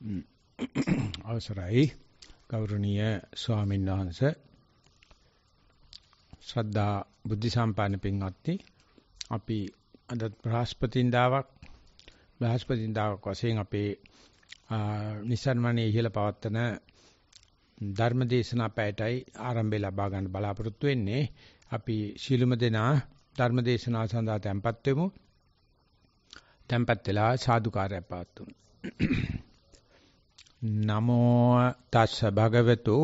අවසරයි ගෞරවනීය ස්වාමීන් වහන්සේ ශ්‍රද්ධා බුද්ධ සම්පන්න පින්වත්නි අපි අද බ්‍රහස්පතින්දාවක් බ්‍රහස්පතින්දාවක් වශයෙන් අපේ නිසන්වනේ ඉහළ පවත්තන ධර්ම දේශනා පැයටයි ආරම්භය ලබා ගන්න බලාපොරොත්තු වෙන්නේ අපි ශීලම දෙනා ධර්ම දේශනා සඳහා tempත් වෙමු tempත් වෙලා සාදුකාරය පවත්වමු නමෝ තස්ස භගවතු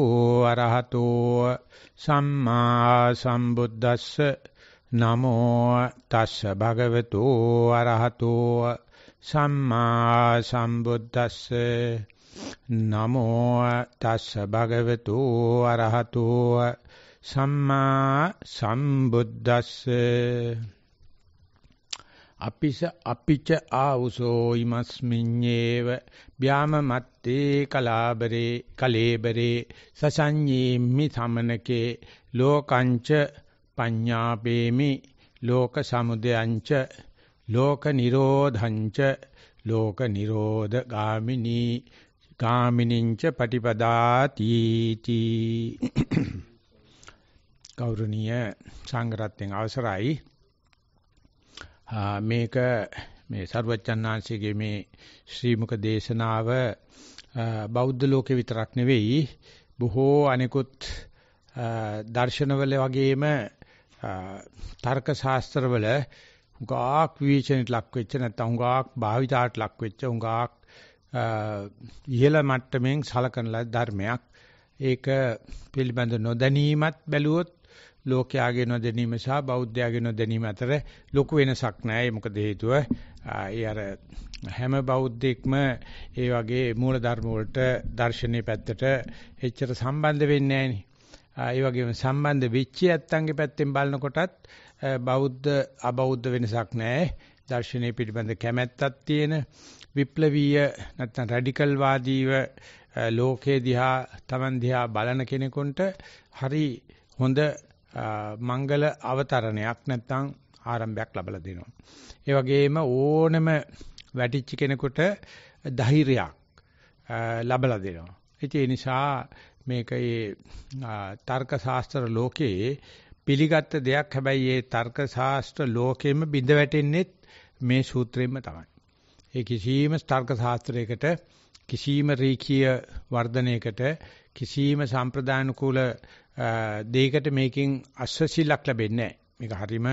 අරහතෝ සම්මා සම්බුද්දස්ස නමෝ තස්ස භගවතු අරහතෝ සම්මා සම්බුද්දස්ස නමෝ තස්ස භගවතු අරහතෝ සම්මා සම්බුද්දස්ස අපිස අපිච ආවුසෝ ීමස්මින්නේව ව්‍යාම මත් තේ කලාබරේ කලේබරේ සසඤ්ඤේමි සමනකේ ලෝකංච පඤ්ඤාපේමි ලෝක සමුදයංච ලෝක නිරෝධංච ලෝක නිරෝධ ගාමිනී ගාමිනිංච පටිපදාති තී ගෞරවනීය සංඝරත්නයේ අවසරයි මේක මේ සර්වචන්නාංශයේ මේ ශ්‍රී මුක දේශනාව බෞද්ධ ලෝකේ විතරක් නෙවෙයි බොහෝ අනෙකුත් දර්ශනවල වගේම තර්ක ශාස්ත්‍රවල හුඟක් විවේචනයට ලක් වෙච්ච නැත්නම් හුඟක් භාවිතාට ලක් වෙච්ච හුඟක් ඉහළ මට්ටමින් සලකන ධර්මයක් ඒක පිළිබඳ නොදැනීමත් බැලුවොත් ලෝකයාගේ නොදැනීම සහ බෞද්ධයාගේ නොදැනීම අතර ලොකු වෙනසක් නැහැ. මොකද හේතුව ඒ අර හැම බෞද්ධෙක්ම ඒ වගේ මූල ධර්ම වලට දර්ශනීය පැත්තට එච්චර සම්බන්ධ වෙන්නේ නැහෙනි. ඒ වගේම සම්බන්ධ වෙච්ච ඇත්තන්ගේ පැත්තෙන් බලනකොටත් බෞද්ධ අබෞද්ධ වෙනසක් නැහැ. දර්ශනීය පිළිබඳ කැමැත්තක් තියෙන විප්ලවීය නැත්නම් රැඩිකල් වාදීව ලෝකේ දිහා Taman දිහා බලන කෙනෙකුට හරි හොඳ මංගල අවතරණයක් නැත්නම් ආරම්භයක් ලබලා දෙනවා. ඒ වගේම ඕනම වැටිච්ච කෙනෙකුට ධෛර්යයක් ලබලා දෙනවා. ඒ නිසා මේක ඒ තර්ක ශාස්ත්‍ර ලෝකයේ පිළිගත් දෙයක් හැබැයි ඒ තර්ක ශාස්ත්‍ර ලෝකෙම බිඳ වැටෙන්නේ මේ සූත්‍රයෙන්ම තමයි. ඒ කිසියම් තර්ක ශාස්ත්‍රයකට කිසියම් රීකීය වර්ධනයකට කිසියම් සම්ප්‍රදානුකූල දෙයකට මේකෙන් අස්වසිලක් ලැබෙන්නේ නැහැ. මේක හරීම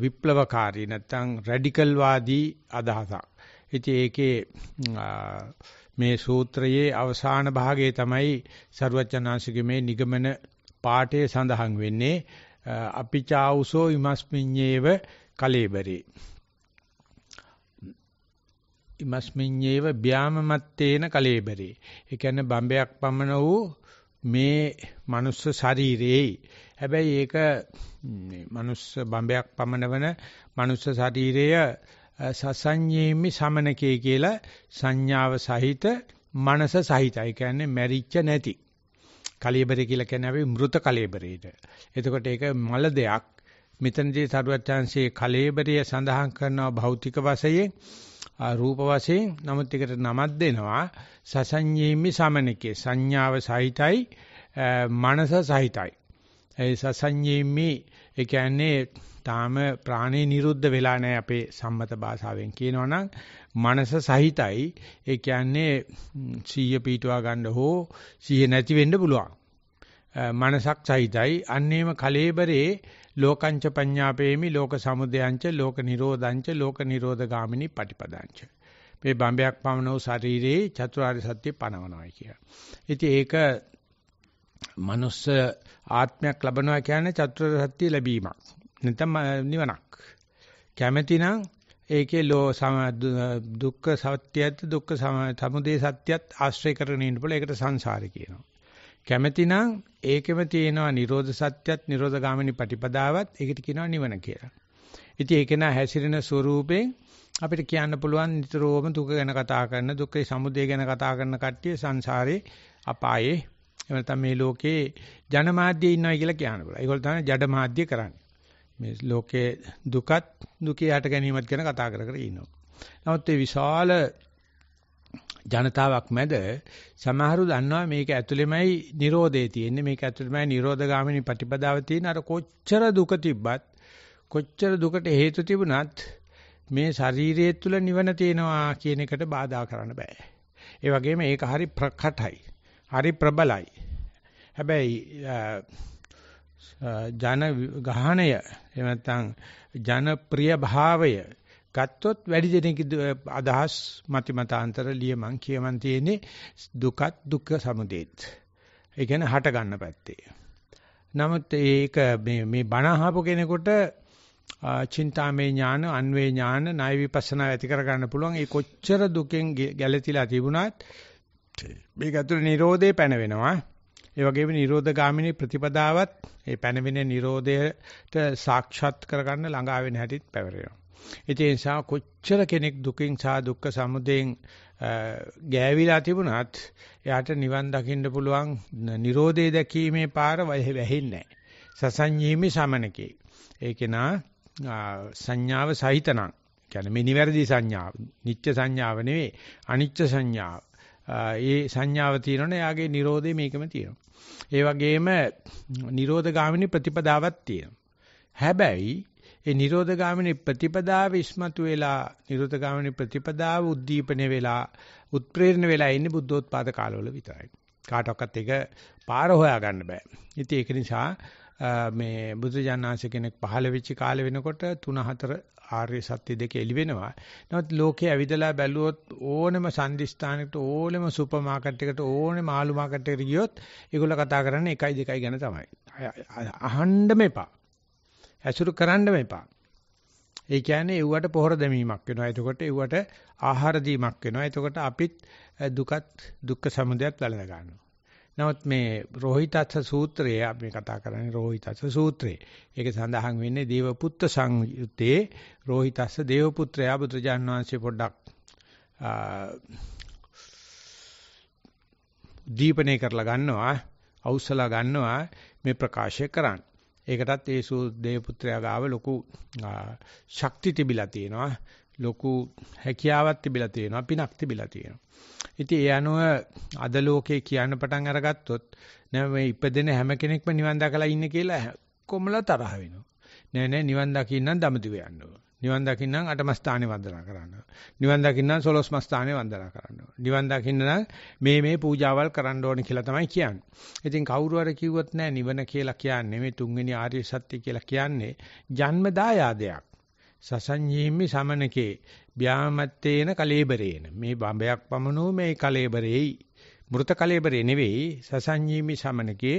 විප්ලවකාරී නැත්නම් රැඩිකල් වාදී අදහසක්. ඉතින් ඒකේ මේ සූත්‍රයේ අවසාන භාගයේ තමයි ਸਰුවචනාංශිකේ මේ නිගමන පාඨයේ සඳහන් වෙන්නේ අපිචාවුසෝ ඉමස්මිඤ්ඤේව කලේබරේ ඉමස්මිඤ්ඤේව බ්‍යාමමත්තේන කලේබරේ ඒ කියන්නේ බම්බයක් පමණ වූ මේ මනුස්ස ශරීරයේ හැබැයි ඒක මේ මනුස්ස බඹයක් පමණවන මනුස්ස ශරීරය සසඤ්ඤේමි සමනකේ කියලා සංඥාව සහිත මනස සහිතයි. කියන්නේ මැරිච්ච නැති. කලීබරේ කියලා කියන්නේ අපි මృత කලීබරේට. එතකොට ඒක මල දෙයක්. මෙතනදී සරුවත් chance කලීබරය සඳහන් කරනවා භෞතික වශයෙන් රූප වශයෙන් නමුත් ඒකට නමක් දෙනවා සසඤ්ඤේමි සමනකේ සංඥාව සහිතයි මනස සහිතයි ඒ සසඤ්ඤේමි ඒ කියන්නේ තාම ප්‍රාණේ නිරුද්ධ වෙලා නැහැ අපේ සම්මත භාෂාවෙන් කියනවනම් මනස සහිතයි ඒ කියන්නේ සීය පීටුවා ගන්න හෝ සීය නැති වෙන්න පුළුවන් මනසක් සහිතයි අන්නේම කලේබරේ ලෝකංච පඤ්ඤාපේමි ලෝක සමුදයංච ලෝක නිරෝධංච ලෝක නිරෝධ ගාමිනී පටිපදංච මේ බඹයක් පමණ වූ ශරීරයේ චතුරාර්ය සත්‍ය පනවනවායි කිය. ඉතින් ඒක මනුස්ස ආත්මයක් ලබනවා කියන්නේ චතුරාර්ය සත්‍ය ලැබීමක්. නැත්නම් නිවනක්. කැමැතිනම් ඒකේ ලෝ දුක්ඛ සත්‍යයත් දුක්ඛ සමුදය සත්‍යයත් ආශ්‍රය කරගෙන ඉන්න පුළුවන් ඒකට සංසාරේ කියනවා. කැමැතිනම් ඒකෙම තියෙනවා නිරෝධ සත්‍යයත් නිරෝධ ගාමිනී ප්‍රතිපදාවත් ඒකට කියනවා නිවන කියලා. ඉතින් ඒක නා හැසිරෙන ස්වરૂපයෙන් අපිට කියන්න පුළුවන් නිතරම දුක ගැන කතා කරන දුකේ සමුදය ගැන කතා කරන කට්ටිය සංසාරේ අපායේ එහෙම නැත්නම් මේ ලෝකේ ජනමාධ්‍යයේ ඉන්නවා කියලා කියන්න පුළුවන්. ඒගොල්ලෝ තමයි ජඩ මාධ්‍ය කරන්නේ. මේ ලෝකේ දුකත් දුකේ යට ගැනීමත් ගැන කතා කර කර ඉන්නවා. නමුත් මේ විශාල ජනතාවක් මැද සමහරු දන්නවා මේක ඇතුළෙමයි Nirodhe තියෙන්නේ මේක ඇතුළෙමයි Nirodhagaamini ප්‍රතිපදාව තියෙන අර කොච්චර දුක තිබ්බත් කොච්චර දුකට හේතු තිබුණත් මේ ශරීරය තුළ නිවන තියෙනවා කියන එකට බාධා කරන්න බෑ. ඒ වගේම ඒක හරි ප්‍රකටයි. හරි ප්‍රබලයි. හැබැයි ජන ගහණය එහෙම නැත්නම් ජනප්‍රිය භාවය ගත්තොත් වැඩි දෙනෙක් අදහස් මති මතාන්තර ලියමන් කියමන් තියෙන්නේ දුකත් දුක්ඛ සමුදයත්. ඒ කියන්නේ හට ගන්න පැත්තේ. නමුත් ඒක මේ මේ බණ අහපු කෙනෙකුට චින්තාමේ ඥාන, අන්වේ ඥාන, ණය විපස්සනා ඇති කර ගන්න පුළුවන්. ඒ කොච්චර දුකෙන් ගැලතිලා තිබුණත් මේක ඇතුළේ Nirodhe පැනවෙනවා. ඒ වගේම Nirodha ගාමිනී ප්‍රතිපදාවත් ඒ පැනවෙන Nirodhaට සාක්ෂාත් කරගන්න ළඟා වෙන හැටිත් පැවරෙනවා. ඒ නිසා කොච්චර කෙනෙක් දුකින් සහ දුක්ඛ සමුදයෙන් ගෑවිලා තිබුණත් එයාට නිවන් දකින්න පුළුවන් Nirodhe දැකීමේ පාර වැහෙන්නේ නැහැ. සසංයීමි සමනකේ. ඒක නා සංඥාව සහිතනම් කියන්නේ මේ නිවැරදි සංඥාව නිත්‍ය සංඥාව නෙවෙයි අනිත්‍ය සංඥාව. ඒ සංඥාව තියෙනවනේ යාගේ Nirodhe මේකම තියෙනවා. ඒ වගේම Nirodha ගාමිනී ප්‍රතිපදාවක් තියෙනවා. හැබැයි ඒ Nirodhagamini ප්‍රතිපදාව ඉස්මතු වෙලා Nirodhagamini ප්‍රතිපදාව උද්දීපන වෙලා උත්ප්‍රේරණ වෙලා ඉන්නේ බුද්ධෝත්පාද කාලවල විතරයි. කාටවත් ඒක පාර හොයා ගන්න බෑ. ඉතින් ඒක නිසා මේ බුදුජානනාංශ කෙනෙක් පහළ වෙච්ච කාල වෙනකොට 3 4 ආර්ය සත්‍ය දෙක එළි වෙනවා. නමුත් ලෝකේ ඇවිදලා බැලුවොත් ඕනෙම සංදිස්ථානයකට ඕනෙම සුපර් මාකට් එකට ඕනෙම ආලු මාකට් එකට ගියොත් ඒගොල්ලෝ කතා කරන්නේ 1යි 2යි ගැන තමයි. අහන්න එපා. ඇසුරු කරන්න මේපා. ඒ කියන්නේ එව්වට පොහොර දැමීමක් වෙනවා. එතකොට එව්වට ආහාර දීමක් වෙනවා. එතකොට අපිත් දුකත් දුක්ඛ සමුදයත් වැළඳ ගන්නවා. නමුත් මේ රෝහිතස්ස සූත්‍රය අපි කතා කරන්නේ රෝහිතස්ස සූත්‍රය. ඒක සඳහන් වෙන්නේ දේවපුත්ත සංයුත්තේ රෝහිතස්ස දේවපුත්‍රයා බුදුජාන් වහන්සේ පොඩ්ඩක් දීපණය කරලා ගන්නවා, අවසලා ගන්නවා මේ ප්‍රකාශය කරන්න. ඒකටත් ඒසු දේවපුත්‍රයා ගාව ලොකු ශක්ති තිබිලා තියෙනවා. ලොකු හැකියාවක් තිබිලා තියෙනවා. පිනක් තිබිලා තියෙනවා. ඉතින් ඒ අනුව අද ලෝකේ කියන්න පටන් අරගත්තොත් නෑ මේ ඉපදෙන හැම කෙනෙක්ම නිවන් දැකලා ඉන්නේ කියලා කොමල තරහ වෙනවා. නෑ නෑ නිවන් දකින්න නම් දමදිව යන්න ඕන. නිවන් දකින්න නම් අටම ස්ථානේ වන්දනා කරන්න ඕන. නිවන් දකින්න නම් සොළොස්ම ස්ථානේ වන්දනා කරන්න ඕන. නිවන් දකින්න නම් මේ මේ පූජාවල් කරන්න ඕන කියලා තමයි කියන්නේ. ඉතින් කවුරු හරි කිව්වොත් නෑ නිවන කියලා කියන්නේ මේ තුන්වෙනි ආර්ය සත්‍ය කියලා කියන්නේ ජන්ම දායාදයක්. සසංජීම්මි සමනකේ ව්‍යාමත්තේන කලේබරේන මේ බඹයක් පමනෝ මේ කලේබරේයි මృత කලේබරේ නෙවෙයි සසංජීම්මි සමනකේ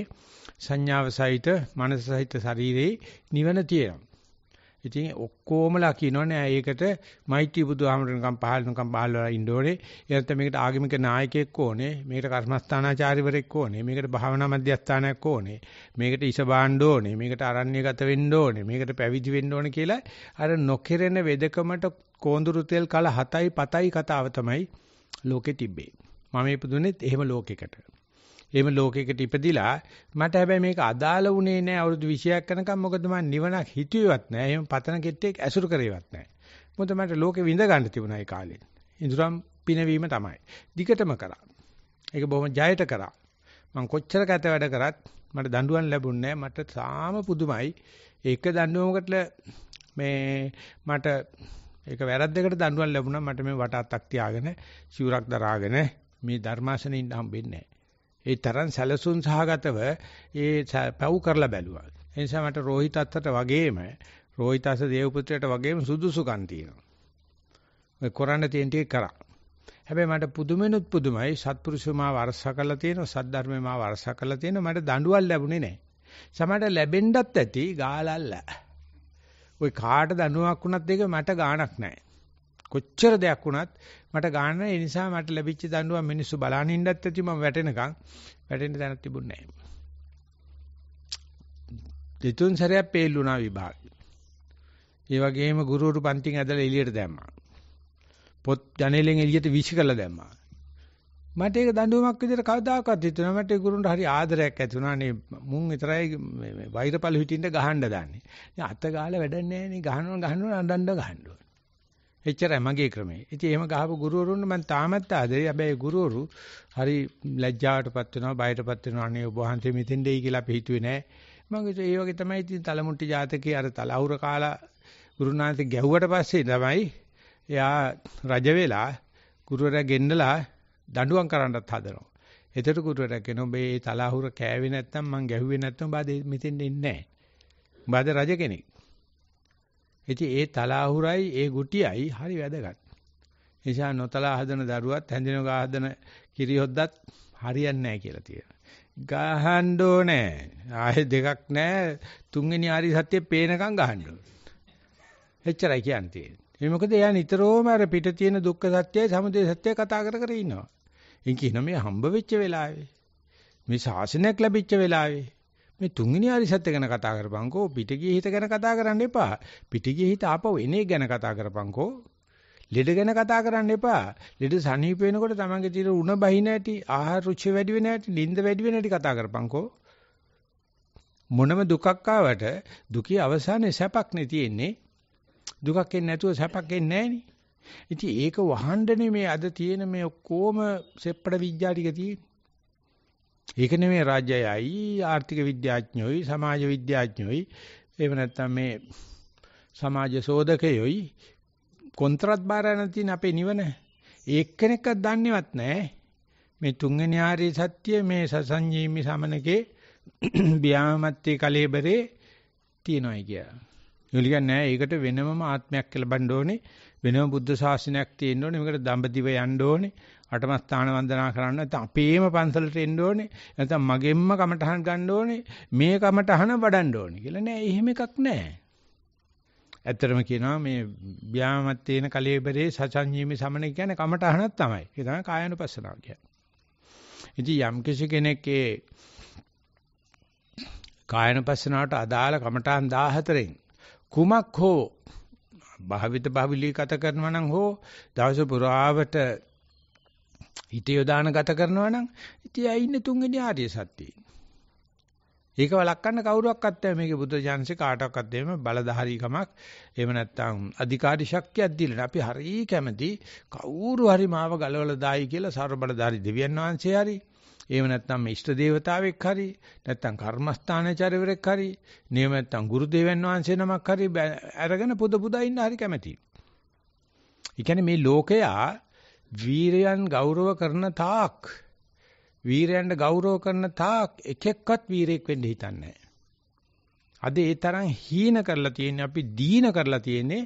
සංඥාව සහිත මනස සහිත ශරීරේ නිවන තියෙනවා ඉතින් ඔක්කොමලා කියනවනේ ඒකට මෛත්‍රී බුදුහාමරණකම් පහළනකම් බහල්වලා ඉන්න ඕනේ. එනත මේකට ආගමික නායකයෙක් ඕනේ. මේකට කර්මස්ථානාචාර්යවරයෙක් ඕනේ. මේකට භාවනා මධ්‍යස්ථානයක් ඕනේ. මේකට ඉස බාණ්ඩ ඕනේ. මේකට අරණ්‍යගත වෙන්න ඕනේ. මේකට පැවිදි වෙන්න ඕනේ කියලා අර නොකිරෙන වෙදකමට කෝඳුරු තෙල් කල 7යි 7යි කතාව තමයි ලෝකෙ තිබ්බේ. මම ඉපදුනේත් එහෙම ලෝකයකට. එහෙම ලෝකයකට ඉපදිලා මට හැබැයි මේක අදාළ වුණේ නැහැ අවුරුදු 20ක් යනකම් මොකද මම නිවනක් හිතුවේවත් නැහැ. එහෙම පතන කෙට්ටෙක් ඇසුරු කරේවත් නැහැ. මොකද මට ලෝකෙ විඳ ගන්න තිබුණා ඒ කාලේ. ඉඳුරම් පිනවීම තමයි. දිගටම කරා. ඒක බොහොම ජයට කරා. මම කොච්චර කැත වැඩ කරත් මට දඬුවම් ලැබුණේ මට සාම පුදුමයි ඒක දඬුවමකට මේ මට ඒක වැරද්දකට දඬුවම් ලැබුණා මට මේ වටාත්තක් තියාගෙන සිවුරක් දරාගෙන මේ ධර්මාසනේ ඉන්න හම්බෙන්නේ ඒ තරම් සැලසුම් සහගතව ඒ පැව් කරලා බැලුවා. ඒ නිසා මට රෝහිත අත්තට වගේම රෝහිත අස දේවපුත්‍රයට වගේම සුදුසුකම් තියෙනවා. ඔය කරන්න තියෙන ටික කරා. හැබැයි මට පුදුමෙනුත් පුදුමයි සත්පුරුෂෝ මාව අරසා කරලා තියෙනවා, සද්ධර්මේ මාව අරසා කරලා තියෙනවා. මට දඬුවම් ලැබුණේ නැහැ. සමහරට ලැබෙන්නත් ඇති ගාලල්ලා. ඔය කාට දනුවක් වුණත් ඒක මට ගාණක් නැහැ. කොච්චර දෙයක් වුණත් මට ගන්න ඒ නිසා මට ලැබිච්ච දඬුවම් මිනිස්සු බලන් ඉන්නත් ඇති මම වැටෙනකන් වැටෙන්න තැනක් තිබුණේ නැහැ. දෙතුන් සැරයක් පේල් වුණා විභාගෙ. ඒ වගේම ගුරුවරු පන්තිෙන් ඇදලා එළියට දැම්මා. පොත් ජනේලෙන් එළියට වීසි කළා දැම්මා. මට ඒක දඬුවමක් විදිහට කවදාකවත් හිතුණා මට ගුරුන්ට හරි ආදරයක් ඇති වුණා නේ මුන් විතරයි මේ වෛරපල හිටින්න ගහන්න දාන්නේ. අත ගාලා වැඩක් නැහැ නේ ගහනවා ගහනවා අඬන්න ගහනවා. එච්චරයි මගේ ක්‍රමේ. ඉතින් එහෙම ගහපු ගුරුවරුන් මම තාමත් ආදරේ. හැබැයි ගුරුවරු හරි ලැජ්ජාවටපත් වෙනවා, බයටපත් වෙනවා. අනේ ඔබ වහන්සේ මෙතෙන් දෙයි කියලා අපි හිතුවේ නෑ. මම ඒ වගේ තමයි ඉතින් තලමුට්ටි ජාතකයේ අර තලවුර කාලා ගුරුනාන්සේ ගැහුවට පස්සේ තමයි එයා රජ වෙලා ගුරුවරයා ගෙන්නලා දඬුවම් කරන්නත් හදනවා. එතකොට ගුරුවරයා කියනවා මේ තලහුර කෑවේ නැත්නම් මං ගැහුවේ නැත්නම් බාද මෙතෙන් එන්නේ නැහැ. බාද රජ කෙනෙක්. ඉතින් ඒ තලාහුරයි ඒ ගුටියයි හරි වැදගත්. එනිසා නොතලා හදන දරුවත් හැඳිනව ගා හදන කිරියොද්දත් හරියන්නේ නැහැ කියලා තියෙනවා. ගහන්න ඕනේ. ආයේ දෙකක් නැහැ. තුන්වෙනි ආරි සත්‍යයේ පේනකම් ගහන්න ඕනේ. එච්චරයි කියන්නේ තියෙන්නේ. ඒ මොකද එයා නිතරම අර පිට තියෙන දුක්ඛ සත්‍යය, සමුදය සත්‍යය කතා කර කර ඉන්නවා. ඉන් කියන මේ හම්බ වෙච්ච වෙලාවේ මේ ශාසනයක් ලැබිච්ච වෙලාවේ මේ තුන්වෙනි අරිසත් ගැන කතා කරපන්කෝ පිටිගියේ හිත ගැන කතා කරන්න එපා. පිටිගියේ හිත ආපහු එනේ ගැන කතා කරපන්කෝ. ලෙඩ ගැන කතා කරන්න එපා. ලෙඩ සනීප වෙනකොට තමන්ගේ තියෙන උණ බහි නැටි, ආහාර රුචි වැඩි වෙන්නේ නැටි, නිින්ද වැඩි වෙන්නේ නැටි කතා කරපන්කෝ. මොනම දුකක් ආවට දුකේ අවසානයේ සැපක් නේ තියෙන්නේ. දුකක් එන්නේ නැතුව සැපක් එන්නේ නැහැ නේ. ඉතින් ඒක වහන්නනේ මේ අද තියෙන මේ ඔක්කොම සෙප්පඩ විඥා ටික තියෙන්නේ. ඒක නෙමෙයි රාජ්‍යයයි ආර්ථික විද්‍යාඥයෝයි සමාජ විද්‍යාඥයෝයි එහෙම නැත්නම් මේ සමාජ සෝදකයෝයි කොන්ත්‍රාත් බාරයන් තියෙන අපේ නිවන එක්කෙනෙක්වත් දන්නේවත් නැහැ මේ තුන්වෙනි ආර්ය සත්‍ය මේ සසංජීමි සමනකේ බ්‍යාමත්‍ය කලෙබරේ තියෙනවායි කියලා. ඒලිකන් නෑ ඒකට වෙනමම ආත්මයක් කියලා බණ්ඩ ඕනේ වෙනම බුද්ධ ශාසනයක් තියෙන්න ඕනේ මේකට දඹදිව යන්න ඕනේ අටම ස්ථාන වන්දනා කරන්න නැත්නම් අපේම පන්සලට එන්න ඕනේ නැත්නම් මගෙම්ම කමටහන් ගන්න ඕනේ මේ කමටහන වඩන්න ඕනේ කියලා නෑ එහෙම එකක් නෑ ඇත්තටම කියනවා මේ ව්‍යාමත් තේන කලෙබරේ සසංජීමේ සමන කියන්නේ කමටහනක් තමයි ඒ තමයි කායනුපස්සනාව කියන්නේ ඉතින් යම් කිසි කෙනෙක් ඒ කායනුපස්සනාවට අදාළ කමටහන් 14න් කුමක් හෝ භාවිත භාවිලී කත කරනවා නම් හෝ දවස පුරාවට හිත යොදාන ගත කරනවා නම් ඉතින් ඇයි ඉන්නේ තුන්වෙනි ආර්ය සත්‍යයේ. ඒක වළක්වන්න කවුරුවක්වත් නැහැ මේකේ බුද්ධ ජාන්සේ කාටවත් දෙම බලධාරීකමක් එහෙම නැත්නම් අධිකාරී ශක්තියක් දීලා අපි හරිය කැමති කවුරු හරි මාව ගලවලා දායි කියලා සර්ව බලධාරී දෙවියන් වහන්සේ හරි එහෙම නැත්නම් මේ ඉෂ්ට දේවතාවෙක් හරි නැත්නම් කර්මස්ථානචාරිවරෙක් හරි නියම නැත්නම් ගුරු දෙවියන් වහන්සේ නමක් හරි අරගෙන පුද පුදා ඉන්න හරි කැමති. ඒ කියන්නේ මේ ලෝකයා වීරයන් ගෞරව කරන තාක් වීරයන්ට ගෞරව කරන තාක් එකෙක්වත් වීරයෙක් වෙන්න හිතන්නේ අද ඒ තරම් හීන කරලා තියෙන්නේ අපි දීන කරලා තියෙන්නේ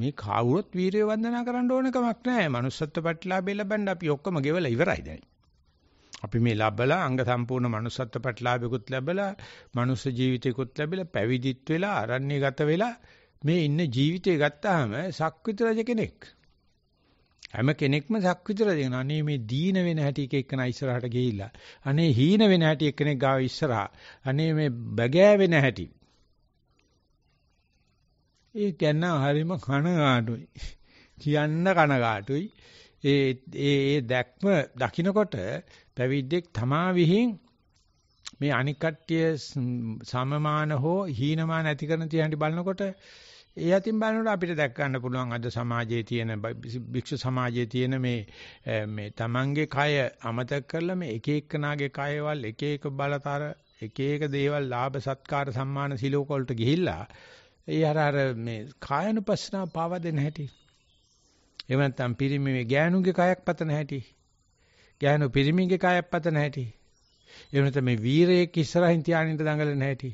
මේ කවුරුත් වීරය වන්දනා කරන්න ඕන කමක් නැහැ. manussත්ව ප්‍රතිලාභය ලැබන්න අපි ඔක්කොම ගෙවලා ඉවරයි දැන්. අපි මේ ලබලා අංග සම්පූර්ණ manussත්ව ප්‍රතිලාභයකුත් ලැබලා, මනුස්ස ජීවිතයකුත් ලැබලා, පැවිදිත් වෙලා, අරණ්‍ය ගත වෙලා මේ ඉන්න ජීවිතය ගත්තාම සක්විත රජ කෙනෙක්. හැම කෙනෙක්ම සක්විතර දෙන අනේ මේ දීන වෙන හැටි එක එක්කන ඉස්සරහට ගිහිල්ලා අනේ හීන වෙන හැටි එක්කෙනෙක් ගාව ඉස්සරහා අනේ මේ බගෑ වෙන හැටි ඒ ගැන හරීම කනගාටුයි කියන්න කනගාටුයි ඒ ඒ දැක්ම දකින්නකොට පැවිද්දෙක් තමා විහිං මේ අනික් කට්ටිය සමමාන හෝ හීනමාන ඇති කරන තියන්ටි බලනකොට ඒ අතින් බලනකොට අපිට දැක් ගන්න පුළුවන් අද සමාජයේ තියෙන භික්ෂු සමාජයේ තියෙන මේ මේ Tamange කය අමතක කරලා මේ එක එක්කනාගේ කයවල් එක එක බලතර එක එක දේවල් ලාභ සත්කාර සම්මාන සිලෝක වලට ගිහිල්ලා ඒ අර අර මේ කායනුපස්සනා පාව දෙන්න හැටි එහෙම නැත්නම් පිරිමි මේ ගෑනුගේ කයක් පතන හැටි ගෑනු පිරිමිගේ කයක් පතන හැටි එහෙම නැත්නම් මේ වීරයෙක් ඉස්සරහින් තියාගෙන දඟලන හැටි.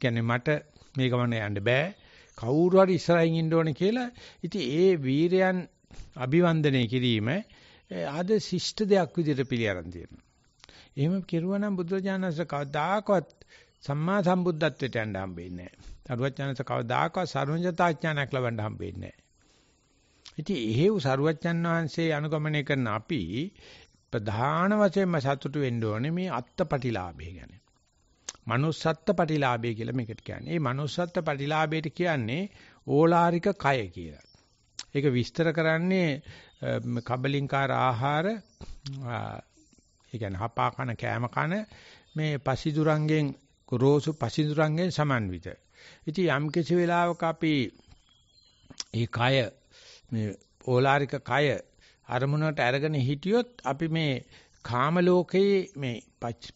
කියන්නේ මට මේ ගමන යන්න බෑ. කවුරු හරි ඉස්සරහින් ඉන්න ඕනේ කියලා. ඉතින් ඒ වීරයන් අභිවන්දනය කිරීම ආද ශිෂ්ට දෙයක් විදිහට පිළිඅරන් තියෙනවා. එහෙම කෙරුවා නම් බුදුරජාණන්ස කවදාකවත් සම්මා සම්බුද්ධත්වයට යන්න හම්බෙන්නේ නැහැ. සරුවචාණන්ස කවදාකවත් සර්වඥතාඥානයක් ලබන්න හම්බෙන්නේ නැහැ. ඉතින් එහෙව් සරුවචන් වහන්සේ අනුගමනය කරන අපි ප්‍රධාන වශයෙන්ම සතුටු වෙන්න ඕනේ මේ අත්පටිලාභය ගැන. manussත්ත්ව පටිලාභය කියලා මේකට කියන්නේ. මේ manussත්ත්ව පටිලාභයට කියන්නේ ඕලාරික කය කියලා. ඒක විස්තර කරන්නේ කබලින්කාර ආහාර ඒ කියන්නේ හපා කන කෑම කන මේ පසිදුරංගෙන් ගොරෝසු පසිදුරංගෙන් සමන්විත. ඉතින් යම් කිසි වෙලාවක අපි ඒ කය මේ ඕලාරික කය අරමුණට අරගෙන හිටියොත් අපි මේ කාම ලෝකයේ මේ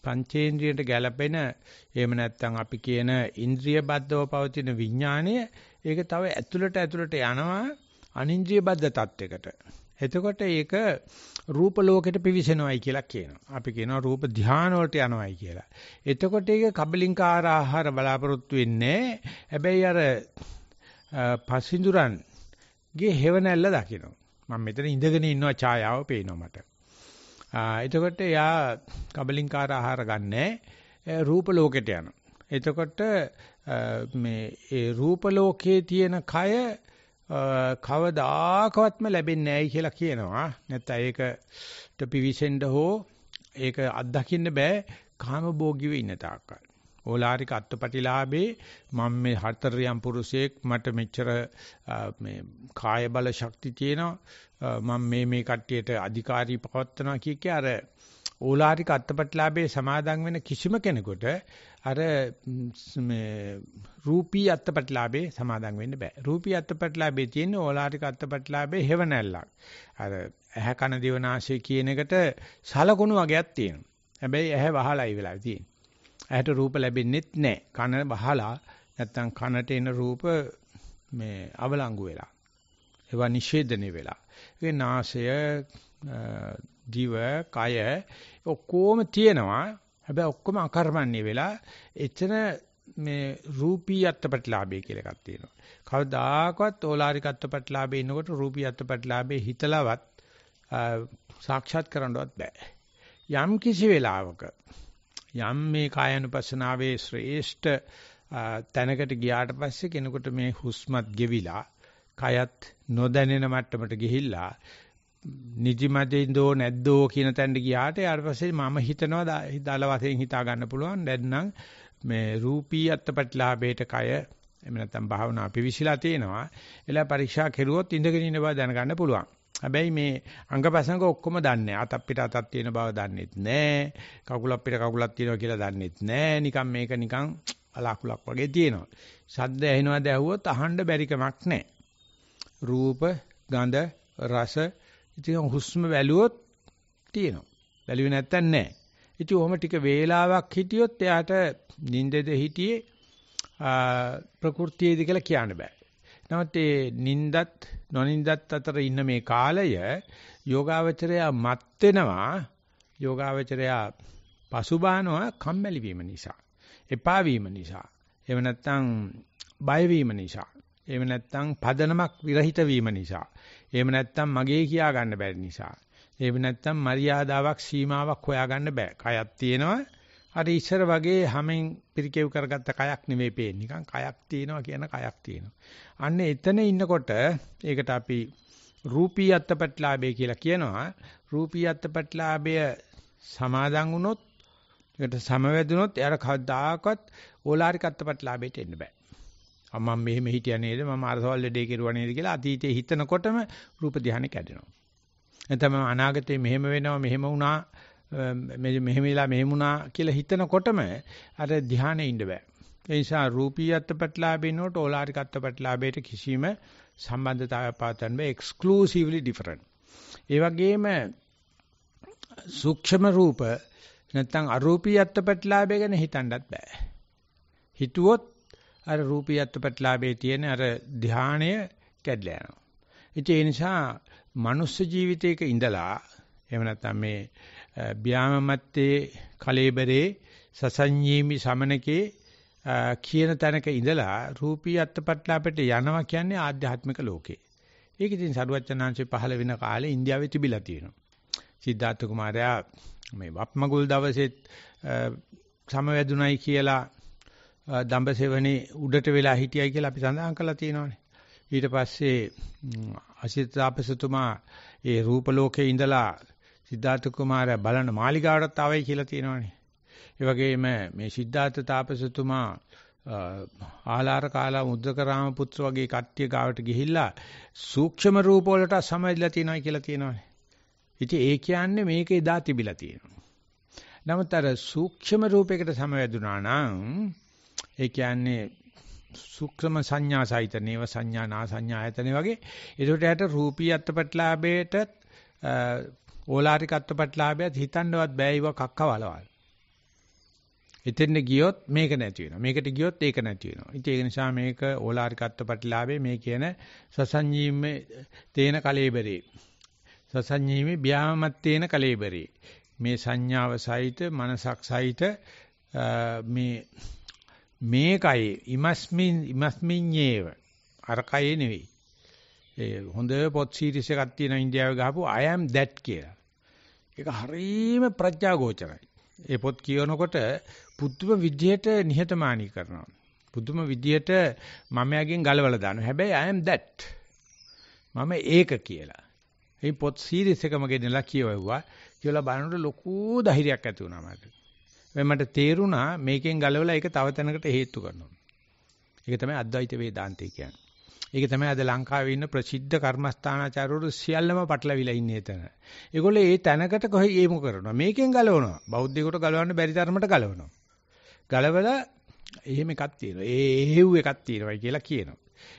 පංචේන්ද්‍රියට ගැළපෙන එහෙම නැත්නම් අපි කියන ඉන්ද්‍රිය බද්ධව පවතින විඥාණය ඒක තව ඇතුළට ඇතුළට යනවා අනින්ද්‍රිය බද්ධ තත්වයකට. එතකොට ඒක රූප ලෝකෙට පිවිසෙනවයි කියලා කියනවා. අපි කියනවා රූප ධාන වලට යනවයි කියලා. එතකොට ඒක කබලින්කාර ආහාර බලාපොරොත්තු වෙන්නේ. හැබැයි අර පසින්දුරන් ගේ හේවණැල්ල දකිනවා. මම මෙතන ඉඳගෙන ඉන්නවා ඡායාව පේනවා මට. එතකොට යා කබලින්කාර ආහාර ගන්නෑ රූප ලෝකෙට යනවා. එතකොට මේ ඒ රූප ලෝකයේ තියෙන කය කවදාකවත්ම ලැබෙන්නේ නැයි කියලා කියනවා. නැත්නම් ඒකට පිවිසෙන්න හෝ ඒක අත්දකින්න බෑ කාම භෝගීව ඉන්න තාක්කල්. ඕලාරික අත්පටිලාභේ මම මේ හතරියම් පුරුෂයෙක් මට මෙච්චර මේ කාය බල ශක්ති තියෙනවා මම මේ මේ කට්ටියට අධිකාරී පවත්නවා කිය කිය අර ඕලාරික අත්පටිලාභේ සමාදන් වෙන කිසිම කෙනෙකුට අර මේ රූපී අත්පටිලාභේ සමාදන් වෙන්න බෑ රූපී අත්පටිලාභේ තියෙන්නේ ඕලාරික අත්පටිලාභේ හැවණැල්ලක් අර ඇහැ කන දිවනාශය කියන එකට සලකුණු වගේක් තියෙනවා හැබැයි ඇහැ වහලයි වෙලා තියෙන්නේ ඇයට රූප ලැබෙන්නේත් නැහැ. කන බහලා නැත්තම් කනට එන රූප මේ අවලංගු වෙලා. ඒවා නිෂේධනය වෙලා. ඒ නාසය දිව කය ඔක්කොම තියෙනවා. හැබැයි ඔක්කොම අකර්මණ්‍ය වෙලා එතන මේ රූපී අත්පත්ලාභය කියලා එකක් තියෙනවා. කවදාකවත් ඕලාරික අත්පත්ලාභේ ඉන්නකොට රූපී අත්පත්ලාභේ හිතලවත් සාක්ෂාත් කරන්නවත් බෑ. යම් කිසි වෙලාවක යම් මේ කායानुපස්සනාවේ ශ්‍රේෂ්ඨ තැනකට ගියාට පස්සේ කෙනෙකුට මේ හුස්මත් ගෙවිලා කයත් නොදැනෙන මට්ටමට ගිහිල්ලා නිදිමතෙන්දෝ නැද්දෝ කියන තැනට ගියාට ඊට පස්සේ මම හිතනවා දල වශයෙන් හිතා ගන්න පුළුවන් නැත්නම් මේ රූපී අත්පටිලාභේට කය එහෙම නැත්නම් භාවනා පිවිසිලා තියෙනවා එලා පරීක්ෂා කෙරුවොත් ඉඳගෙන ඉන්න බව දැනගන්න පුළුවන් හැබැයි මේ අංගපසංග ඔක්කොම දන්නේ. අත අපිට අතක් තියෙන බව දන්නේත් නැහැ. කකුල අපිට කකුලක් තියෙනවා කියලා දන්නේත් නැහැ. නිකන් මේක නිකන් අලාකුලක් වගේ තියෙනවා. ශබ්ද ඇහෙනවද ඇහුවොත් අහන්න බැරිකමක් නැහැ. රූප, ගඳ, රස ඉතින් හුස්ම වැළුවොත් තියෙනවා. වැළුවේ නැත්තම් නැහැ. ඉතින් ඔහම ටික වේලාවක් හිටියොත් එයාට නිින්දෙද හිටියේ ප්‍රകൃතියේද කියලා කියන්න බෑ. නමුත් ඒ නින්දත් නොනින්දත් අතර ඉන්න මේ කාලය යෝගාවචරය මත් වෙනවා යෝගාවචරය පසුබානවා කම්මැලි වීම නිසා එපා වීම නිසා එහෙම නැත්නම් බය වීම නිසා එහෙම නැත්නම් පදනමක් විරහිත වීම නිසා එහෙම නැත්නම් මගේ කියා ගන්න බැරි නිසා එහෙම නැත්නම් මරියාදාවක් සීමාවක් හොයා ගන්න බෑ කයක් තියෙනවා අර ඉස්සර වගේ හැමෙන් පිරිකෙව් කරගත්ත කයක් නෙමෙයි පේන්නේ. නිකන් කයක් තියෙනවා කියන කයක් තියෙනවා. අන්න එතන ඉන්නකොට ඒකට අපි රූපී අත්පත්ලාභය කියලා කියනවා. රූපී අත්පත්ලාභය සමාදන් වුණොත් ඒකට සමවැදුනොත් එයාට කවදාකවත් ඕලාරික අත්පත්ලාභයට එන්න බෑ. අම්මා මෙහෙම හිටියා නේද? මම අරසවල් දෙඩේ කෙරුවා නේද කියලා අතීතයේ හිතනකොටම රූප ධානය කැඩෙනවා. එතම අනාගතේ මෙහෙම වෙනවා මෙහෙම වුණා මේ මෙහෙම වෙලා මෙහෙම වුණා කියලා හිතනකොටම අර ධානයේ ඉන්න බෑ. ඒ නිසා රූපී අත්පත්ලාභේනට ඕලාරික අත්පත්ලාභේට කිසිම සම්බන්ධතාවයක් පාතන්න බෑ exclusively different. ඒ වගේම සූක්ෂම රූප නැත්නම් අරූපී අත්පත්ලාභය ගැන හිතන්නත් බෑ. හිතුවොත් අර රූපී අත්පත්ලාභේ තියෙන අර ධානය කැඩලා යනවා. ඒ නිසා මනුස්ස ජීවිතයක ඉඳලා එහෙම නැත්නම් මේ ව්‍යාමමත්තේ කලේබරේ සසඤ්ඤීමි සමනකේ කියන තැනක ඉඳලා රූපී අත්පත්ලාපට යනවා කියන්නේ ආධ්‍යාත්මික ලෝකේ. ඒක ඉතින් සරුවච්චනාංශේ පහළ වෙන කාලේ ඉන්දියාවේ තිබිලා තියෙනවා. සිද්ධාර්ථ කුමාරයා මේ වප්මගුල් දවසෙත් සමවැදුණයි කියලා දඹසෙවණේ උඩට වෙලා හිටියයි කියලා අපි සඳහන් කළා තියෙනවානේ. ඊට පස්සේ අසිත තාපසතුමා ඒ රූප ලෝකේ ඉඳලා සිද්ධාර්ථ කුමාරයා බලන මාලිගාවටත් ආවයි කියලා තියෙනවනේ. ඒ වගේම මේ සිද්ධාර්ථ තාපසතුමා ආලාර කාලා මුද්දකරාම පුත්‍ර වගේ කට්ටිය ගාවට ගිහිල්ලා සූක්ෂම රූප වලට සමවැදලා තියෙනවා කියලා තියෙනවනේ. ඉතින් ඒ කියන්නේ මේක එදා තිබිලා තියෙනවා. නමුත් අර සූක්ෂම රූපයකට සමවැදුනා නම් ඒ කියන්නේ සූක්ෂම සංඥා සහිත නේව සංඥා නා සංඥායතනෙ වගේ ඒකට යට රූපී අත්පත්ලාභයට ඕලාරිකත්වපටලාභයත් හිතන්නවත් බෑ ඒවා කක්කවලවල්. එතෙන්ද ගියොත් මේක නැති වෙනවා. මේකට ගියොත් ඒක නැති වෙනවා. ඉතින් ඒක නිසා මේක ඕලාරිකත්වපටලාභේ මේ කියන සසංජීමේ තේන කලෙබරේ. සසංජීමේ බ්‍යාමත් තේන කලෙබරේ. මේ සංඥාව සහිත මනසක් සහිත මේ මේකයි ඉමස්මින් ඉමස්මින්යේව අරකයේ නෙවෙයි ඒ හොඳ පොත් සීරීස් එකක් තියෙන ඉන්දියාවේ ගහපු I am that කියලා ඒක හරීම ප්‍රඥාගෝචරයි. ඒ පොත් කියවනකොට පුදුම විදියට නිහතමානී කරනවා. පුදුම විදියට මමයාගෙන් ගලවලා දානවා. හැබැයි I am that. මම ඒක කියලා. මේ පොත් සීරීස් එකම ගෙනලා කියවුවා. කියලා බලනකොට ලොකු ධෛර්යයක් ඇති වුණා මට. මට තේරුණා මේකෙන් ගලවලා ඒක තව තැනකට හේතු කරනවා. ඒක තමයි අද්වෛත වේදාන්තය කියන්නේ. ඒක තමයි අද ලංකාවේ ඉන්න ප්‍රසිද්ධ කර්මස්ථානාචාර්යවරු සියල්ලම පටලවිලා ඉන්නේ එතන. ඒගොල්ලෝ ඒ තැනකට කොහේ යමු කරනවා. මේකෙන් ගලවනවා. බෞද්ධයෙකුට ගලවන්න බැරි තරමට ගලවනවා. ගලවලා එහෙම එකක් තියෙනවා. ඒ එහෙව් එකක් තියෙනවායි කියලා කියනවා.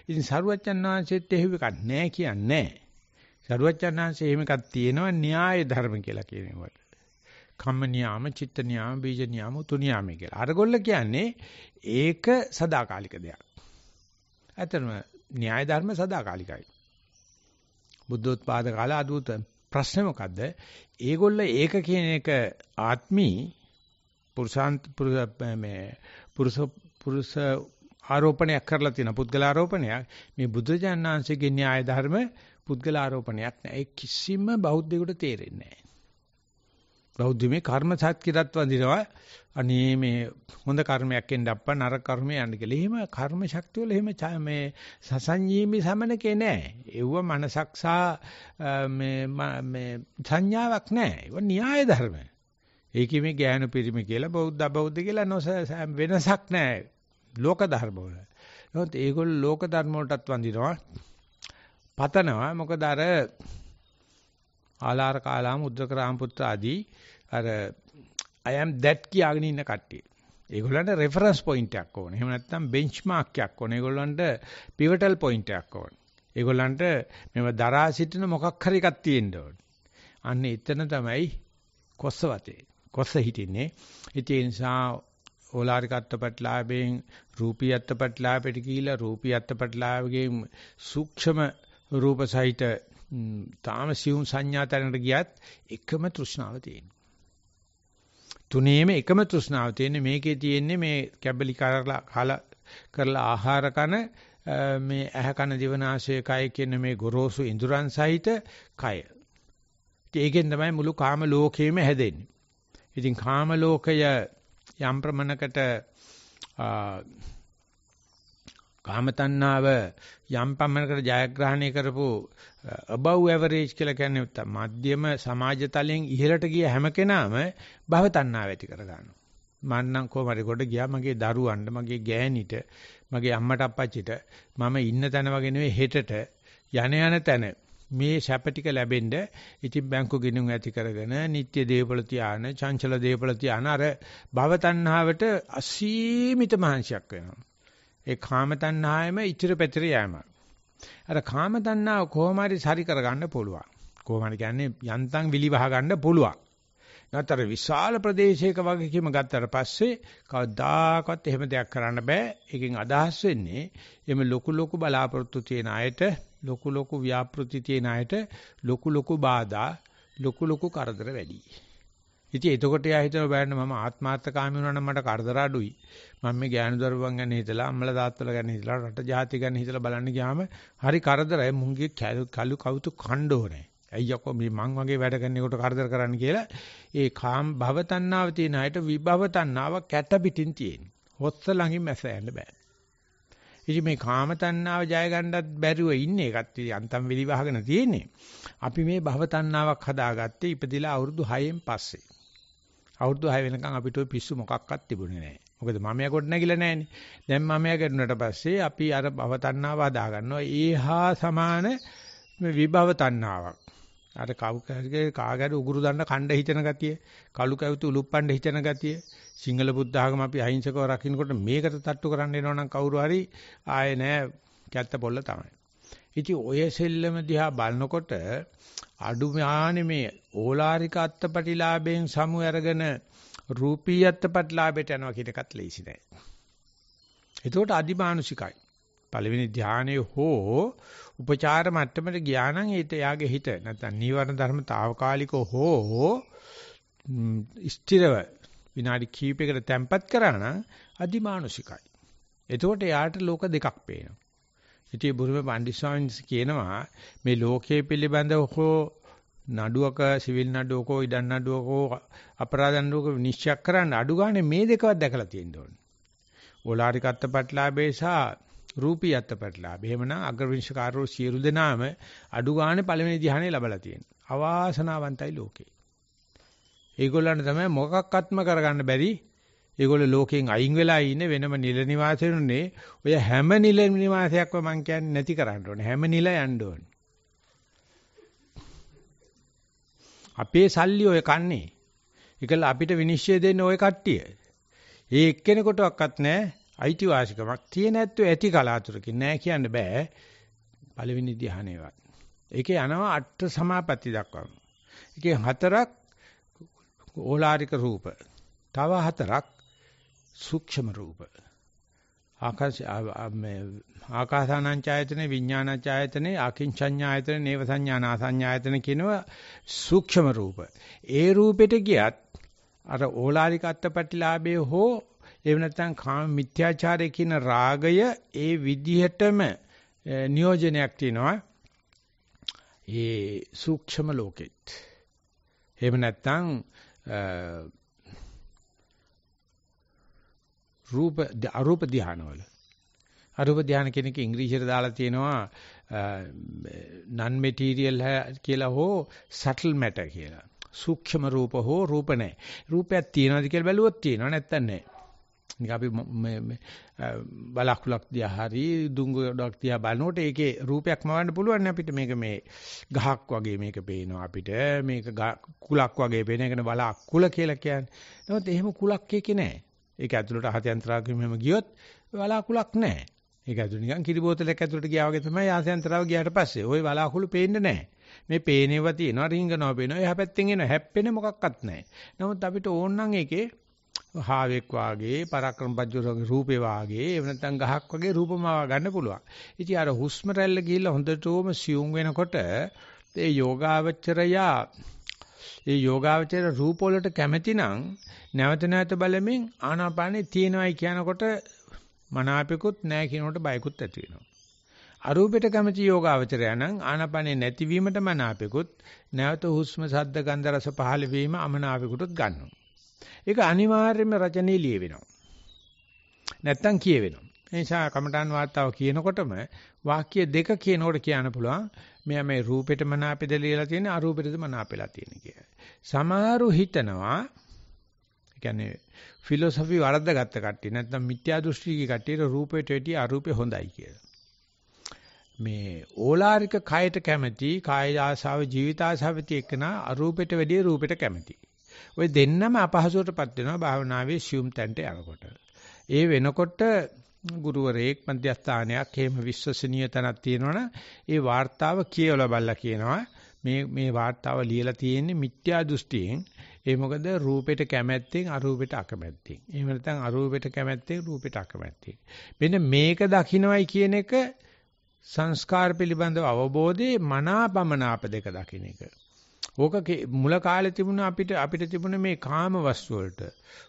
ඉතින් සරුවච්චන් වහන්සේත් එහෙව් එකක් නැහැ කියන්නේ නැහැ. සරුවච්චන් වහන්සේ එහෙම එකක් තියෙනවා න්‍යාය ධර්ම කියලා කියනකොට. කම්ම නියාම, චිත්ත නියාම, බීජ නියාම, උතු නියාම කියලා. අරගොල්ල කියන්නේ ඒක සදාකාලික දෙයක්. ඇත්තම න්‍යාය ධර්ම සදාකාලිකයි. බුද්ධෝත්පාද කාල අදූත ප්‍රශ්නේ මොකද්ද? ඒගොල්ල ඒක කියන එක ආත්මී පුරුෂාන්ත මේ පුරුෂ පුරුෂ ආරෝපණයක් කරලා තියෙන පුද්ගල ආරෝපණයක් මේ බුදුජානනාංශයේ න්‍යාය ධර්ම පුද්ගල ආරෝපණයක් නෑ ඒ කිසිම බෞද්ධයෙකුට තේරෙන්නේ නෑ බෞද්ධමේ කර්ම සත්‍යයත් වඳිනවා. අනේ මේ හොඳ කර්මයක් එන්න අප්පා නරක කර්මය යන්න කියලා. එහෙම කර්ම ශක්තිය වල එහෙම මේ සසංජීමි සමනකේ නැහැ. ඒව මනසක් සා මේ මේ සංඥාවක් නැහැ. ඒව න්‍යාය ධර්ම. ඒකේ මේ ඥාන පිරිමි කියලා බෞද්ධ අබෞද්ධ කියලා නොස වෙනසක් නැහැ. ලෝක ධර්ම වල. නමුත් ඒගොල්ලෝ ලෝක ධර්ම වලටත් වඳිනවා. පතනවා. මොකද අර ආලාර කාලා මුද්‍රක රාමපුත්‍ර ආදී අර I am that කියාගෙන ඉන්න කට්ටිය. ඒගොල්ලන්ට රෙෆරන්ස් පොයින්ට් එකක් ඕනේ. එහෙම නැත්නම් බෙන්ච්මාක් එකක් ඕනේ. ඒගොල්ලන්ට පිවටල් පොයින්ට් එකක් ඕනේ. ඒගොල්ලන්ට මේව දරා සිටින මොකක් හරි එකක් තියෙන්න ඕනේ. අන්න එතන තමයි කොස්ස වතේ. කොස්ස හිටින්නේ. ඒ නිසා ඕලාරික අත්පත්ලාභයෙන් රූපී අත්පත්ලාභයට කියලා රූපී අත්පත්ලාභයෙන් සූක්ෂම රූපසහිත තාම සියුම් සංඥා තැනට ගියත් එකම තෘෂ්ණාව තියෙනවා. තුනේම එකම තෘෂ්ණාව තියෙන්නේ මේකේ තියෙන්නේ මේ කැබලි කරලා කාලා කරලා ආහාර කන මේ ඇහ කන දිවනාශය කය කියන මේ ගොරෝසු ඉඳුරන් සහිත කය. ඒකෙන් තමයි මුළු කාම ලෝකයම හැදෙන්නේ. ඉතින් කාම ලෝකය යම් ප්‍රමණකට කාම තණ්හාව යම් පමණකට ජයග්‍රහණය කරපු Uh, above average කියලා කියන්නේ නැත්තම් මධ්‍යම සමාජ තලයෙන් ඉහළට ගිය හැම කෙනාම භව තණ්හාව ඇති කර ගන්නවා. මන්නම් කොහමද කොට ගියා මගේ දරුවන්ට මගේ ගෑණිට මගේ අම්මට අප්පච්චිට මම ඉන්න තැන වගේ නෙවෙයි හෙටට යන යන තැන මේ සැප ටික ලැබෙන්න ඉතින් බැංකු ගිණුම් ඇති කරගෙන නිත්‍ය දේපල තියාන චංචල දේපල තියාන අර භව තණ්හාවට අසීමිත මහන්සියක් වෙනවා. ඒ කාම තණ්හාවෙම ඉතිර පැතිර යෑමයි. අර කාම තණ්හාව කොහොම හරි සරි කරගන්න පුළුවන්. කොහොම හරි කියන්නේ යන්තම් විලිවහ ගන්න පුළුවන්. නැත්තර විශාල ප්‍රදේශයක වගකීම ගත්තට පස්සේ කවදාකවත් එහෙම දෙයක් කරන්න බෑ. ඒකෙන් අදහස් වෙන්නේ එimhe ලොකු ලොකු බලාපොරොත්තු තියෙන අයට, ලොකු ලොකු ව්‍යාපෘති තියෙන අයට ලොකු ලොකු බාධා, ලොකු ලොකු කරදර වැඩි. ඉතින් එතකොට එයා හිතන බෑන්න මම ආත්මාර්ථකාමී වුණා නම් මට කරදර අඩුයි. මම මේ ගෑනු දරුවන් ගැන හිතලා, අම්මලා තාත්තලා ගැන හිතලා, රට ජාතිය ගැන හිතලා බලන්න ගියාම හරි කරදරයි. මුංගේ කලු කවුතු කණ්ඩ ඕනේ. ඇයි යකෝ මේ මං වගේ වැඩ කරනකොට කරදර කරන්න කියලා ඒ කාම භව තණ්හාව තියෙන අයට විභව තණ්හාව කැට පිටින් තියෙන. හොස්ස ළඟින් මැස යන්න බෑ. ඉතින් මේ කාම තණ්හාව ජය ගන්නත් බැරුව ඉන්නේ ඒකත් යන්තම් වෙලි වහගෙන තියෙන්නේ. අපි මේ භව තණ්හාවක් හදාගත්තේ ඉපදිලා අවුරුදු 6න් පස්සේ. අවුරුදු 6 වෙනකන් අපිට ඔය පිස්සු මොකක්වත් තිබුණේ නැහැ. මොකද මමයා කොට නැගිලා නැහනේ. දැන් මමයා ගැටුණට පස්සේ අපි අර භව තණ්හාව හදා ගන්නවා. ඒහා සමාන මේ විභව තණ්හාවක්. අර කවුකගේ කාගෑර උගුරු දන්න කණ්ඩ හිතන ගතිය, කලු කැවුතු උලුප්පණ්ඩ හිතන ගතිය, සිංහල බුද්ධ ආගම අපි අහිංසකව රකින්නකොට මේකට තට්ටු කරන්න එනවා නම් කවුරු හරි ආයේ නෑ කැත්ත පොල්ල තමයි. ඉතින් ඔය සෙල්ලම දිහා බලනකොට අඩු ඥානෙ මේ ඕලාරික අත්පටිලාභයෙන් සමු අරගෙන රූපී අත්පටිලාභයට යනවා කියන එකත් ලේසි නෑ. ඒතකොට අදිමානුෂිකයි. පළවෙනි ධානයේ හෝ උපචාර මට්ටමට ගියා නම් ඒත යාගේ හිත නැත්නම් නීවරණ ධර්මතාවකාලික හෝ ස්ථිරව විනාඩි කීපයකට තැම්පත් කරා නම් අදිමානුෂිකයි. එතකොට යාට ලෝක දෙකක් පේනවා. ඉතින් බුරුම පණ්ඩිස්වාමීන් කියනවා මේ ලෝකයේ පිළිබඳව හෝ නඩුවක සිවිල් නඩුවක ඉඩම් නඩුවක අපරාධ නඩුවක නිශ්චය කරන්න අඩු ගානේ මේ දෙකවත් දැකලා තියෙන්න ඕනේ. ඕලාරික අත්පත්ලාභේ සහ රූපී අත්පත්ලාභ. එහෙමනම් අග්‍රවිනිශ්චකාරෝ සියලු දෙනාම අඩු ගානේ පළවෙනි ධ්‍යානෙ ලැබලා තියෙනවා. අවාසනාවන්තයි ලෝකේ. ඒගොල්ලන්ට තමයි මොකක්වත්ම කරගන්න බැරි ඒගොල්ලෝ ලෝකයෙන් අයින් වෙලා ඉන්නේ වෙනම නිල නිවාසෙනුනේ. ඔය හැම නිල නිවාසයක්ම මං කියන්නේ නැති කරන්න ඕනේ. හැම නිල යන්න ඕනේ. අපේ සල්ලි ඔය කන්නේ. ඒකල අපිට විනිශ්චය දෙන්නේ ওই කට්ටිය. ඒ එක්කෙනෙකුටවත් නැහැ අයිතිවාසිකමක් තියෙන ඇත්තෝ ඇති කලාතුරකින් නැහැ කියන්න බෑ. පළවෙනි ධ්‍යානෙවත්. ඒකේ යනවා අට සමාපatti දක්වනවා. ඒකේ හතරක් ඕලාරික රූප. තව හතරක් සූක්ෂම රූප ආකාශ මේ ආකාසානංචායතනේ විඥානංචායතනේ ආකින්චඤ්ඤායතනේ නේව සංඥානාසඤ්ඤායතන කියනවා සූක්ෂම රූප ඒ රූපෙට ගියත් අර ඕලාරික අත්පටිලාභේ හෝ එහෙම නැත්නම් කාම මිත්‍යාචාරය කියන රාගය ඒ විදිහටම නියෝජනයක් තියෙනවා ඒ සූක්ෂම ලෝකෙත්. එහෙම නැත්නම් රූප අරූප ධානවල අරූප ධාන කියන එක ඉංග්‍රීසියට දාලා තියෙනවා non material කියලා හෝ subtle matter කියලා. සූක්ෂම රූප හෝ රූප නැහැ. රූපයක් තියෙනවද කියලා බැලුවොත් තියෙනව නැත්තම් නැහැ. නික අපි මේ බලාකුලක් දිහා හරි දුඟුඩක් දිහා බලනකොට ඒකේ රූපයක් මවන්න පුළුවන් අපිට මේක මේ ගහක් වගේ මේක පේනවා අපිට මේක කුලක් වගේ පේන එකන බලාකුල කියලා කියන්නේ. නමුත් එහෙම කුලක් එකේ නෑ. ඒක ඇතුළට ආහත්‍යන්තරාවකින් මෙහෙම ගියොත් වලාකුලක් නැහැ. ඒක ඇතුළේ නිකන් කිරි බෝතලයක් ඇතුළට ගියා වගේ තමයි ආහත්‍යන්තරාව ගියාට පස්සේ. ওই වලාකුළු පේන්නේ නැහැ. මේ පේනේවා තියෙනවා රින්ගනවා පේනවා එහා පැත්තෙන් එනවා හැප්පෙන මොකක්වත් නැහැ. නමුත් අපිට ඕන නම් ඒකේ හාවෙක් වාගේ පරාක්‍රමපජ්ජෝගේ රූපේ වාගේ එහෙම නැත්නම් ගහක් වාගේ රූපමාව ගන්න පුළුවන්. ඉතින් අර හුස්ම රැල්ල ගිහිල්ලා හොඳටම සියුම් වෙනකොට ඒ යෝගාවචරයා ඒ යෝගාවචර රූප වලට කැමැතිනම් නැවත නැවත බලමින් ආනාපානේ තියෙනවයි කියනකොට මනාපෙකුත් නැහැ කියනකොට බයකුත් ඇති වෙනවා. අරූපෙට කැමැති යෝගාවචරය නම් ආනාපානේ නැතිවීමට මනාපෙකුත් නැවත හුස්ම සද්ද ගන්ධ රස පහළ වීම අමනාපෙකුටත් ගන්නවා. ඒක අනිවාර්යයෙන්ම රචනයේ ලියවෙනවා. නැත්තම් කියවෙනවා. එනිසා කමඨාන් වාතාව කියනකොටම වාක්‍ය දෙක කියනකොට කියන්න පුළුවන් මෙයා මේ රූපෙට මනාපෙද ලියලා තියෙන අරූපෙටද මනාපෙලා තියෙන කියලා. සමහරු හිතනවා කියන්නේ ෆිලොසොෆි වරද්දගත්ත කට්ටිය නැත්නම් මිත්‍යා දෘෂ්ටිකී කට්ටියට රූපෙට වැඩිය අරූපේ හොඳයි කියලා. මේ ඕලාරික කයට කැමති කාය ආශාව ජීවිත ආශාව තියෙකන අරූපෙට වැඩිය රූපෙට කැමති. ওই දෙන්නම අපහසුවටපත් වෙනවා භාවනාවේ සියුම් තැන්ට යනකොට. ඒ වෙනකොට ගුරුවරයෙක් මධ්‍යස්ථානයක් හේම විශ්වසනීය තැනක් තියෙනවනේ ඒ වார்த்தාව කියවලා බලලා කියනවා මේ මේ වார்த்தාව ලියලා තියෙන්නේ මිත්‍යා දෘෂ්ටියෙන් ඒ මොකද රූපෙට කැමැත්තෙන් අරූපෙට අකමැත්තෙන් එහෙම නැත්නම් අරූපෙට කැමැත්තෙන් රූපෙට අකමැත්තෙන් මෙන්න මේක දකින්නයි කියන එක සංස්කාර පිළිබඳව අවබෝධයේ මනාපමනාප දෙක දකින්න එක ඕක මුල කාලේ තිබුණ අපිට අපිට තිබුණ මේ කාම වස්තු වලට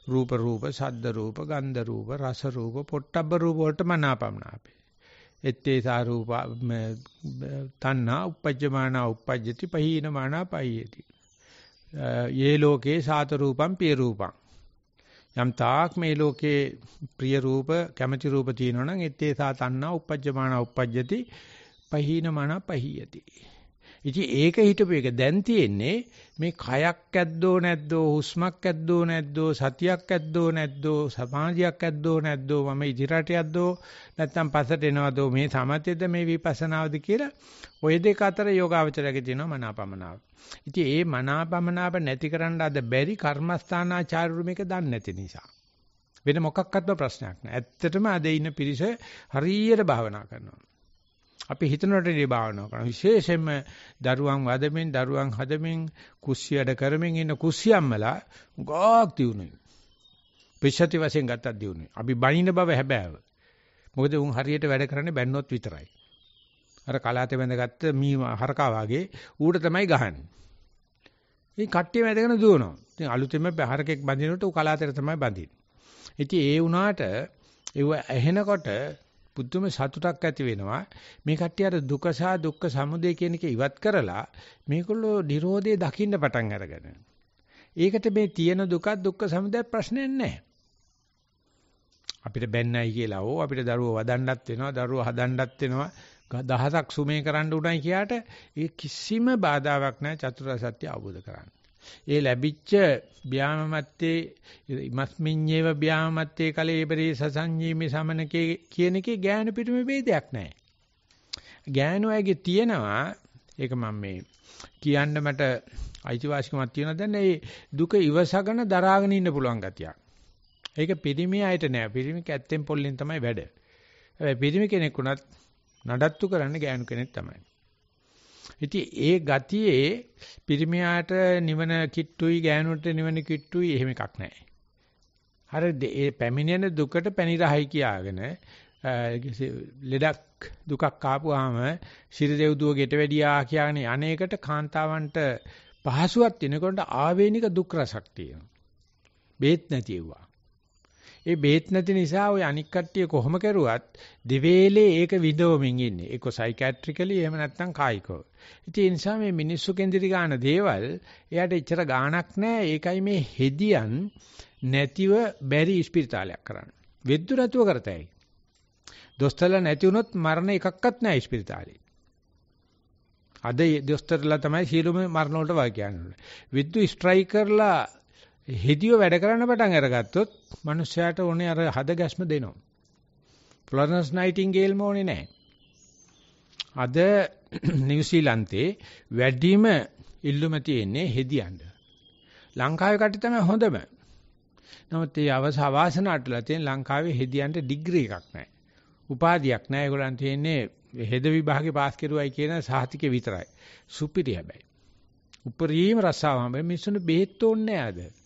රූප රූප ශබ්ද රූප ගන්ධ රූප රස රූප පොට්ටබ්බ රූප වලට මනාපමනාපේ එත්තේ සාරූප තණ්හා uppajjamana uppajjati pahinamana pahiyati යේ ලෝකේ සාත රූපම් පිය රූපම් යම් තාක් මේ ලෝකේ ප්‍රිය රූප කැමැති රූප තියෙනවනම් එත්තේ සා තණ්හා uppajjamana uppajjati pahinamana pahiyati ඉතින් ඒක හිටපු එක දැන් තියෙන්නේ මේ කයක් ඇද්දෝ නැද්දෝ හුස්මක් ඇද්දෝ නැද්දෝ සතියක් ඇද්දෝ නැද්දෝ සමාධියක් ඇද්දෝ නැද්දෝ මම ඉදිරට යද්දෝ නැත්තම් පස්සට එනවදෝ මේ සමතේද මේ විපස්සනාවද කියලා ওই දෙක අතර යෝගාවචරයේ තියෙනවා මනාපමනාව. ඉතින් ඒ මනාපමනාව නැතිකරන්න අද බැරි කර්මස්ථානාචාර්යු මේක දන්නේ නැති නිසා. වෙන මොකක්වත්ම ප්‍රශ්නයක් නැහැ. ඇත්තටම අද ඉන්න පිරිස හරියට භාවනා කරනවා. අපි හිතනට ඉඩ භාවනා කරනවා. විශේෂයෙන්ම දරුවන් වදමින්, දරුවන් හදමින්, කුස්සිය වැඩ කරමින් ඉන්න කුස්සියම්මලා ගාක් දිනුනේ. පිටසති වශයෙන් ගත්තත් දිනුනේ. අපි බනින බව හැබෑව. මොකද උන් හරියට වැඩ කරන්නේ බැන්නොත් විතරයි. අර කලාතේ වැඳගත්ත මී හරකා වාගේ ඌට තමයි ගහන්නේ. මේ කට්ටිය වැඳගෙන දුවනවා. ඉතින් අලුතෙන්ම හරකෙක් බඳිනකොට ඌ කලාතේට තමයි බඳින්නේ. ඉතින් ඒ වුණාට ඒව ඇහෙනකොට පුදුම සතුටක් ඇති වෙනවා මේ කට්ටිය අර දුක සහ දුක්ඛ සමුදය කියන එක ඉවත් කරලා මේගොල්ලෝ Nirodhe දකින්න පටන් අරගෙන ඒකට මේ තියෙන දුක දුක්ඛ සමුදය ප්‍රශ්නයක් නැහැ අපිට බැන්නයි කියලා ඕ අපිට දරුවෝ වදන්නත් වෙනවා දරුවෝ හදන්නත් වෙනවා දහසක් සුමේ කරන්න උණයි කියාට ඒ කිසිම බාධාවක් නැහැ චතුරාර්ය සත්‍ය අවබෝධ කරගන්න ඒ ලැබිච්ච ව්‍යාමත්තේ ඉමස්මිඤ්ඤේව ව්‍යාමත්තේ කලේබරේ සසංජීමේ සමනකේ කියන එකේ ඥාන පිටුමේ ભેදයක් නැහැ. ඥාන ඔයගේ තියෙනවා ඒක මම මේ කියන්න මට අයිතිවාසිකමක් තියෙනවා දැන් ඒ දුක ඉවසගෙන දරාගෙන ඉන්න පුළුවන් ගතියක්. ඒක පිරිමි අයට නෑ. පිරිමි කැත්තෙන් පොල්ලෙන් තමයි වැඩ. හැබැයි පිරිමි කෙනෙක් උනත් නඩත්තු කරන්න ගෑනු කෙනෙක් තමයි. ඉතින් ඒ ගතියේ පිරිමියාට නිවන කිට්ටුයි ගෑනුන්ට නිවන කිට්ටුයි එහෙම එකක් නැහැ. අර ඒ පැමිණෙන දුකට පැණි රහයි කියාගෙන ලෙඩක් දුකක් ආපුවාම ශිරදෙව්දුව ගෙට වැඩියා කියන්නේ අනේකට කාන්තාවන්ට පහසුවක් දෙනකොට ආවේනික දුක් රසක් තියෙනවා. බේත් නැතිවවා. ඒ බේත් නැති නිසා ওই අනික් කට්ටිය කොහොම කරුවත් දෙවේලේ ඒක විඳවමින් ඉන්නේ. ඒක සයිකියාට්‍රිකලි එහෙම නැත්නම් කායිකව. ඉතින් ඒ නිසා මේ මිනිස්සු කේන්ද්‍රී ගාන දේවල් එයාට එච්චර ගාණක් නැහැ. ඒකයි මේ හෙදියන් නැතිව බැරි ස්පිරිතාලයක් කරන්න. වෙද්දු නැතුව කරතයි. දොස්තරලා නැති වුණොත් මරණ එකක්වත් නැහැ ස්පිරිතාලේ. අද දොස්තරලා තමයි සියලුම මරණ වලට වාග් කියන්නේ. විද්දු ස්ට්‍රයිකර්ලා හෙදිව වැඩ කරන්න පටන් අරගත්තොත් මිනිස්සයාට ඕනේ අර හද ගැස්ම දෙනවා. ෆ්ලොරන්ස් නයිටින්ගේල් මොනේ නැහැ. අද නිව්සීලන්තේ වැඩිම ඉල්ලුම තියෙන්නේ හෙදියන්ට. ලංකාවේ කට්ටිය තමයි හොඳම. නමුත් ඒ අවසවාසනාටලා තියෙන ලංකාවේ හෙදියන්ට ඩිග්‍රී එකක් නැහැ. උපාධියක් නැහැ. ඒගොල්ලන් තියෙන්නේ හෙද විභාගේ පාස් කෙරුවයි කියන සාහිතික විතරයි. සුපිරි හැබැයි. උපරිම රස්සාව හැම මිනිස්සුන්ට බෙහෙත් ඕනේ නැහැ අද.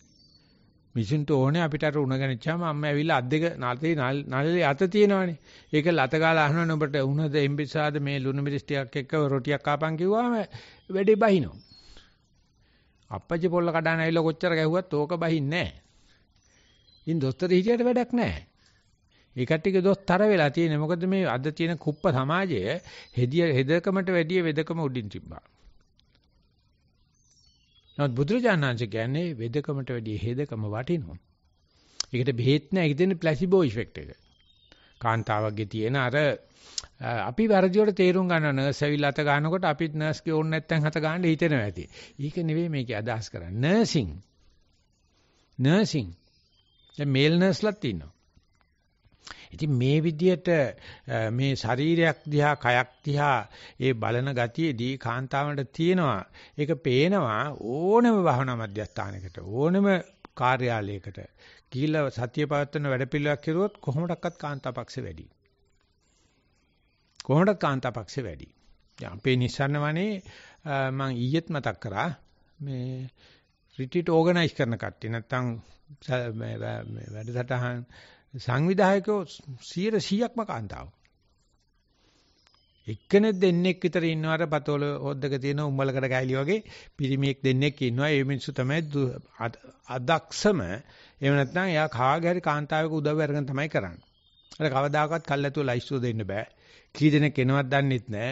මිසුන්ට ඕනේ අපිට අර උණ ගනිච්චාම අම්මා ඇවිල්ලා අත් දෙක නාලේ නාලේ අත තියෙනවනේ. ඒක ලත ගාලා අහනවනේ ඔබට උණද එම්බිසාද මේ ලුණු මිරිස් ටිකක් එක්ක රොටියක් කාපන් කිව්වම වැඩේ බහිනවා. අප්පච්චි පොල්ල කඩන ඇවිල්ලා කොච්චර ගැහුවත් ඕක බහින්නේ නැහැ. ඉතින් දොස්තර හිටියට වැඩක් නැහැ. ඒ කට්ටියගේ දොස් තර වෙලා තියෙන්නේ. මොකද මේ අද තියෙන කුප්ප සමාජය හෙදිය හෙදකමට වැඩිය වෙදකම උඩින් තිබ්බා. නමුත් බුදුරජාණන් වහන්සේ කියන්නේ වෙදකමට වැඩිය හේදකම වටිනවා. ඒකට බෙහෙත් නැහැ. ඒක දෙන්නේ ප්ලාසිබෝ ඉෆෙක්ට් එක. කාන්තාවක්ගේ තියෙන අර අපි වැරදි වල තේරුම් ගන්න නර්ස් ඇවිල්ලා අත ගන්නකොට අපිත් නර්ස් කිය ඕනේ නැත්නම් අත ගන්න හිතෙනවා ඇති. ඒක නෙවෙයි මේකේ අදහස් කරන්නේ. නර්සින්. නර්සින්. දැන් මේල් නර්ස්ලාත් ඉන්නවා. ඉතින් මේ විදියට මේ ශරීරයක් දිහා කයක් දිහා ඒ බලන ගතියේදී කාන්තාවන්ට තියෙනවා ඒක පේනවා ඕනම වහන මධ්‍යස්ථානයකට ඕනම කාර්යාලයකට ගිහිල්ලා සතිය පවත්වන වැඩපිළිවෙලක් කරුවොත් කොහොමඩක්වත් කාන්තාපක්ෂ වැඩි කොහොමඩක් කාන්තාපක්ෂ වැඩි අපේ නිස්සන්න වනේ මම ඊයේත් මතක් කරා මේ රිට්‍රීට් ඕගනයිස් කරන කට්ටිය නැත්තම් වැඩසටහන් සංවිධායකයෝ 100%ක්ම කාන්තාවෝ. එක්කෙනෙක් දෙන්නෙක් විතර ඉන්නවට පතෝල හොද්දක තියෙන උම්බලකට ගෑලි වගේ පිරිමියෙක් දෙන්නෙක් ඉන්නවා. ඒ මිනිස්සු තමයි අදක්ෂම. එහෙම නැත්නම් එයා කාගේ හරි කාන්තාවක උදව් අරගෙන තමයි කරන්නේ. අර කවදාකවත් කල්ැතුව ලයිස්ට් දෙන්න බෑ. කී දෙනෙක් එනවද දන්නෙත් නෑ.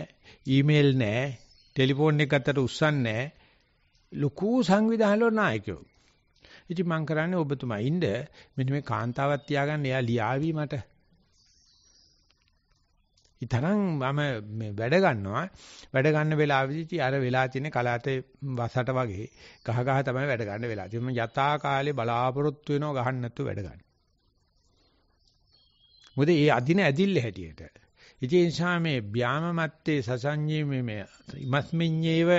ඊමේල් නෑ. ටෙලිෆෝන් එකකට උස්සන්නේ නෑ. ලොකු සංවිධානවල නායකයෝ ඉතින් මං කරන්නේ ඔබතුමා ඉන්න මෙන්න මේ කාන්තාවක් තියාගන්න එයා ලියාවි මට. ඊතරම් මම මේ වැඩ ගන්නවා. වැඩ ගන්න වෙලාවෙදී අර වෙලා තියෙන කලාතේ වසට වගේ ගහ ගහ තමයි වැඩ ගන්න වෙලා. ඉතින් මම යථා කාලේ බලාපොරොත්තු වෙනව ගහන්න නැතුව වැඩ ගන්න. මොකද මේ අදින ඇදිල්ල හැටියට ඉතින් සා මේ ව්‍යාමමත්තේ සසංජීමේ මේ ඉමස්මිඤ්ඤේව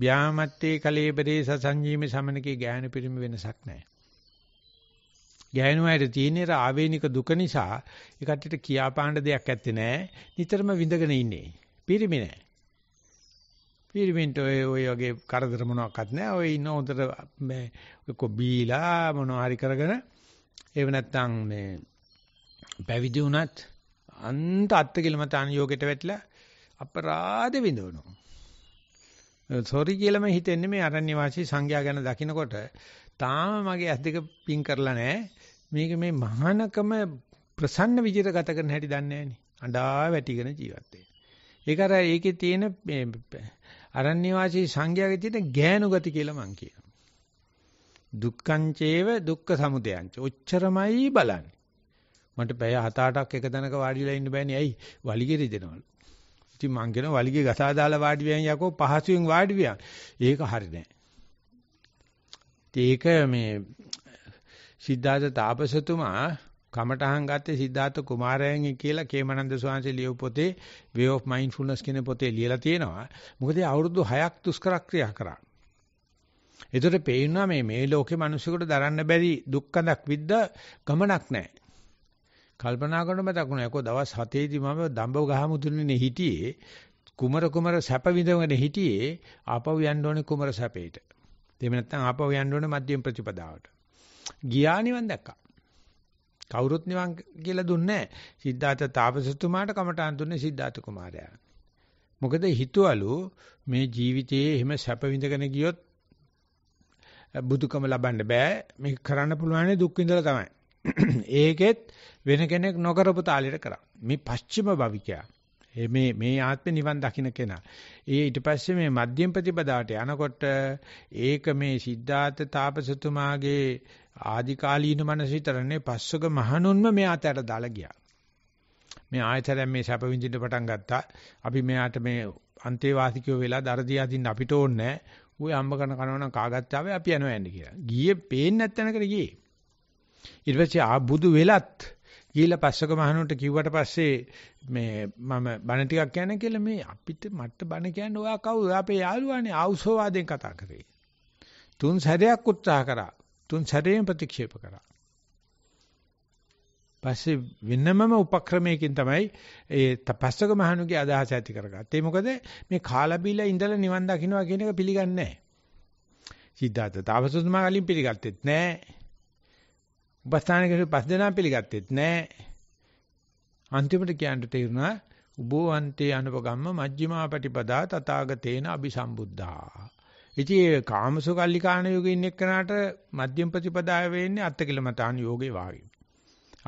ව්‍යාමමත්තේ කලේබරේ සසංජීමේ සමනකේ ගායන පිරිම වෙනසක් නැහැ. ගෑනු අයට තියෙන ආවේනික දුක නිසා ඒ කට්ටියට කියාපාන්න දෙයක් ඇත්තේ නැහැ. නිතරම විඳගෙන ඉන්නේ. පිරිමි නැහැ. පිරිමින්ට ඔය ඔය වගේ කරදර මොනවත් නැහැ. ඔය ඉන්න හොඳට මේ කො බීලා මොනවා හරි කරගෙන ඒව නැත්තම් මේ පැවිදි වුණත් අන්ත අත්කිලමතාන යෝගයට වැටිලා අපරාධ විඳවනවා. සෝරි කියලාම හිතෙන්නේ මේ අරණ්‍ය වාසී සංඝයා ගැන දකිනකොට තාම මගේ ඇස් දෙක පින් කරලා නැහැ. මේක මේ මහානකම ප්‍රසන්න විදියට ගත කරන හැටි දන්නේ නැහෙනි. අඬා වැටිගෙන ජීවත් වෙන. ඒක අර ඒකේ තියෙන මේ අරණ්‍ය වාසී සංඝයාගේ තියෙන ගෑනු ගති කියලා මං කියනවා. දුක්ඛං චේව දුක්ඛ සමුදයං ච. ඔච්චරමයි බලන්නේ. මට පැය 7-8ක් එක දණක වාඩිලා ඉන්න බෑනේ ඇයි? වලිගෙ රිදෙනවලු. ඉතින් මං කියන වලිගෙ ගසා දාලා වාඩි වෙයන් යකෝ පහසුවෙන් වාඩි වෙයන්. ඒක හරි නෑ. ඒක මේ සිද්ධාර්ථ තාපසතුමා කමටහන් ගත්තේ සිද්ධාර්ථ කුමාරයන්ගේ කියලා කේමනන්ද ස්වාමීන් ලියපු පොතේ Way of Mindfulness කියන පොතේ ලියලා තියෙනවා. මොකද අවුරුදු 6ක් දුෂ්කර ක්‍රියා කරා. ඒතර පේනවා මේ මේ ලෝකේ මිනිසෙකුට දරන්න බැරි දුක්කඳක් විද්ද ගමනක් නැහැ. කල්පනා කරනකොට මතක් වුණා යකෝ දවස් 7 දී මම දඹ ගහමුදුනේ හිටියේ කුමර කුමර සැප විඳවගෙන හිටියේ ආපහු යන්න ඕනේ කුමර සැපේට. එහෙම නැත්නම් ආපහු යන්න ඕනේ මධ්‍යම ප්‍රතිපදාවට. ගියා නිවන් දැක්කා. කවුරුත් නිවන් කියලා දුන්නේ නැහැ. සිද්ධාර්ථ තාපසතුමාට කමටහන් දුන්නේ සිද්ධාර්ථ කුමාරයා. මොකද හිතවලු මේ ජීවිතයේ එහෙම සැප විඳගෙන ගියොත් බුදුකම ලබන්න බෑ. මේක කරන්න පුළුවන් දුක් විඳලා තමයි. ඒකෙත් වෙන කෙනෙක් නොකරපු තාලෙට කරා. මේ පස්චිම භවිකයා. මේ මේ ආත්මේ නිවන් දකින්න කෙනා. ඒ ඊට පස්සේ මේ මධ්‍යම ප්‍රතිපදාවට යනකොට ඒක මේ සිද්ධාර්ථ තාපසතුමාගේ ආධිකාලීන මනස විතරනේ පස්සක මහණුන්ම මේ ආතයට දාලා ගියා. මේ ආයතරයෙන් මේ සැප විඳින්න පටන් ගත්තා. අපි මෙයාට මේ අන්තේවාසිකයෝ වෙලා දරදී අදින්න අපිට ඕනේ. ඌ යම්බ කරන කනවනම් කාගත්තාවේ අපි යනවා යන්නේ කියලා. ගියේ පේන්නේ නැත්නම් කරේ ගියේ. ඊට පස්සේ ආ බුදු වෙලත් ගිහිල්ලා පස්සක මහනුවරට කිව්වට පස්සේ මේ මම බණ ටිකක් කියන්නේ කියලා මේ අපිට මට බණ කියන්නේ ඔයා කවුද අපේ යාළුවානේ ආවුසෝවාදෙන් කතා කරේ තුන් සැරයක් උත්සාහ කරා තුන් සැරේම ප්‍රතික්ෂේප කරා පස්සේ වෙනමම උපක්‍රමයකින් තමයි ඒ තපස්සක මහණුගේ අදහස ඇති කරගත්තේ. මොකද මේ කාලබීලා ඉඳලා නිවන් දකින්නවා කියන එක පිළිගන්නේ නැහැ. සිද්ධාර්ථ තාපසතුමා කලින් පිළිගත්තෙත් නැහැ. උපස්ථානයකට පස් දෙනා පිළිගත්තෙත් නෑ. අන්තිමට කියන්න තේරුණා උභවන්තේ අනුපගම්ම මජ්ක්‍ධිමා පටිපදා තථාගතේන අபிසම්බුද්ධා. ඉතින් කාමසුකල්ලි කාණ යෝගයේ ඉන්න එක්කනට මධ්‍යම ප්‍රතිපදාව වෙන්නේ අත්තිකිලමතාන යෝගේ වාගේ.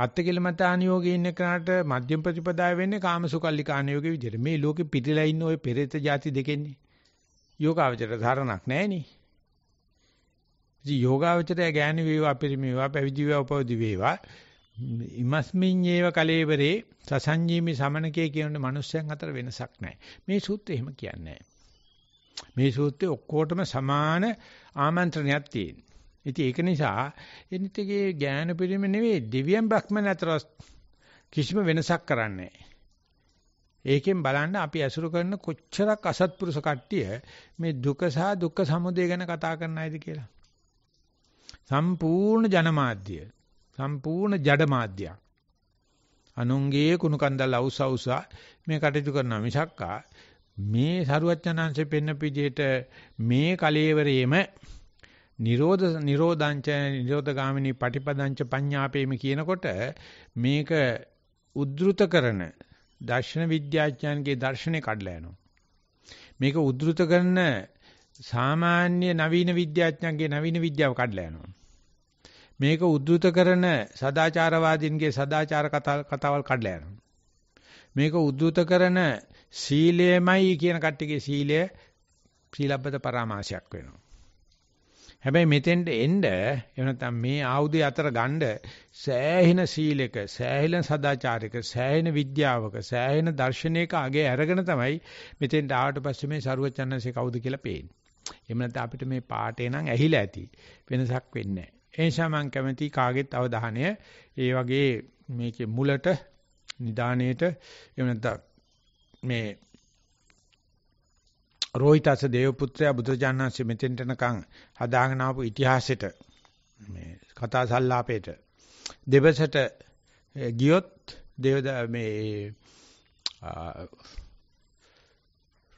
අත්තිකිලමතාන යෝගයේ ඉන්න එක්කනට මධ්‍යම ප්‍රතිපදාව වෙන්නේ කාමසුකල්ලි කාණ යෝගේ විදිහට. මේ ලෝකෙ පිටිලා ඉන්න ওই පෙරේත જાති දෙකෙන්නේ. යෝගාවචර ධාරණක් නැහෙනේ. ඉතින් යෝගාවචරය ගෑනි වේවා පිරිමි වේවා පැවිදි වේවා උපවිදි වේවා ඉමස්මින් යේව කලේවරේ සසංජීමි සමනකේ කියන මනුස්සයන් අතර වෙනසක් නැහැ. මේ සූත්‍රය එහෙම කියන්නේ මේ සූත්‍රයේ ඔක්කොටම සමාන ආමන්ත්‍රණයක් තියෙනවා. ඉතින් ඒක නිසා එනිතගේ ඥාන පිරිම නෙවෙයි දිව්‍යම් බ්‍රහ්මන අතර කිසිම වෙනසක් කරන්නේ ඒකෙන් බලන්න අපි ඇසුරු කරන කොච්චරක් අසත්පුරුෂ කට්ටිය මේ දුක සහ දුක්ඛ සමුදය ගැන කතා කරන්නයිද කියලා. සම්පූර්ණ ජනමාධ්‍ය සම්පූර්ණ ජඩ මාධ්‍යයක්. අනුන්ගේ කුණු කන්දල් අවුස අවුසා මේ කටයුතු කරන මිසක්කා මේ සරුවචනංශෙ පෙන්න පිළිදෙට මේ කලේවරේම නිරෝධ නිරෝධංච නිරෝධගාමිනී පටිපදංච පඤ්ඤාපේම කියනකොට මේක උද්දෘත කරන දර්ශන විද්‍යාඥයන්ගේ දර්ශනේ කඩලා යනවා. මේක උද්දෘත කරන සාමාන්‍ය නවීන විද්‍යාඥයන්ගේ නවීන විද්‍යාව කඩලා යනවා. මේක උද්දුත කරන සදාචාරවාදීන්ගේ සදාචාර කතාවල් කඩලා යනවා. මේක උද්දුත කරන සීලයමයි කියන කට්ටියගේ සීලය සීලබ්බත පරාමාසයක් වෙනවා. හැබැයි මෙතෙන්ට එන්න එහෙම මේ ආයුධය අතර ගන්න සෑහෙන සීලක, සෑහෙන සදාචාරික, සෑහෙන විද්‍යාවක, සෑහෙන දර්ශනයක අගේ අරගෙන තමයි මෙතෙන්ට ආවට පස්සේ මේ සරුවචන්නසේ කවුද කියලා පේන්නේ. එහෙම නැත්නම් අපිට මේ පාඩේ නම් ඇහිලා ඇති. වෙනසක් වෙන්නේ නැහැ. එනිසා මම කැමති කාගෙත් අවධානය ඒ වගේ මේකේ මුලට නිදාණයට එහෙම නැත්නම් මේ රෝහිතස දේවපුත්‍රයා බුදුජානනාංශ මෙතෙන්ට නකන් හදාගෙන ආපු ඉතිහාසෙට මේ කතා සංලාපේට දෙබසට ගියොත් දේව මේ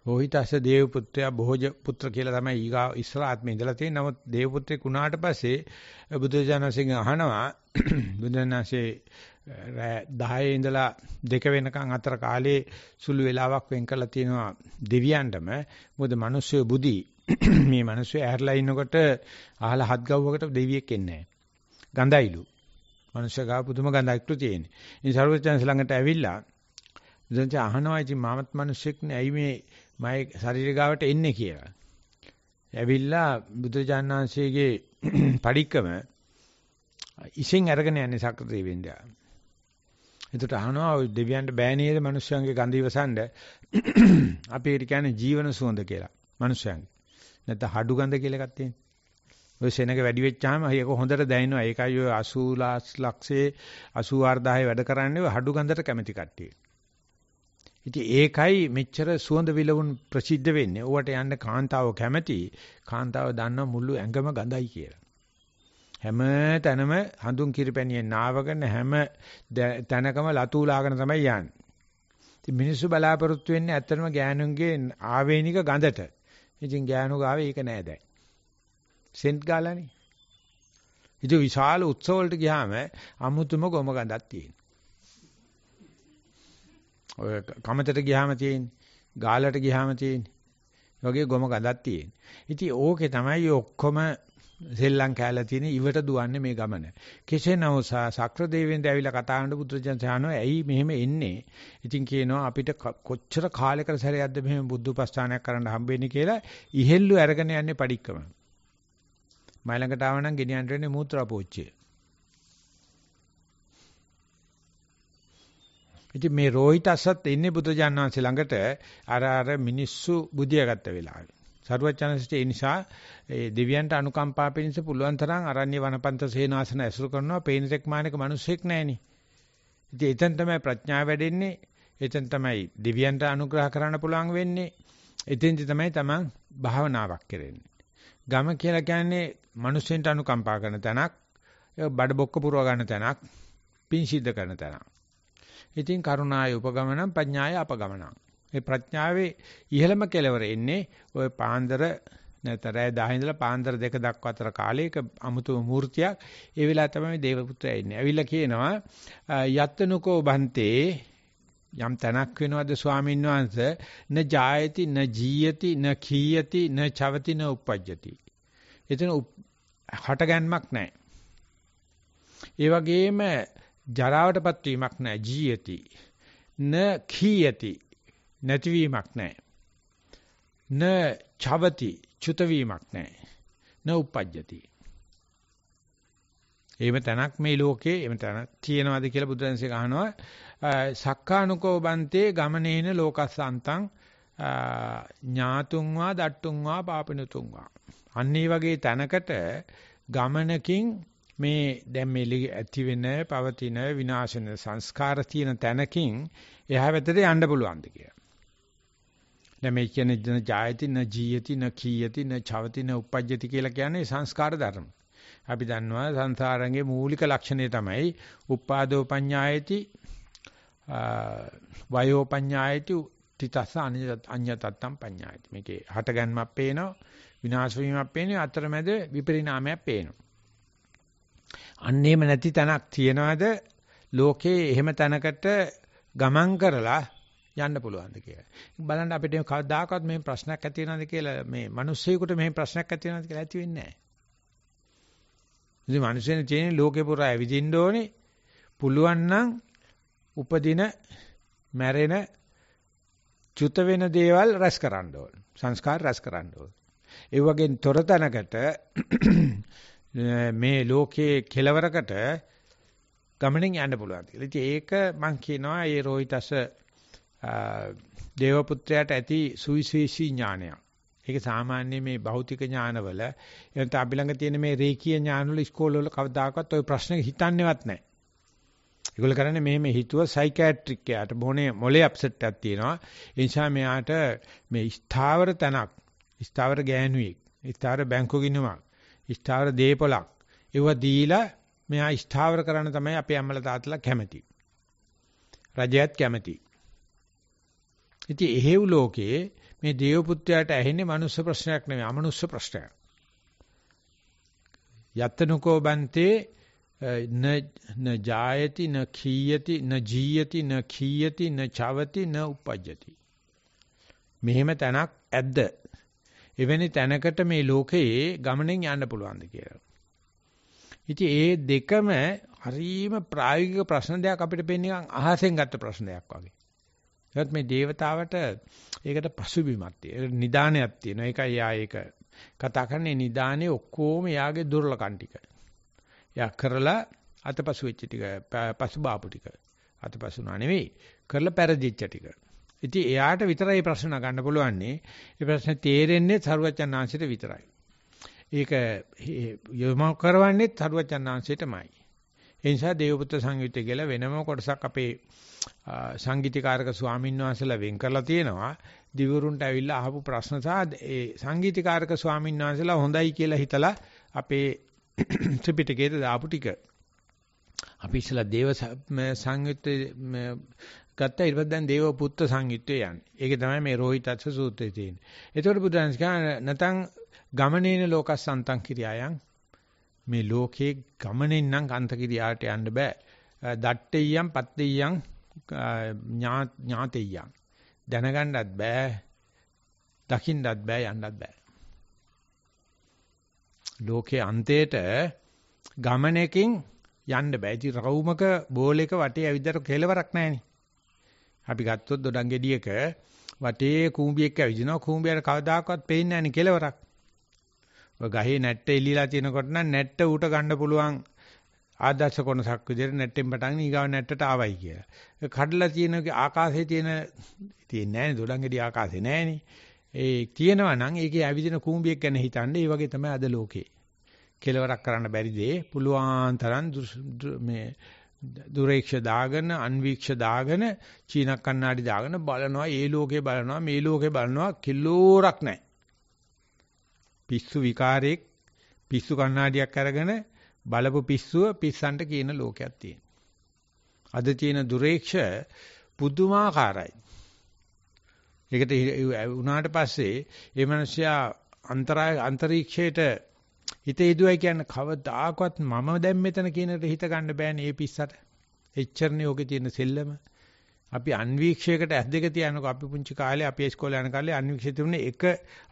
රෝහිතස දේව පුත්‍රයා බොහෝජ පුත්‍ර කියලා තමයි ඊගා ඉස්රාත්මේ ඉඳලා තියෙන්නේ. නමුත් දේව පුත්‍රෙක් වුණාට පස්සේ බුදුජානසිංහ අහනවා බුදුනාසේ 10 ඉඳලා 2 වෙනකන් අතර කාලේ සුළු වෙලාවක් වෙන් කරලා තියෙනවා දෙවියන්ටම. මොකද මිනිස්සු බුදි මේ මිනිස්සු ඇහැරලා ඉන්නකොට අහලා හත් ගව්වකට දෙවියෙක් එන්නේ නැහැ. ගඳයිලු. මිනිස්සු ගා පුදුම ගඳයික්ලු තියෙන්නේ. ඉතින් සර්වජානස ළඟට ඇවිල්ලා දැන් අහනවා ඉතින් මාමත් මිනිස්සෙක් නේ ඇයි මේ මගේ ශරීර ගාවට එන්නේ කියලා. ඇවිල්ලා බුදුජානනාංශයේගේ පඩික්කම ඉසින් අරගෙන යන්නේ සක්‍රදේවෙන්දා. එතකොට අහනවා ඔය දෙවියන්ට බෑ නේද මිනිස්යන්ගේ ගඳ ඉවසන්න. අපි ඒකට කියන්නේ ජීවන සුවඳ කියලා. මිනිස්යන්ගේ. නැත්නම් හඩු ගඳ කියලා එකක් තියෙනවා. ඔය සෙනඟ වැඩි වෙච්චාම ඒක හොඳට දැනෙනවා. ඒකයි ඔය 80 ලක්ෂයේ 84000 වැඩ කරන්නේ හඩු ගඳට කැමති කට්ටිය. ඉතින් ඒකයි මෙච්චර සුවඳ විලවුන් ප්‍රසිද්ධ වෙන්නේ. ඕවට යන්න කාන්තාව කැමති. කාන්තාව දන්න මුළු ඇඟම ගඳයි කියලා. හැම තැනම හඳුන් කිරිපැණියෙන් නාවගෙන හැම තැනකම ලතු උලාගෙන තමයි යන්නේ. ඉතින් මිනිස්සු බලාපොරොත්තු වෙන්නේ ඇත්තටම ගෑනුන්ගේ ආවේනික ගඳට. ඉතින් ගෑනු ගාවේ ඒක නෑ දැන්. සෙන්ට් ගාලානේ. ඉතින් විශාල උත්සව වලට ගියාම අමුතුම ගොම ගඳක් තියෙනවා. ඔය කමතට ගියාම තියෙන්නේ. ගාලට ගියාම තියෙන්නේ. වගේ ගොම ගඳක් තියෙන්නේ. ඉතින් ඕකේ තමයි ඔක්කොම සෙල්ලම් කැලලා තියෙන ඉවට දුවන්නේ මේ ගමන. කෙසේ නමුත් සක්‍ර දෙවියන්ද ඇවිල්ලා කතා කරන පුත්‍රයන් සහනෝ ඇයි මෙහෙම එන්නේ? ඉතින් කියනවා අපිට කොච්චර කාලයකට සැරයක්ද මෙහෙම බුද්ධ උපස්ථානයක් කරන්න හම්බෙන්නේ කියලා ඉහෙල්ලු අරගෙන යන්නේ පඩික්කම. මයිලඟට ආව නම් ගෙනියන්න වෙන්නේ මූත්‍රා පෝච්චිය. ඉතින් මේ රෝහිතස්සත් එන්නේ බුදුජාණන් වහන්සේ ළඟට අර අර මිනිස්සු බුදියාගත්ත වෙලාවේ. සරුවචනසිට ඒ නිසා ඒ දෙවියන්ට අනුකම්පා පිණිස පුළුවන් තරම් අරණ්‍ය වනපන්ත සේනාසන ඇසුරු කරනවා පේනසෙක් මානක මිනිස්සෙක් නැහෙනි. ඉතින් එතෙන් තමයි ප්‍රඥාව වැඩෙන්නේ. එතෙන් තමයි දෙවියන්ට අනුග්‍රහ කරන්න පුළුවන් වෙන්නේ. එතෙන්දි තමයි Taman භාවනාවක් කරන්නේ. ගම කියලා කියන්නේ මිනිස්සෙන්ට අනුකම්පා කරන තැනක්, බඩ බොක්ක පුරව ගන්න තැනක්, පින් සිද්ධ කරන තැනක්. ඉතින් කරුණාය උපගමනං පඥාය අපගමනං. මේ ප්‍රඥාවේ ඉහළම කෙලවර එන්නේ ওই පාන්දර නැත්නම් රෑ 10 ඉඳලා පාන්දර 2 දක්වා අතර කාලයක අමුතු මූර්තියක් ඒ වෙලාව තමයි දේවපුත්‍රයා ඉන්නේ. ඇවිල්ලා කියනවා යත්නකෝ බන්තේ යම් තැනක් වෙනවද ස්වාමීන් වහන්සේ න ජායති න ජීයති න කීයති න චවති න උපජ්ජති. එතන හටගැන්මක් නැහැ. ඒ වගේම ජරාවටපත් වීමක් නැහැ ජීයති න කීයති නැතිවීමක් නැහැ න චවති චුත වීමක් නැහැ න උපජ්ජති එහෙම තැනක් මේ ලෝකේ එහෙම තැනක් තියෙනවද කියලා බුදුරජාණන්සේ අහනවා සක්කානුකෝ බන්තේ ගමනේන ලෝකස්සන්තං ඥාතුන් වා දට්ටුන් වා පාපිනුතුන් වා අන්න ඒ වගේ තැනකට ගමනකින් මේ දැන් මේ ඇති වෙන පවතින විනාශන සංස්කාර තියෙන තැනකින් එහා පැත්තට යන්න පුළුවන්ද කියලා. දැන් මේ කියන්නේ ජන ජායති න ජීයති න කීයති න ඡවති න උපජ්ජති කියලා කියන්නේ සංස්කාර ධර්ම. අපි දන්නවා සංසාරංගේ මූලික ලක්ෂණය තමයි උපාදෝ පඤ්ඤායති වයෝ පඤ්ඤායති තිතස්ස අඤ්ඤතත්තම් පඤ්ඤායති. මේකේ හටගන්මක් පේනවා විනාශ වීමක් පේනවා අතරමැද විපරිණාමයක් පේනවා. අන්නේම නැති තැනක් තියනවාද ලෝකේ එහෙම තැනකට ගමන් කරලා යන්න පුළුවන්ද කියලා. බලන්න අපිට කවදාකවත් මේ ප්‍රශ්නයක් ඇති වෙනවද කියලා මේ මිනිස්සෙකුට මේ ප්‍රශ්නයක් ඇති වෙනවද කියලා ඇති වෙන්නේ නැහැ. ඉතින් මිනිස්සෙන තියෙන ලෝකේ පුරා ඇවිදින්න ඕනේ. පුළුවන් නම් උපදින මැරෙන චුත වෙන දේවල් රැස් කරන්න ඕන. සංස්කාර රැස් කරන්න ඕන. ඒ වගේ තොරතනකට මේ ලෝකයේ කෙලවරකට ගමනින් යන්න පුළුවන් කියලා. ඉතින් ඒක මම කියනවා ඒ රෝහිතස දේවපුත්‍රයාට ඇති සුවිශේෂී ඥානය. ඒක සාමාන්‍ය මේ භෞතික ඥානවල එනත අපි ළඟ තියෙන මේ රේකී ඥානවල ස්කෝල්වල කවදාකවත් ওই ප්‍රශ්න හිතන්නේවත් නැහැ. ඒගොල්ලෝ කරන්නේ මෙහෙම හිතුව සයිකියාට්‍රික් යාට බොනේ මොලේ අප්සෙට් එකක් තියෙනවා. ඒ නිසා මෙයාට මේ ස්ථාවර තනක්, ස්ථාවර ගෑනුවෙක්, ස්ථාවර බැංකු ගිණුමක් ස්ථාවර දීපලක්. ඒව දීලා මෙයා ස්ථාවර කරන්න තමයි අපේ අම්මලා තාත්තලා කැමති. රජයත් කැමති. ඉතින් එහෙව් ලෝකයේ මේ දේව පුත්‍රයාට ඇහෙන්නේ මනුස්ස ප්‍රශ්නයක් නෙවෙයි අමනුස්ස ප්‍රශ්නයක්. යත්තනකෝ බන්තේ න න ජායති න කීයති න ජීයති න කීයති න චවති න උපජ්ජති. මෙහෙම තැනක් ඇද්ද එවැනි තැනකට මේ ලෝකයේ ගමනෙන් යන්න පුළුවන්ද කියලා. ඉතින් ඒ දෙකම හරීම ප්‍රායෝගික ප්‍රශ්න දෙයක් අපිට පෙන්නේ නිකන් අහසෙන් ගත්ත ප්‍රශ්නයක් වගේ. ඒත් මේ దేవතාවට ඒකට පසුබිමක් තියෙනවා. නිදානයක් තියෙනවා. ඒකයි යා ඒක කතා කරන්නේ නිදානේ ඔක්කොම යාගේ දුර්ලකම් ටික. යා කරලා අතපසු වෙච්ච ටික, පසු බාපු ටික. අතපසු නා නෙවෙයි. කරලා පෙරදිච්ච ටික. ඉතින් එයාට විතරයි ප්‍රශ්න ගන්න පුළුවන්නේ. ඒ ප්‍රශ්නේ තේරෙන්නේ සරුවචනාංශයට විතරයි. ඒක යොමු කරවන්නේ සරුවචනාංශයටමයි. ඒ නිසා දේවපුත්‍ර සංයුත්තය කියලා වෙනම කොටසක් අපේ සංගීතීකාරක ස්වාමීන් වහන්සේලා වෙන් කරලා තියෙනවා. දිවුරුන්ට ඇවිල්ලා අහපු ප්‍රශ්න සහ ඒ සංගීතීකාරක ස්වාමීන් වහන්සේලා හොඳයි කියලා හිතලා අපේ ත්‍රිපිටකයේ දාපු ටික. අපි ඉස්සලා දේව සංයුත්තේ ගත්තා ඊට පස්සේ දැන් දේව පුත්‍ර සංයුත්තේ යන්නේ. ඒක තමයි මේ රෝහිතස්ස සූත්‍රයේ තියෙන්නේ. එතකොට බුදුරජාණන් වහන්සේ නැතන් ගමනේන ලෝකසන්තං කිරියායන් මේ ලෝකේ ගමනෙන් නම් අන්ත කිරියාට යන්න බෑ. දට්ටෙයියන් පත්තෙයියන් ඥාතෙයියන් දැනගන්නත් බෑ. දකින්නත් බෑ යන්නත් බෑ. ලෝකේ අන්තයට ගමනකින් යන්න බෑ. ඉතින් රවුමක බෝලයක වටේ ඇවිද්දට කෙලවරක් නැහැ නේ. අපි ගත්තොත් දොඩම් ගෙඩියක වටේ කූඹියක් ඇවිදිනවා කූඹියට කවදාකවත් පේන්නේ නැහැ නේ කෙලවරක්. ඔය ගහේ නැට්ට එලිලා තියෙනකොට නම් නැට්ට ඌට ගන්න පුළුවන් ආදර්ශ කොනසක් විදිහට නැට්ටෙන් පටන් ඊගාව නැට්ටට ආවයි කියලා. කඩලා තියෙන ආකාශයේ තියෙන තියෙන්නේ නැහැ නේ දොඩම් ගෙඩි ආකාශේ නැහැ නේ. ඒ තියෙනවා නම් ඒකේ ඇවිදින කූඹියක් ගැන හිතන්නේ ඒ වගේ තමයි අද ලෝකේ. කෙලවරක් කරන්න බැරි දේ පුළුවන් තරම් මේ දුරේක්ෂ දාගෙන අන්වීක්ෂ දාගෙන චීන කන්නාඩි දාගෙන බලනවා ඒ ලෝකේ බලනවා මේ ලෝකේ බලනවා කිලෝරක් නැහැ පිස්සු විකාරයක් පිස්සු කන්නාඩියක් අරගෙන බලපු පිස්සුව පිස්සන්ට කියන ලෝකයක් තියෙනවා අද තියෙන දුරේක්ෂ පුදුමාකාරයි ඒකට උනාට පස්සේ ඒ මිනිස්සයා අන්තරාය අන්තරීක්ෂයට හිත යදුවයි කියන්නේ කවදාකවත් මම දැන් මෙතන කියනකට හිත ගන්න බෑනේ මේ පිස්සට. එච්චරනේ ඔකේ තියෙන සෙල්ලම. අපි අන්වීක්ෂයකට ඇස් දෙක තියනකො අපි පුංචි කාලේ අපි ඉස්කෝලේ යන කාලේ අන්වීක්ෂය තිබුණේ එක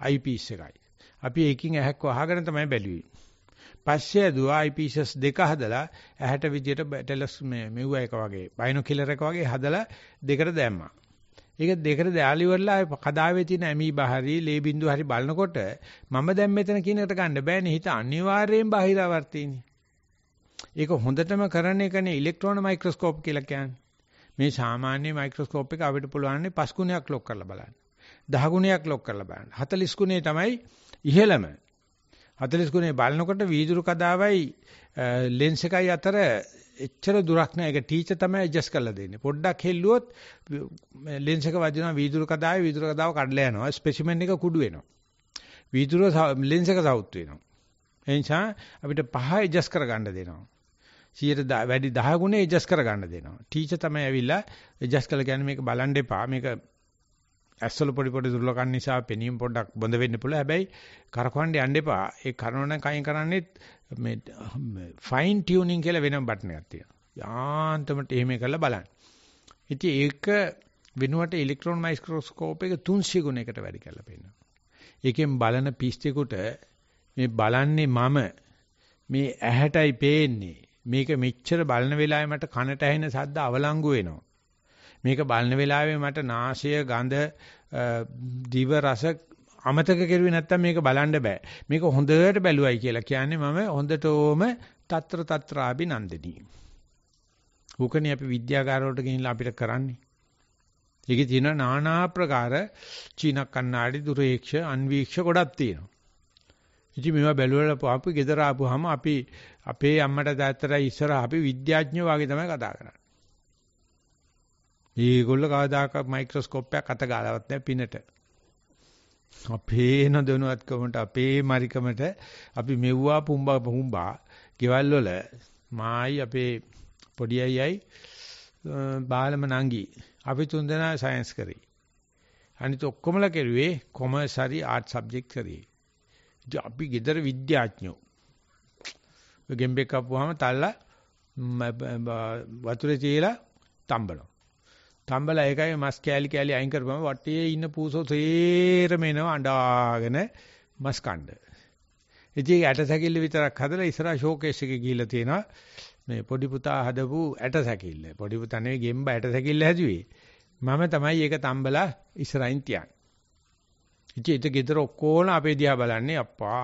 අයිපීස් එකයි. අපි ඒකින් ඇහක් වහගෙන තමයි බැලුවේ. පස්සේ දුව අයිපීසස් දෙක හදලා ඇහැට විදියට ටෙලස් මේ මෙව්වා එක වගේ බයිනොකියුලර් එක වගේ හදලා දෙකට දැම්මා. ඒක දෙකට දැලි වරලා කදාවේ තියෙන ඇමීබා හරි ලේ බින්දු හරි බලනකොට මම දැන් මෙතන කියන එකට ගන්න බෑනේ හිත අනිවාර්යෙන් බාහිරවර්තීනේ. ඒක හොඳටම කරන එකනේ ඉලෙක්ට්‍රෝන මයික්‍රොස්කෝප් කියලා කියන්නේ. මේ සාමාන්‍ය මයික්‍රොස්කෝප් එක අපිට පුළුවන් පස් ගුණයක් ලොක් කරලා බලන්න. 10 ගුණයක් ලොක් කරලා බලන්න. 40 ගුණේ තමයි ඉහළම. 40 ගුණේ බලනකොට වීදුරු කදාවයි ලෙන්ස් එකයි අතර එච්චර දුරක් නෑ. ඒක ටීචර් තමයි ඇඩ්ජස්ට් කරලා දෙන්නේ. පොඩ්ඩක් හෙල්ලුවොත් ලෙන්ස් එක වදිනවා වීදුරු කදාවේ වීදුරු කදාව කඩලා යනවා. ස්පෙසිමන් එක කුඩු වෙනවා. වීදුරු ලෙන්ස් එක සවුත් වෙනවා. එනිසා අපිට පහ ඇඩ්ජස්ට් කරගන්න දෙනවා. 100ට වැඩි 10 ගුණේ ඇඩ්ජස්ට් කරගන්න දෙනවා. ටීචර් තමයි ඇවිල්ලා ඇඩ්ජස්ට් කරලා කියන්නේ මේක බලන් දෙපා. මේක ඇස්වල පොඩි පොඩි දුර්ලකන් නිසා පෙනීම පොඩ්ඩක් බොඳ වෙන්න පුළුවන්. හැබැයි කරකවන්න යන්න එපා. ඒ කරනවන කයින් කරන්නේ මේ ෆයින් ටියුනින් කියලා වෙනම බටන් එකක් තියෙනවා. යාන්තමට එහෙම කරලා බලන්න. ඉතින් ඒක වෙනුවට ඉලෙක්ට්‍රෝන මයික්‍රොස්කෝප් එක 300 ගුණයකට වැඩි කරලා පෙන්නනවා. ඒකෙන් බලන පිස්තිකුට මේ බලන්නේ මම මේ ඇහැටයි පේන්නේ. මේක මෙච්චර බලන වෙලාවේ මට කනට ඇහෙන ශබ්ද අවලංගු වෙනවා. මේක බලන වෙලාවේ මට නාසය ගඳ දිව රස අමතක කෙරුවේ නැත්තම් මේක බලන්න බෑ. මේක හොඳට බැලුවයි කියලා කියන්නේ මම හොඳටම తත්‍ර తත්‍රාපි නන්දදී. උකනේ අපි විද්‍යාගාර වලට ගිහිල්ලා අපිට කරන්නේ. ඒකේ තියෙන নানা ආකාර චීන කන්නාඩි දුරේක්ෂ අන්වීක්ෂ ගොඩක් තියෙනවා. ඉතින් මේවා බැලුවලා අපි ගෙදර ආපුවාම අපි අපේ අම්මට තාත්තට ඉස්සර අපි විද්‍යාඥයෝ වගේ තමයි කතා කරන්නේ. මේගොල්ලෝ කවදාකවත් මයික්‍රොස්කෝප් එකක් අත ගාලවත් නැහැ පිනට. අපේ නොදැනුවත්කමට අපේ මරිකමට අපි මෙව්වා පුම්බා පුම්බා ගෙවල් වල මායි අපේ පොඩි අයියයි බාලම නංගි අපි තුන්දෙනා සයන්ස් කරේ. අනිත ඔක්කොමලා කෙරුවේ කොමර්ස් හරි ආර්ට් සබ්ජෙක්ට් කරේ. අපි ගෙදර විද්‍යාඥයෝ. ගෙම්බෙක් අපුවාම තල්ලා වතුරේ තියලා තම්බනවා. තම්බලා එකයි මස් කෑලි කෑලි අයින් කරපම වටේ ඉන්න පූසෝ සේරම එනවා අඬාගෙන මස් කණ්ඩ. ඉතින් ඇටසැකිල්ල විතරක් හදලා ඉස්සරහා ෂෝකේස් එකේ ගිහිල්ලා තියෙනවා. මේ පොඩි පුතා හදපු ඇටසැකිල්ල. පොඩි පුතා නෙවෙයි ගෙම්බ ඇටසැකිල්ල හැදුවේ. මම තමයි ඒක තම්බලා ඉස්සරහින් තියන්නේ. ඉතින් ඒක ගෙදර ඔක්කොම අපේ දිහා බලන්නේ අප්පා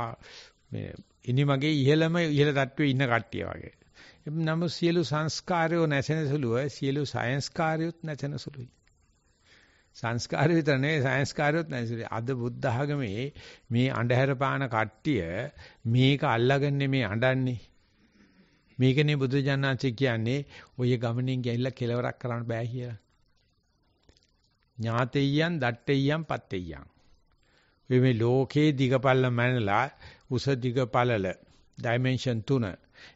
මේ ඉනි මගේ ඉහෙළම ඉහෙළ තට්ටුවේ ඉන්න කට්ටිය වගේ. නමුත් සියලු සංස්කාරයෝ නැසෙන සුළුව සියලු සංස්කාරයොත් නැසෙන සුළුයි. සංස්කාර විතර නෙවෙයි සංස්කාරයොත් නැසෙයි. අද බුද්ධ ආගමේ මේ අන්ධහැර පාන කට්ටිය මේක අල්ලගන්නේ මේ අඬන්නේ. මේකනේ බුදුජානනාචි කියන්නේ ඔය ගමනින් ගිහිල්ලා කෙලවරක් කරන්න බෑ කියලා. ඥාතෙයන් දට්ටෙයන් පත්තෙයන්. ඔය මේ ලෝකේ දිගපල්ල මැනලා උස දිගපලල ඩයිමෙන්ෂන් තුන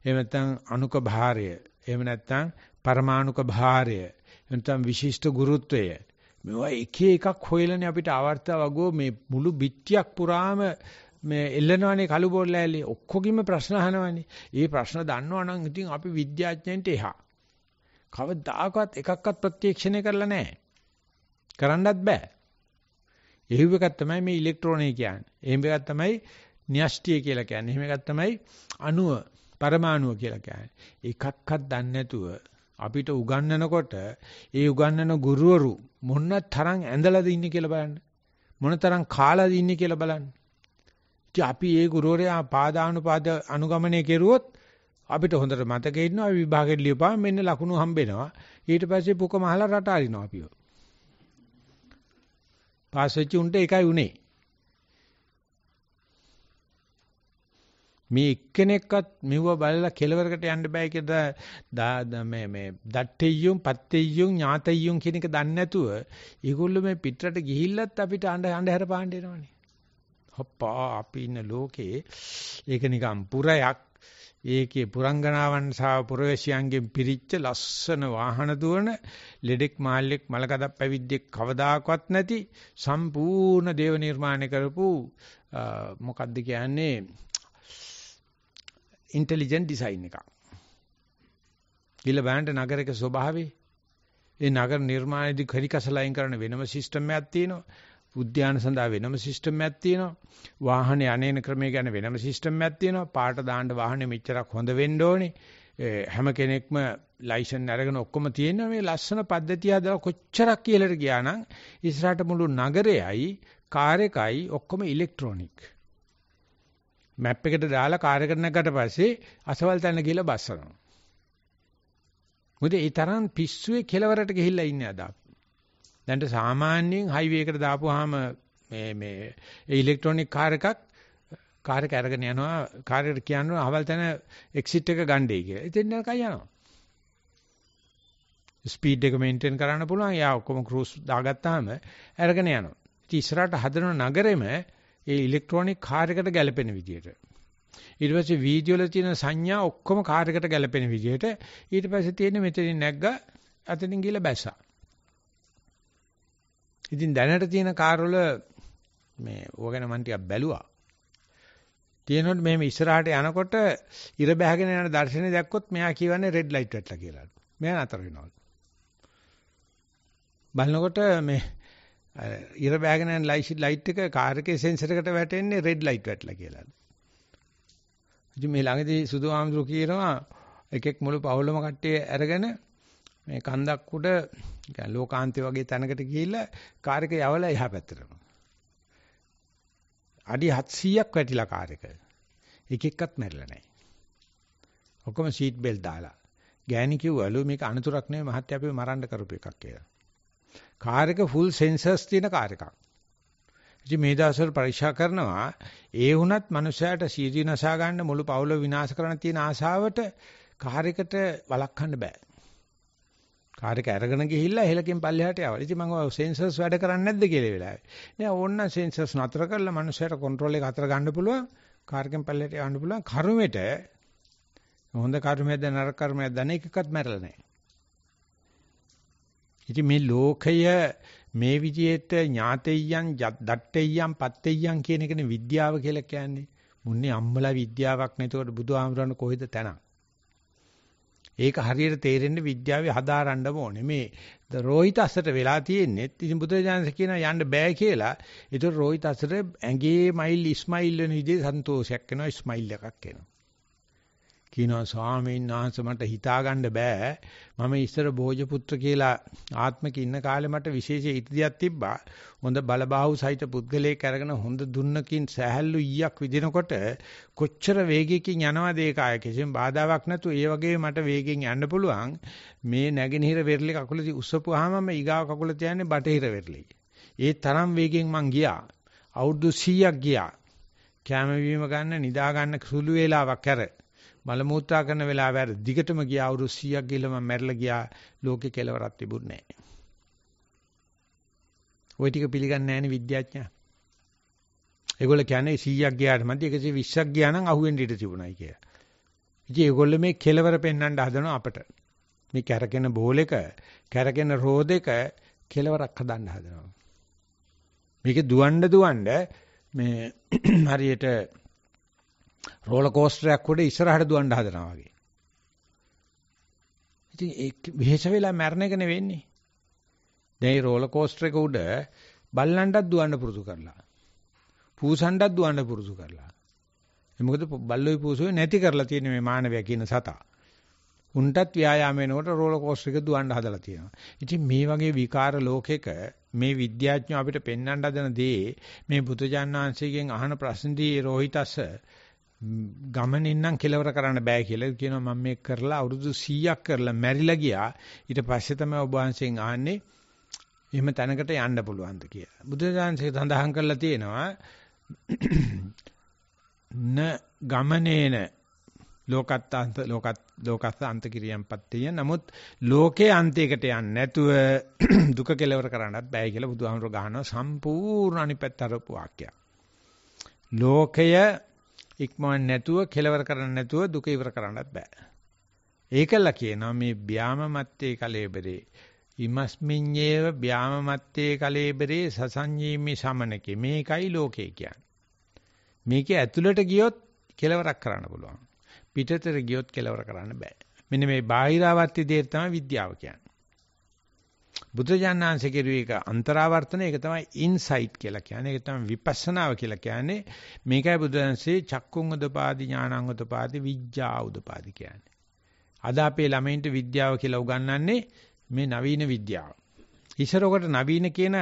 එහෙම නැත්නම් අණුක භාරය, එහෙම නැත්නම් පරමාණුක භාරය, එහෙම නැත්නම් විශිෂ්ට ගුරුත්වය. මේවා එක එකක් හොයලානේ අපිට ආවර්ත වගෝ මේ මුළු පිටියක් පුරාම මේ එල්ලනවනේ කළු බෝල්ලෑලි ඔක්කොගෙම ප්‍රශ්න අහනවනේ. ඒ ප්‍රශ්න දන්නවනම් ඉතින් අපි විද්‍යාඥයන්ට එහා. කවදාකවත් එකක්වත් ප්‍රත්‍යක්ෂණය කරලා නැහැ. කරන්නත් බෑ. එහෙව් එකක් තමයි මේ ඉලෙක්ට්‍රෝනය කියන්නේ. එහෙම එකක් තමයි න්‍යෂ්ටිය කියලා කියන්නේ. එහෙම එකක් තමයි අණුව පරමාණුව කියලා කියන්නේ. එකක්වත් දන්නේ නැතුව අපිට උගන්වනකොට ඒ උගන්වන ගුරුවරු මොන තරම් ඇඳලාද ඉන්නේ කියලා බලන්න. මොන තරම් කාලාද ඉන්නේ කියලා බලන්න. ඉතින් අපි ඒ ගුරුවරයා පාදානුපාද අනුගමනය කෙරුවොත් අපිට හොඳට මතකෙ ඉන්නවා විභාගෙට ලියපුවාම මෙන්න ලකුණු හම්බෙනවා. ඊට පස්සේ පුක මහලා රට අරිනවා අපිව. පාස් වෙච්ච උන්ට එකයි උනේ. මේ එක්කෙනෙක්වත් මෙව බලලා කෙලවරකට යන්න බෑ කියලා මේ මේ දට්ටෙයියුම් පත්තෙයියුම් ඥාතෙයියුම් කියන එක දන්නේ නැතුව ඒගොල්ලෝ මේ පිටරට ගිහිල්ලත් අපිට අඬ අඬ හැර පාන්න එනවනේ. අප්පා අපි ඉන්න ලෝකේ ඒක නිකම් පුරයක් ඒකේ පුරංගනාවන් සහ පුරවැසියන්ගෙන් පිරිච්ච ලස්සන වාහන දුවන ලෙඩෙක් මාල්ලෙක් මලකදක් පැවිද්දෙක් කවදාකවත් නැති සම්පූර්ණ දේව නිර්මාණය කරපු මොකද්ද කියන්නේ ඉන්ටෙලිජන්ට් ඩිසයින් එකක්. ඊළ බෑන්ඩ් නගරයක ස්වභාවය. ඒ නගර නිර්මාණයේදී කරිකසලයින් කරන වෙනම සිස්ටම් එකක් තියෙනවා. උද්‍යාන සඳහා වෙනම සිස්ටම් එකක් තියෙනවා. වාහනේ අනේන ක්‍රමය ගැන වෙනම සිස්ටම් එකක් තියෙනවා. පාට දාන්න වාහනේ මෙච්චරක් හොඳ වෙන්න ඕනේ. හැම කෙනෙක්ම ලයිසන් අරගෙන ඔක්කොම තියෙනවා මේ ලස්සන පද්ධතිය හදලා කොච්චරක් කියලාට ගියා නම් ඉස්සරහට මුළු නගරයයි කාර් එකයි ඔක්කොම ඉලෙක්ට්‍රොනික. මැප් එකට දාලා කාර් එකට නැගකට පස්සේ අසවල් තැන ගිහලා බස්සනවා. මොකද ඒ තරම් පිස්සුවේ කෙලවරට ගිහිල්ලා ඉන්නේ අද අපි. දැන්ට සාමාන්‍යයෙන් හයිවේ එකට දාපුවාම මේ මේ ඒ ඉලෙක්ට්‍රොනික කාර් එකක් කාර් එක අරගෙන යනවා කාර් එකට කියනවා අහවල් තැන එක්සිට් එක ගන්නයි කියලා. ඉතින් නකයි යනවා. ස්පීඩ් එක මේන්ටේන් කරන්න පුළුවන්. එයා ඔක්කොම ක්‍රූස් දාගත්තාම අරගෙන යනවා. ඉතින් ඉස්සරහට හදන නගරෙම ඒ ඉලෙක්ට්‍රොනික කාර් එකට ගැලපෙන විදියට. ඊට පස්සේ වීඩියෝ වල තියෙන සංඥා ඔක්කොම කාර් එකට ගැලපෙන විදියට ඊට පස්සේ තියෙන මෙතනින් නැග්ගා අතනින් ගිහලා බැසා. ඉතින් දැනට තියෙන කාර් වල මේ ඕගෙන මන් ටිකක් බැලුවා. තියෙනොත් මෙහෙම ඉස්සරහට යනකොට ඉර බැහැගෙන යන දර්ශනේ දැක්කොත් මෙයා කියවන්නේ රෙඩ් ලයිට් වැටලා කියලා. මෙයා නතර වෙනවා. බලනකොට මේ ඉර බෑගෙන යන ලයිට් එක කාර් එකේ සෙන්සර් එකට වැටෙන්නේ රෙඩ් ලයිට් වැටලා කියලා. ඉතින් මේ ළඟදී සුදු ආම්දුරු කියනවා එකෙක් මුළු පවුලම කට්ටිය අරගෙන මේ කන්දක් උඩ ලෝකාන්තය වගේ තැනකට ගිහිල්ලා කාර් එක යවලා එහා පැත්තට. අඩි 700ක් වැටිලා කාර් එක. එක එක්කත් මැරිලා නැහැ. ඔක්කොම සීට් බෙල්ට් දාලා. ගෑණි කිව්වලු මේක අනතුරක් නෙවෙයි මහත්ය අපේ මරන්න කරපු එකක් කියලා. කාර් එක ෆුල් සෙන්සර්ස් තියෙන කාර් එකක්. ඉතින් මේ දවස්වල පරීක්ෂා කරනවා ඒ වුණත් මනුස්සයාට සීදී නසා ගන්න මුළු පවුල විනාශ කරන්න තියෙන ආශාවට කාර් එකට වළක්වන්න බෑ. කාර් එක අරගෙන ගිහිල්ලා එහෙලකින් පල්ලෙහාට යවල. ඉතින් මම ඔය සෙන්සර්ස් වැඩ කරන්නේ නැද්ද කියලා වෙලාවේ. නෑ ඕන්න සෙන්සර්ස් නතර කරලා මනුස්සයාට කන්ට්‍රෝල් එක අතර ගන්න පුළුවන්. කාර් එකෙන් පල්ලෙහාට යවන්න පුළුවන්. කර්මෙට හොඳ කර්මයක්ද නරක කර්මයක්ද නැ එකකත් මැරෙලා නෑ. ඉතින් මේ ලෝකය මේ විදිහට ඥාතෙයන් දට්ටෙයන් පත්තෙයන් කියන එකනේ විද්‍යාව කියලා කියන්නේ. මුන්නේ අම්මලා විද්‍යාවක් නේතකොට බුදුහාමුදුරන් කොහෙද තැන? ඒක හරියට තේරෙන්නේ විද්‍යාවේ හදාරන්න ඕනේ. මේ රෝහිත අසර වෙලා තියෙන්නේ ඉතින් බුදුරජාණන්ස කියන යන්න බෑ කියලා. ඒතකොට රෝහිත අසර ඇඟේ මයිල් ඉස්මයිල් වෙන විදිහේ සන්තෝෂයක් එනවා ඉස්මයිල් එකක් එනවා. කියනවා ස්වාමීන් වහන්සේ මට හිතාගන්න බෑ මම ඉස්සර භෝජපුත්‍ර කියලා ආත්මික ඉන්න කාලේ මට විශේෂ ඉතිරියක් තිබ්බා හොඳ බලබාහුව සහිත පුද්ගලයෙක් අරගෙන හොඳ දුන්නකින් සැහැල්ලු ඊයක් විදිනකොට කොච්චර වේගයකින් යනවද ඒ කාය කිසිම බාධාවක් නැතුව ඒ වගේ මට වේගෙන් යන්න පුළුවන් මේ නැගිනහිර වෙරළේ කකුල උස්සපුවාම මම ඊගාව කකුල තියන්නේ බටහිර වෙරළේ ඒ තරම් වේගෙන් මං ගියා අවුරුදු 100ක් ගියා කැම වීම ගන්න නිදා ගන්න සුළු වේලාවක් ඇර මල මූත්‍රා කරන වෙලාව ඇර දිගටම ගියා අවුරුදු 100ක් ගිහලා මම මැරිලා ගියා ලෝකේ කෙලවරක් තිබුණේ නැහැ. ওই ටික පිළිගන්නේ නැහැනේ විද්‍යාඥයා. ඒගොල්ලෝ කියන්නේ 100ක් ගියාට මැදි 120ක් ගියා නම් අහුවෙන්න ඉඩ තිබුණයි කියලා. ඉතින් ඒගොල්ලෝ මේ කෙලවර පෙන්වන්න හදනවා අපට. මේ කැරකෙන බෝලෙක කැරකෙන රෝදෙක කෙලවරක් හදන්න හදනවා. මේක දුවන්න දුවන්න මේ හරියට රෝලර් කෝස්ටරයක් උඩ ඉස්සරහට දුවන්න හදනවා වගේ. ඉතින් ඒ වෙහෙස වෙලා මැරණ එකනේ වෙන්නේ. දැන් මේ රෝලර් කෝස්ටර් එක උඩ බල්ලන්ටත් දුවන්න පුරුදු කරලා. පූසන්ටත් දුවන්න පුරුදු කරලා. ඒ මොකද බල්ලෝයි පූසෝයි නැති කරලා තියෙන මේ මානවයා කියන සතා. උන්ටත් ව්‍යායාම වෙනකොට රෝලර් කෝස්ටර් එක දුවන්න හදලා තියෙනවා. ඉතින් මේ වගේ විකාර ලෝකෙක මේ විද්‍යාඥයෝ අපිට පෙන්වන්න හදන දේ මේ බුදුජානනාංශයෙන් අහන ප්‍රශ්නදී රෝහිතස්ස ගමනින් නම් කෙලවර කරන්න බෑ කියලා කියනවා මම මේක කරලා අවුරුදු 100ක් කරලා මැරිලා ගියා ඊට පස්සේ තමයි ඔබ වහන්සේගෙන් ආන්නේ එහෙම තැනකට යන්න පුළුවන්ද කියලා බුදුසාංශේ සඳහන් කරලා තියෙනවා න ගමනේන ලෝකත්තාන්ත ලෝකත් ලෝකස්ස අන්ත කිරියම්පත්තිය නමුත් ලෝකේ අන්තයකට යන්නේ නැතුව දුක කෙලවර කරන්නත් බෑ කියලා බුදුහාමුදුරුවෝ ගහනවා සම්පූර්ණ අනිපැත්ත අරපු වාක්‍යය ලෝකය ඉක්මවන්න නැතුව කෙලවර කරන්න නැතුව දුක ඉවර කරන්නත් බෑ. ඒකලා කියනවා මේ බ්‍යාම මත්තේ කලෙබරේ ඉමස්මිඤ්ඤේව බ්‍යාම මත්තේ කලෙබරේ සසංජීමි සමනකේ මේකයි ලෝකේ කියන්නේ. මේකේ ඇතුළට ගියොත් කෙලවරක් කරන්න පුළුවන්. පිටතට ගියොත් කෙලවර කරන්න බෑ. මෙන්න මේ බාහිරාවත්ති දේ තමයි විද්‍යාව කියන්නේ. බුදුජානනාංශ කෙරුවේ ඒක අන්තරාවර්තන ඒක තමයි ඉන්සයිට් කියලා කියන්නේ ඒක තමයි විපස්සනාව කියලා කියන්නේ මේකයි බුදුන්සේ චක්කුං උදපාදි ඥානං උදපාදි විඥා උදපාදි කියන්නේ අද අපේ ළමයින්ට විද්‍යාව කියලා උගන්වන්නේ මේ නවීන විද්‍යාව ඉස්සරකට නවීන කියන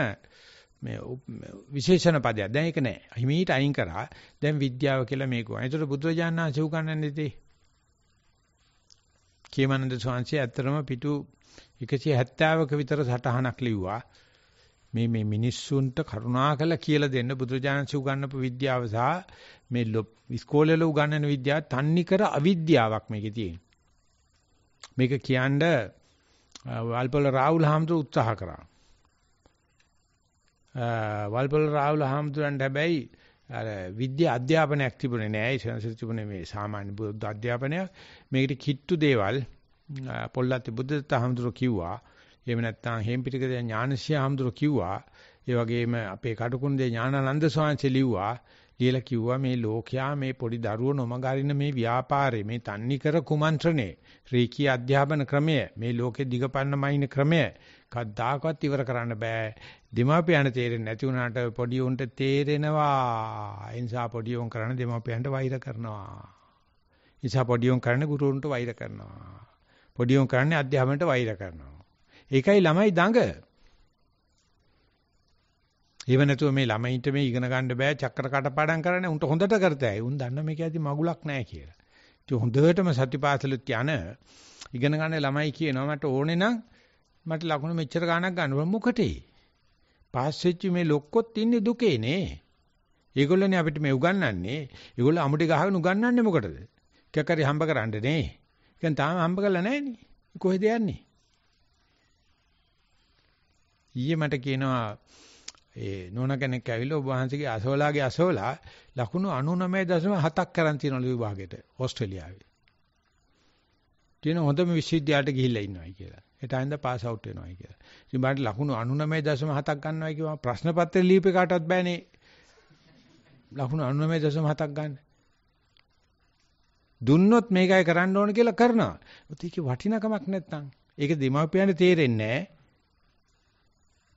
මේ විශේෂණ පදයක් දැන් ඒක නෑ හිමීට අයින් කරා දැන් විද්‍යාව කියලා මේක වань ඒතර බුදුජානනාංශ උගන්වන්නේ තේ කේමනන්ද ස්වාමීන් වහන්සේ ඇත්තරම පිටු 170ක විතර සටහනක් ලිව්වා. මේ මේ මිනිස්සුන්ට කරුණාකර කියලා දෙන්න බුදුරජාණන්සි උගන්වපු විද්‍යාව සහ මේ ඉස්කෝලේ උගන්වන විද්‍යාව තන්නේ කර අවිද්‍යාවක් මේකේ තියෙන. මේක කියන්න වල්පොල රාහුල් හාමුදුර උත්සාහ කරා. වල්පොල රාහුල් හාමුදුරන්ට හැබැයි අර විද්‍යා අධ්‍යාපනයක් තිබුණේ නෑ. ඒ සංසිතිබුණේ මේ සාමාන්‍ය බුද්ධ අධ්‍යාපනයක්. මේකට කිට්ටු දේවල් පොල්ලත් බුද්ධදත්ත හඳුර කිව්වා. එහෙම නැත්නම් හේම්පිටිකද ඥානසිය හඳුර කිව්වා. ඒ වගේම අපේ කටුකුරුදේ ඥානানন্দ ස්වාමීන් ලිව්වා. ලියලා කිව්වා මේ ලෝකයා මේ පොඩි දරුවෝ නොමගරින මේ ව්‍යාපාරේ මේ තන්නිකර කුමන්ත්‍රණේ රීකී අධ්‍යාපන ක්‍රමය මේ ලෝකේ දිගපන්නමයින ක්‍රමය කවදාකවත් ඉවර කරන්න බෑ. දෙමාපියන් තේරෙන්නේ නැති වුණාට පොඩි උන්ට තේරෙනවා. ඒ නිසා පොඩි උන් කරන දෙමාපියන්ට වෛර කරනවා. ඒ නිසා පොඩි උන් කරන ගුරුන්ට වෛර කරනවා. පොඩි උන් කරන්නේ අධ්‍යාපනයට වෛර කරනවා. ඒකයි ළමයි දඟ. ඒව නැතුව මේ ළමයින්ට මේ ඉගෙන ගන්න බෑ චක්‍ර කටපාඩම් කරන්නේ උන්ට හොඳට කරතයි. උන් දන්න මේක ඇති මගුලක් නෑ කියලා. ඉතින් හොඳටම සතිපාසලෙත් යන ඉගෙන ගන්න ළමයි කියනවා මට ඕනේ නම් මට ලකුණු මෙච්චර ගාණක් ගන්න මොකටේ? පාස් වෙච්ච මේ ලොක්කොත් ඉන්නේ දුකේ නේ. ඒගොල්ලෝනේ අපිට මේ උගන්වන්නේ. ඒගොල්ලෝ අමුඩි ගහගෙන උගන්වන්නේ මොකටද? කැකරි හම්බ කරන්නේ නේ. ඒකෙන් තාම හම්බ කරලා නැහනේ. කොහෙද යන්නේ? ඊයේ මට කියනවා ඒ නෝනා කෙනෙක් ඇවිල්ලා ඔබ වහන්සේගේ අසෝලාගේ අසෝලා ලකුණු 99.7ක් කරන් තියනලු විභාගෙට ඕස්ට්‍රේලියාවේ. කියන හොඳම විශ්වවිද්‍යාලයට ගිහිල්ලා ඉන්නවයි කියලා. ඒ ටයිම්ද පාස් අවුට් වෙනවයි කියලා. ඉතින් මට ලකුණු 99.7ක් ගන්නවයි කිව්වම ප්‍රශ්න පත්‍රය ලියපේ කාටවත් බෑනේ. ලකුණු 99.7ක් ගන්න. දුන්නොත් මේකයි කරන්න ඕන කියලා කරනවා. ඒත් ඒකේ වටිනකමක් නැත්නම් ඒක දෙමාපියන්ට තේරෙන්නේ නැහැ.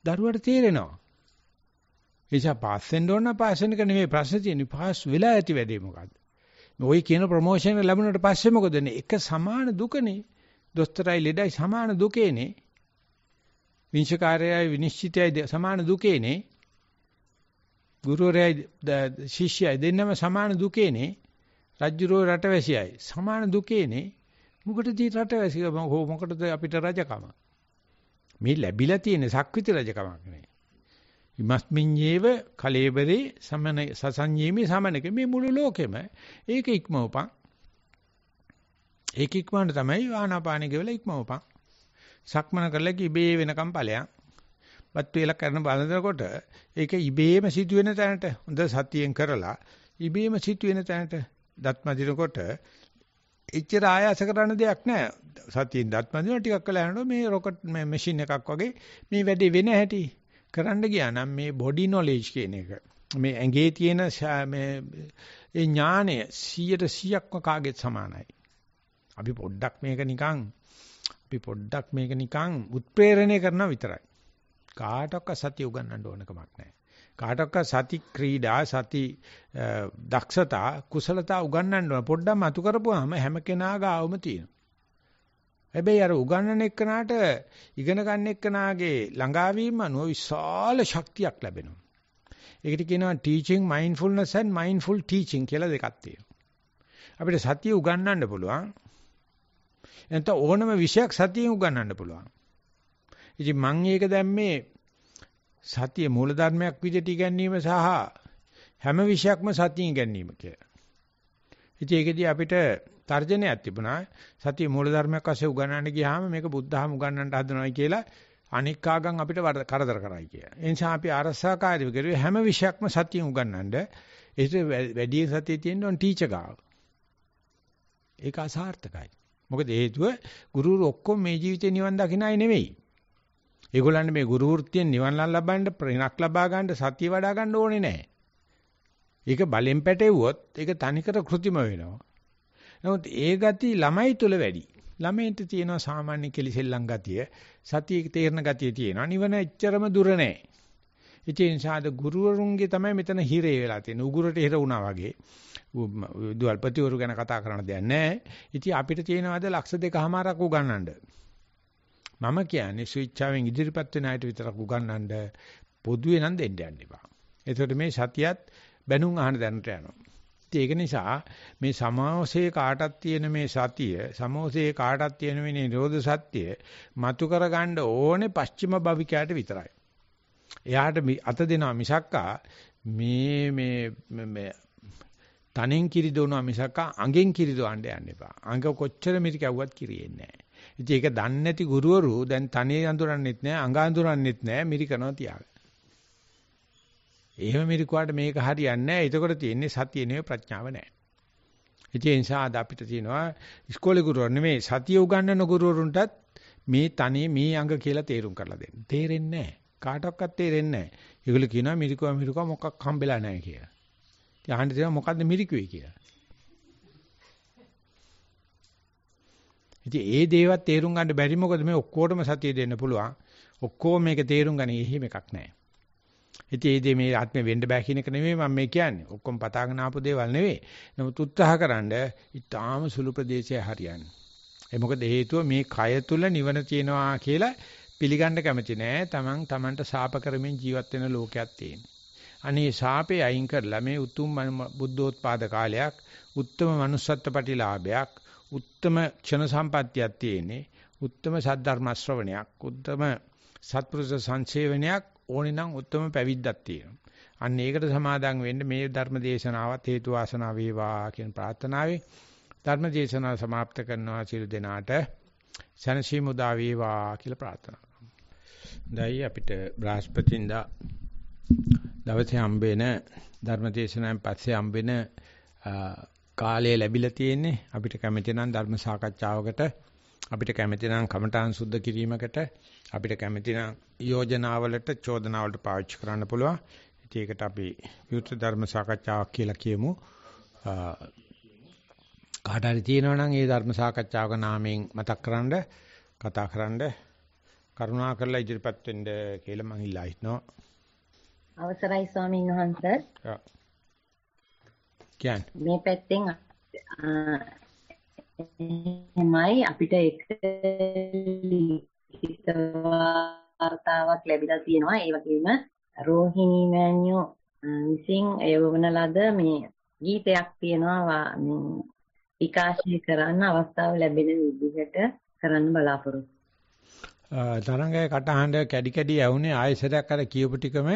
දරුවට තේරෙනවා. එيشා පාස් වෙන්න ඕන පාස් වෙන එක නෙමෙයි ප්‍රශ්නේ තියෙන්නේ. පාස් වෙලා ඇති වැඩේ මොකද්ද? ওই කියන ප්‍රොමෝෂන් එක ලැබුණාට පස්සේ මොකදනේ? එක සමාන දුකනේ. දොස්තරයි ලෙඩයි සමාන දුකේනේ. විනිශ්චයකාරයයි විනිශ්චිතයයි සමාන දුකේනේ. ගුරුවරයයි ශිෂ්‍යයයි දෙන්නම සමාන දුකේනේ. රජ්ජුරෝ රටවැසියයි. සමාන දුකේනේ. මොකටද රටවැසිය මොකටද අපිට රජකම? මේ ලැබිලා තියෙන සක්විති රජකමක් නෙවෙයි. විමස්මින්යේව කලේබරේ සමන සසංයීමේ සමනක මේ මුළු ලෝකෙම ඒක ඉක්මවපන්. ඒක ඉක්මවන්න තමයි ආනාපානෙ ගෙවලා ඉක්මවපන්. සක්මන කරලා ඉබේ වෙනකම් ඵලයන්. බත් වේලක් කරන බලනකොට ඒක ඉබේම සිදුවෙන තැනට හොඳ සතියෙන් කරලා ඉබේම සිදුවෙන තැනට දත් මදිනකොට එච්චර ආයාස කරන්න දෙයක් නැහැ. සතියෙන් දත් මදිනවා ටිකක් වෙලා යනකොට මේ රොකට් මේ මැෂින් එකක් වගේ මේ වැඩේ වෙන හැටි කරන්න ගියා නම් මේ බොඩි නොලෙජ් කියන එක මේ ඇඟේ තියෙන මේ ඒ ඥාණය 100ට 100ක්ම කාගෙත් සමානයි. අපි පොඩ්ඩක් මේක නිකන් අපි පොඩ්ඩක් මේක නිකන් උත්ප්‍රේරණය කරනවා විතරයි. කාටවත් සතිය උගන්නන්න ඕන කමක් නැහැ. කාටක සති ක්‍රීඩා සති දක්ෂතා කුසලතා උගන්වන්න පොඩ්ඩක් අතු කරපුවාම හැම කෙනා ගාවම තියෙනවා. හැබැයි අර උගන්වන එක්කනාට ඉගෙන ගන්න එක්කනාගේ ළඟාවීම නෝ විශාල ශක්තියක් ලැබෙනවා. ඒකට කියනවා teaching mindfulness and mindful teaching කියලා දෙකක් තියෙනවා. අපිට සතිය උගන්වන්න පුළුවන්. එතන ඕනම විෂයක් සතියෙන් උගන්වන්න පුළුවන්. ඉතින් මම මේක දැම්මේ සතිය මූල ධර්මයක් විදිහට ඉගැන්වීම සහ හැම විෂයක්ම සතිය ඉගැන්වීම කියලා. ඉතින් ඒකෙදී අපිට තර්ජනයක් තිබුණා සතිය මූල ධර්මයක් වශයෙන් උගන්වන්න ගියාම මේක බුද්ධහම උගන්වන්නට හදනවයි කියලා අනික් ආගම් අපිට කරදර කරයි කියලා. ඒ නිසා අපි අරසාකාරීව කරුවේ හැම විෂයක්ම සතියෙන් උගන්වන්න. ඒක වැඩි සතිය තියෙන්න ඕන ටීචර් ගාව. ඒක අසාර්ථකයි. මොකද හේතුව ගුරුවරු ඔක්කොම මේ ජීවිතේ නිවන් දකින්නයි නෙමෙයි. ඒගොල්ලන්ට මේ ගුරු වෘත්තියෙන් නිවන් ලබන්න ප්‍රණක් ලබා ගන්න සතිය වඩා ගන්න ඕනේ නැහැ. ඒක බලෙන් පැටෙව්වොත් ඒක තනිකර કૃතිම වෙනවා. නමුත් ඒ ගති ළමයි තුල වැඩි. ළමයින්ට තියෙනවා සාමාන්‍ය කෙලිසෙල්ලම් ගතිය, සතියේ තේරණ ගතිය තියෙනවා. නිවන එච්චරම දුර නෑ. ඒ නිසාද ගුරුවරුන්ගේ තමයි මෙතන හිරේ වෙලා තියෙන්නේ. උගුරට හිර වුණා වගේ. දුවල්පතිවරු ගැන කතා කරන්න දෙයක් නෑ. ඉතින් අපිට තියෙනවාද ලක්ෂ දෙකමාරක් උගන්නන්න. මම කියන්නේ ස්විච්චාවෙන් ඉදිරිපත් වෙන අයට විතරක් උගන්වන්න පොදුවේ නම් දෙන්න යන්න එපා. එතකොට මේ සතියත් බැනුම් අහන දැනට යනවා. ඒක නිසා මේ සමෝසේ කාටක් තියෙන මේ සතිය සමෝසේ කාටක් තියෙන මේ නිරෝධ සත්‍ය මතු කරගන්න ඕනේ පස්චිම භවිකයට විතරයි. එයාට අත දෙනවා මිසක්කා මේ මේ මේ තනෙන් කිරි දෝනවා මිසක්කා අඟෙන් කිරි දෝන්න යන්න එපා. අඟ කොච්චර මිරි කැව්වත් කිරියෙන්නේ නැහැ. ඉතින් ඒක දන්නේ නැති ගුරුවරු දැන් තනිය අඳුරන්නෙත් නැහැ, අඟ අඳුරන්නෙත් නැහැ, මිරිකනවා තියාගෙන. එහෙම මිරිකුවාට මේක හරියන්නේ නැහැ. එතකොට තියෙන්නේ සතිය නෙවෙයි ප්‍රඥාව නැහැ. ඒ නිසා අද අපිට තියෙනවා ඉස්කෝලේ ගුරුවරු නෙමෙයි සතිය උගන්වන ගුරුවරුන්ටත් මේ තනිය මේ අඟ කියලා තේරුම් කරලා දෙන්න. තේරෙන්නේ නැහැ. කාටවත් තේරෙන්නේ නැහැ. ඒගොල්ලෝ කියනවා මිරිකුවා මිරිකුවා මොකක් හම්බෙලා නැහැ කියලා. ඉතින් අහන්න තියෙනවා මොකද්ද මිරිකුවේ කියලා. ඉතින් ඒ දේවත් තේරුම් ගන්න බැරි මොකද මේ ඔක්කොටම සතිය දෙන්න පුළුවන්. ඔක්කොම මේක තේරුම් ගන්න එහෙම එකක් නැහැ. ඉතින් ඒ දේ මේ ආත්මේ වෙන්න බෑ කියන එක නෙමෙයි මම මේ කියන්නේ. ඔක්කොම පතාගෙන ආපු දේවල් නෙවෙයි. නමුත් උත්සාහකරනද ඊටාම සුළු ප්‍රදේශය හරියන්නේ. ඒ මොකද හේතුව මේ කය තුල නිවන තියෙනවා කියලා පිළිගන්න කැමති නෑ. Taman Tamanට සාප කරමින් ජීවත් වෙන ලෝකයක් තියෙනවා. අනේ සාපේ අයින් කරලා මේ උතුම් බුද්ධෝත්පාද කාලයක්, උත්තම manussත්ත්ව ප්‍රතිලාභයක්, උත්තරම ක්ෂණ සම්පත්තියක් තියෙන්නේ. උත්තරම සද්ධර්ම ශ්‍රවණයක්, උත්තරම සත්පුරුෂ සංසේවනයක් ඕනේ නම් උත්තරම පැවිද්දක් තියෙනවා. අන්න ඒකට සමාදන් වෙන්න මේ ධර්ම දේශනාවත් හේතු වාසනා වේවා කියන ප්‍රාර්ථනාවයි. ධර්ම දේශනාව સમાપ્ત කරනවා සියලු දෙනාට සනසි මුදා වේවා කියලා ප්‍රාර්ථනා දැයි අපිට බ්‍රහස්පතින්දා දවසේ හම්බෙන ධර්මදේශනාවෙන් පස්සේ හම්බෙන කාලය ලැබිලා තියෙන්නේ අපිට කැමති නම් ධර්ම සාකච්ඡාවකට අපිට කැමති නම් කමඨාන් සුද්ධ කිරීමකට අපිට කැමති නම් යෝජනාවලට චෝදනාවලට පාවිච්චි කරන්න පුළුවන්. ඉතින් ඒකට අපි විවෘත ධර්ම සාකච්ඡාවක් කියලා කියමු. කාට හරි තියෙනවා නම් ඒ ධර්ම සාකච්ඡාවක නාමයෙන් මතක්කරනද කතාකරනද කරුණා කරලා ඉදිරිපත් වෙන්න කියලා මම ඉල්ලා හිටනවා. අවසරයි ස්වාමීන් වහන්සේ. කියන්නේ මේ පැත්තෙන් එහෙමයි අපිට ඒක ලිඛිත වාර්තාවක් ලැබිලා තියෙනවා ඒ වගේම රෝහිණී මෑණියෝ විසින් යොවන ලද මේ ගීතයක් තියෙනවා විකාශය කරන්න අවස්ථාව ලැබෙන විදිහට කරන්න බලාපොරොත්තු තරංගයේ කටහඬ කැඩි කැඩි ඇහුනේ ආයෙසරයක් අර කියපු ටිකම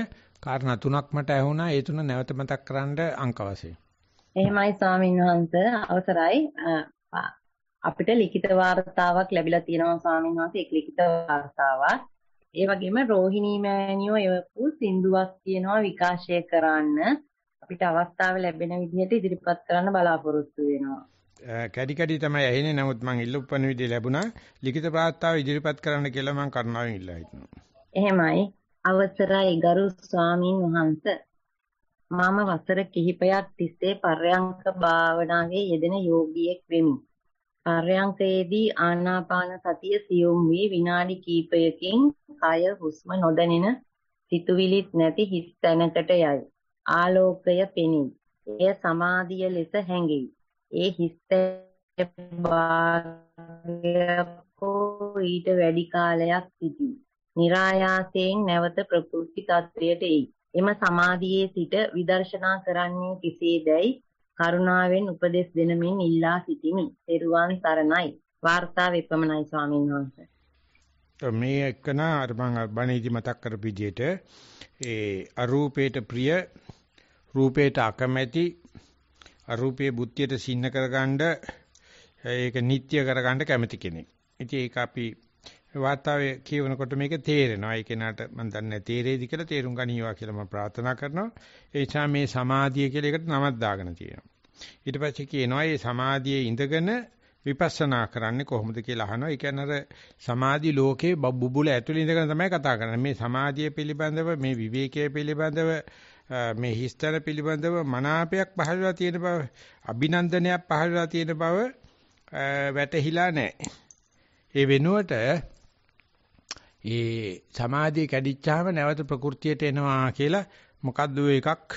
කාරණා තුනක් මට ඇහුණා ඒ තුන නැවත මතක් කරන්න අංක වශයෙන් එහෙමයි ස්වාමීන් වහන්ස අවසරයි අපිට ලිඛිත වார்த்தාවක් ලැබිලා තියෙනවා ස්වාමීන් වහන්ස ඒක ලිඛිත වார்த்தාවක් ඒ වගේම රෝහිණී මෑණියෝ එවපු සින්දුවක් තියෙනවා විකාශය කරන්න අපිට අවස්ථාව ලැබෙන විදිහට ඉදිරිපත් කරන්න බලාපොරොත්තු වෙනවා කැඩි කැඩි තමයි ඇහෙන්නේ නමුත් මම ඉල්ලුපන විදිහ ලැබුණා ලිඛිත ප්‍රාර්ථනාව ඉදිරිපත් කරන්න කියලා මම කරුණාවෙන් ඉල්ලා හිටිනවා එහෙමයි අවසරයි ගරු ස්වාමින් වහන්සේ මම වසර කිහිපයක් තිස්සේ පර්යංක භාවනාවේ යෙදෙන යෝගියෙක් වෙමි. පර්යංකයේදී ආනාපාන සතිය සියුම් වී විනාඩි කිහිපයකින් කය හුස්ම නොදැනෙන සිතුවිලිත් නැති හිස් තැනකට යයි. ආලෝකය පෙනී. එය සමාධිය ලෙස හැඟෙයි. ඒ හිස් ඊට වැඩි කාලයක් සිටී. નિરાයාසයෙන් නැවත ප්‍රකෘති තත්ත්වයට එයි. එම සමාධියේ සිට විදර්ශනා කරන්නේ කෙසේදයි කරුණාවෙන් උපදෙස් දෙනමින් ඉල්ලා සිටිමි. තෙරුවන් සරණයි. වාර්තා වෙපමණයි ස්වාමීන් වහන්සේ. මේ එකන අර මම බණීදි මතක් කරපු විදිහට ඒ අරූපේට ප්‍රිය රූපේට අකමැති අරූපයේ බුද්ධියට සින්න කරගන්න ඒක නිට්ටය කරගන්න කැමති කෙනෙක්. ඉතින් ඒක අපි වාතාවරණය කියවනකොට මේක තේරෙනවා. ඒ කෙනාට මම දන්නේ තේරෙයිද කියලා තේරුම් ගනීවා කියලා මම ප්‍රාර්ථනා කරනවා. ඒ නිසා මේ සමාධිය කියලා එකට නමක් දාගෙන තියෙනවා. ඊට පස්සේ කියනවා මේ සමාධියේ ඉඳගෙන විපස්සනා කරන්නේ කොහොමද කියලා අහනවා. ඒ කියන්නේ අර සමාධි ලෝකේ බුබුල ඇතුළේ ඉඳගෙන තමයි කතා කරන්නේ. මේ සමාධිය පිළිබඳව, මේ විවේකයේ පිළිබඳව, මේ හිස්තන පිළිබඳව මනාපයක් පහළලා තියෙන බව, අභිනන්දනයක් පහළලා තියෙන බව වැටහිලා නැහැ. ඒ වෙනුවට ඒ සමාධිය කැඩිච්චාම නැවත ප්‍රകൃතියට එනවා කියලා මොකද්ද එකක්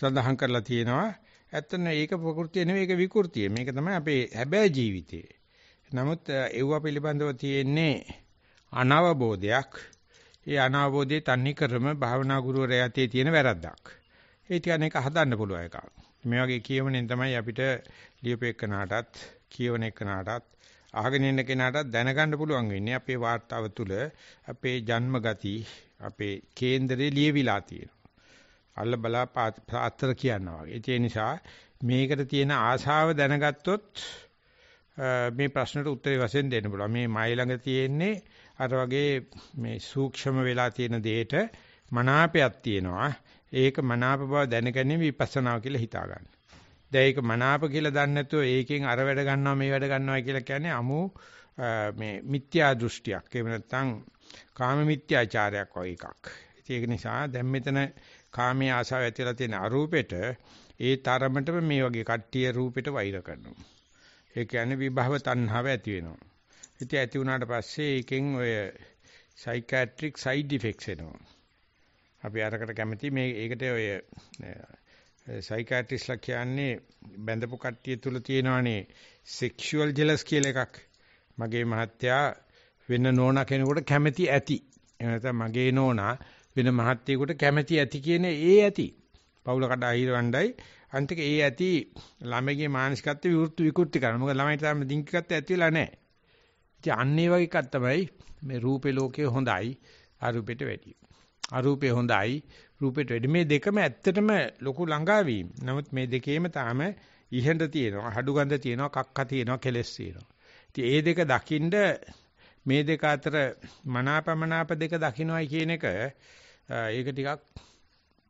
සඳහන් කරලා තියෙනවා. ඇත්තටම ඒක ප්‍රകൃතිය නෙවෙයි ඒක විකෘතිය. මේක තමයි අපේ හැබෑ ජීවිතය. නමුත් ඒව පිළිබඳව තියෙන්නේ අනවබෝධයක්. ඒ අනවබෝධයේ තන්නේ ක්‍රම භාවනා ගුරුවරයා යතේ තියෙන වැරද්දක්. ඒ කියන්නේ ඒක හදන්න පුළුවන් එකක්. මේ වගේ කියවණෙන් තමයි අපිට ලියපෙකනාටත් කියවණ එක්කනාටත් අහගෙන ඉන්න කෙනාට දැනගන්න පුළුවන් වෙන්නේ අපේ වාර්තාව තුළ අපේ ජන්ම ගති අපේ කේන්දරේ ලියවිලා තියෙනවා. අල්ල බලා පාත්‍ර කියනවා වගේ. ඒ නිසා මේකට තියෙන ආශාව දැනගත්තොත් මේ ප්‍රශ්නට උත්තරේ වශයෙන් දෙන්න පුළුවන්. මේ මයි ළඟ තියෙන්නේ අර වගේ මේ සූක්ෂම වෙලා තියෙන දෙයට මනාපයක් තියෙනවා. ඒක මනාප බව දැනගැනීම විපස්සනා කියලා හිතා ගන්න. දැන් ඒක මනාප කියලා දන්නේ නැතුව ඒකෙන් අර වැඩ ගන්නවා මේ වැඩ ගන්නවා කියලා කියන්නේ අමු මේ මිත්‍යා දෘෂ්ටියක්. එහෙම නැත්නම් කාම මිත්‍යාචාරයක් වගේ එකක්. ඒක නිසා දැන් මෙතන කාමයේ ආශාව ඇතිලා තියෙන අරූපෙට ඒ තරමටම මේ වගේ කට්ටිය රූපෙට වෛර කරනවා. ඒ කියන්නේ විභව තණ්හාව ඇති වෙනවා. ඉතින් ඇති වුණාට පස්සේ ඒකෙන් ඔය සයිකියාට්‍රික් සයිඩ් ඉෆෙක්ට්ස් එනවා. අපි අරකට කැමති මේ ඒකට ඔය සයිකියාට්‍රිස්ලා කියන්නේ බැඳපු කට්ටිය තුල තියෙනවනේ සෙක්ෂුවල් ජෙලස් කියලා එකක්. මගේ මහත්තයා වෙන නෝනා කෙනෙකුට කැමැති ඇති. එහෙම මගේ නෝනා වෙන මහත්තයෙකුට කැමැති ඇති කියන ඒ ඇති. පවුල කඩා හිරවණ්ඩයි අන්තික ඒ ඇති ළමයිගේ මානසිකත්ව විවෘත විකෘති කරනවා. මොකද ළමයි තාම දින්කිකත්ව ඇති වෙලා නැහැ. ඉතින් අන්න ඒ වගේ එකක් තමයි මේ රූපේ ලෝකයේ හොඳයි අරූපෙට වැඩියි. අරූපේ හොඳයි රූපයට වැඩි. මේ දෙකම ඇත්තටම ලොකු ළඟාවීම. නමුත් මේ දෙකේම තාම ඉහෙඳ තියෙනවා, හඩු ගඳ තියෙනවා, කක්ක තියෙනවා, කෙලස් තියෙනවා. ඉතින් මේ දෙක දකින්ද මේ දෙක අතර මනාපමනාප දෙක දකින්නයි කියන එක ඒක ටිකක්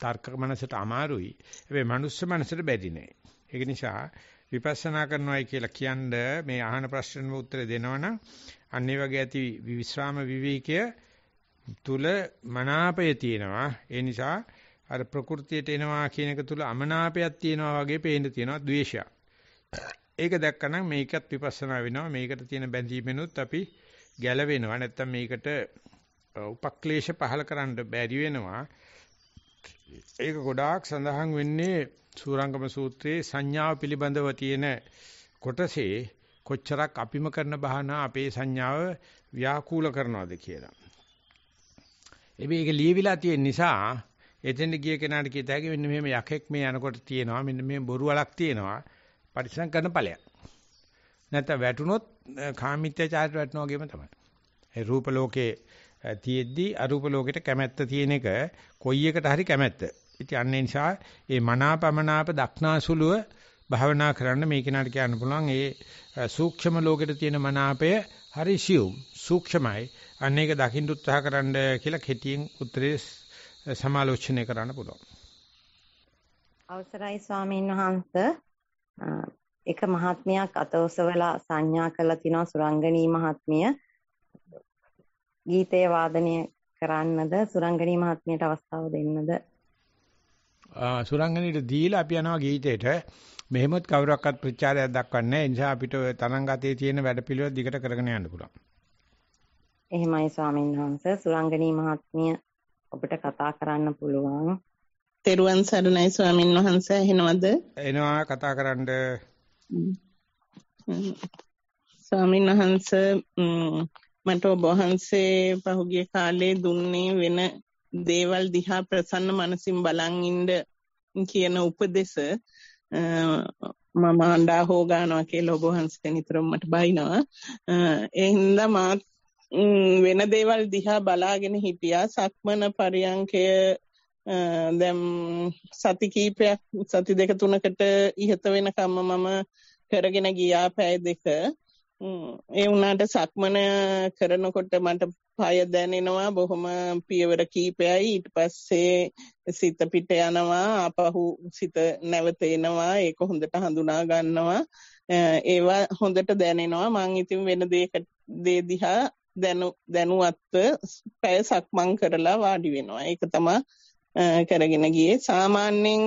තර්ක මනසට අමාරුයි. හැබැයි මනුස්ස මනසට බැරි නෑ. ඒක නිසා විපස්සනා කරනවායි කියලා කියන්නේ මේ අහන ප්‍රශ්නෙම උත්තර දෙනවනම් අන්න ඒ වගේ ඇති විවිස්රාම විවේකය තුල මනාපය තියෙනවා. ඒ නිසා අර ප්‍රകൃතියට එනවා කියන එක තුල අමනාපයක් තියෙනවා වගේ පේන්න තියෙනවා ද්වේෂය. ඒක දැක්කනම් මේකත් විපස්සනා වෙනවා. මේකට තියෙන බැඳීමෙනුත් අපි ගැලවෙනවා. නැත්තම් මේකට උපක්ලේශ පහල කරන්න බැරි වෙනවා. ඒක ගොඩාක් සඳහන් වෙන්නේ සූරංගම සූත්‍රයේ සංඥාව පිළිබඳව තියෙන කොටසේ කොච්චරක් අපිම කරන බහනා අපේ සංඥාව ව්‍යාකූල කරනවද කියලා. ඉතින් ඒක ලියවිලා තියෙන නිසා එතෙන්ට ගිය කෙනාට කියත හැකි මෙන්න මෙහෙම යකෙක් මේ යනකොට තියෙනවා මෙන්න මෙහෙම බොරු වලක් තියෙනවා පරිස්සම් කරන ඵලයක්. නැත්නම් වැටුනොත් කාමීත්‍යචාරයට වැටෙනා වගේම තමයි. ඒ රූප ලෝකේ තියෙද්දී අරූප ලෝකෙට කැමැත්ත තියෙන එක කොයි එකට හරි කැමැත්ත. ඉතින් අන්න ඒ නිසා මේ මනාපමනාප දක්නාසුලුව භාවනා කරන්න මේ කෙනාට කියන්න පුළුවන් ඒ සූක්ෂම ලෝකෙට තියෙන මනාපය හරි සියුම්. සූක්ෂමයි. අන්න ඒක දකින්න උත්සාහ කරන්න කියලා කෙටියෙන් උත්තරේ සමාලෝචනය කරන්න පුළුවන්. අවසරයි ස්වාමීන් වහන්ස. එක මහත්මයක් අතෝසවලා සංඥා කළා තිනවා සුරංගනී මහත්මිය. ගීතේ වාදනය කරන්නද සුරංගනී මහත්මියට අවස්ථාව දෙන්නද? සුරංගනීට දීලා අපි යනවා ගීතේට. මෙහෙමත් කවුරක්වත් ප්‍රචාරයක් දක්වන්නේ නැහැ. ඒ නිසා අපිට තරංගතේ තියෙන වැඩපිළිවෙල දිගට කරගෙන යන්න පුළුවන්. එහෙමයි ස්වාමීන් වහන්සේ සුරංගනී මහත්මිය ඔබට කතා කරන්න පුළුවන්. තෙරුවන් සරණයි ස්වාමින් වහන්සේ එහෙනවද? එනවා කතා කරන්න. ස්වාමින් වහන්සේ මට ඔබ වහන්සේ පහුගිය කාලේ දුන්නේ වෙන දේවල් දිහා ප්‍රසන්න මනසින් බලන් ඉන්න කියන උපදෙස මම අඬා හො ගන්නවා කියලා ඔබ වහන්සේ නිතරම මට බයිනවා. ඒ හින්දා මාත් වෙන දේවල් දිහා බලාගෙන හිටියා සක්මන පරියංකය දැම් සති කීපයක් සති දෙක තුනකට ඉහත වෙනකම්ම මම කරගෙන ගියා පැය දෙක ඒ වුණාට සක්මන කරනකොට මට පය දැනෙනවා බොහොම පියවර කීපයයි ඊට පස්සේ සිත පිට යනවා ආපහු සිත නැවත එනවා ඒක හොඳට හඳුනා ගන්නවා ඒවා හොඳට දැනෙනවා මං ඉතින් වෙන දෙයක දේ දිහා දැනුවත්ව පැය සක්මන් කරලා වාඩි වෙනවා. ඒක තමයි කරගෙන ගියේ. සාමාන්‍යයෙන්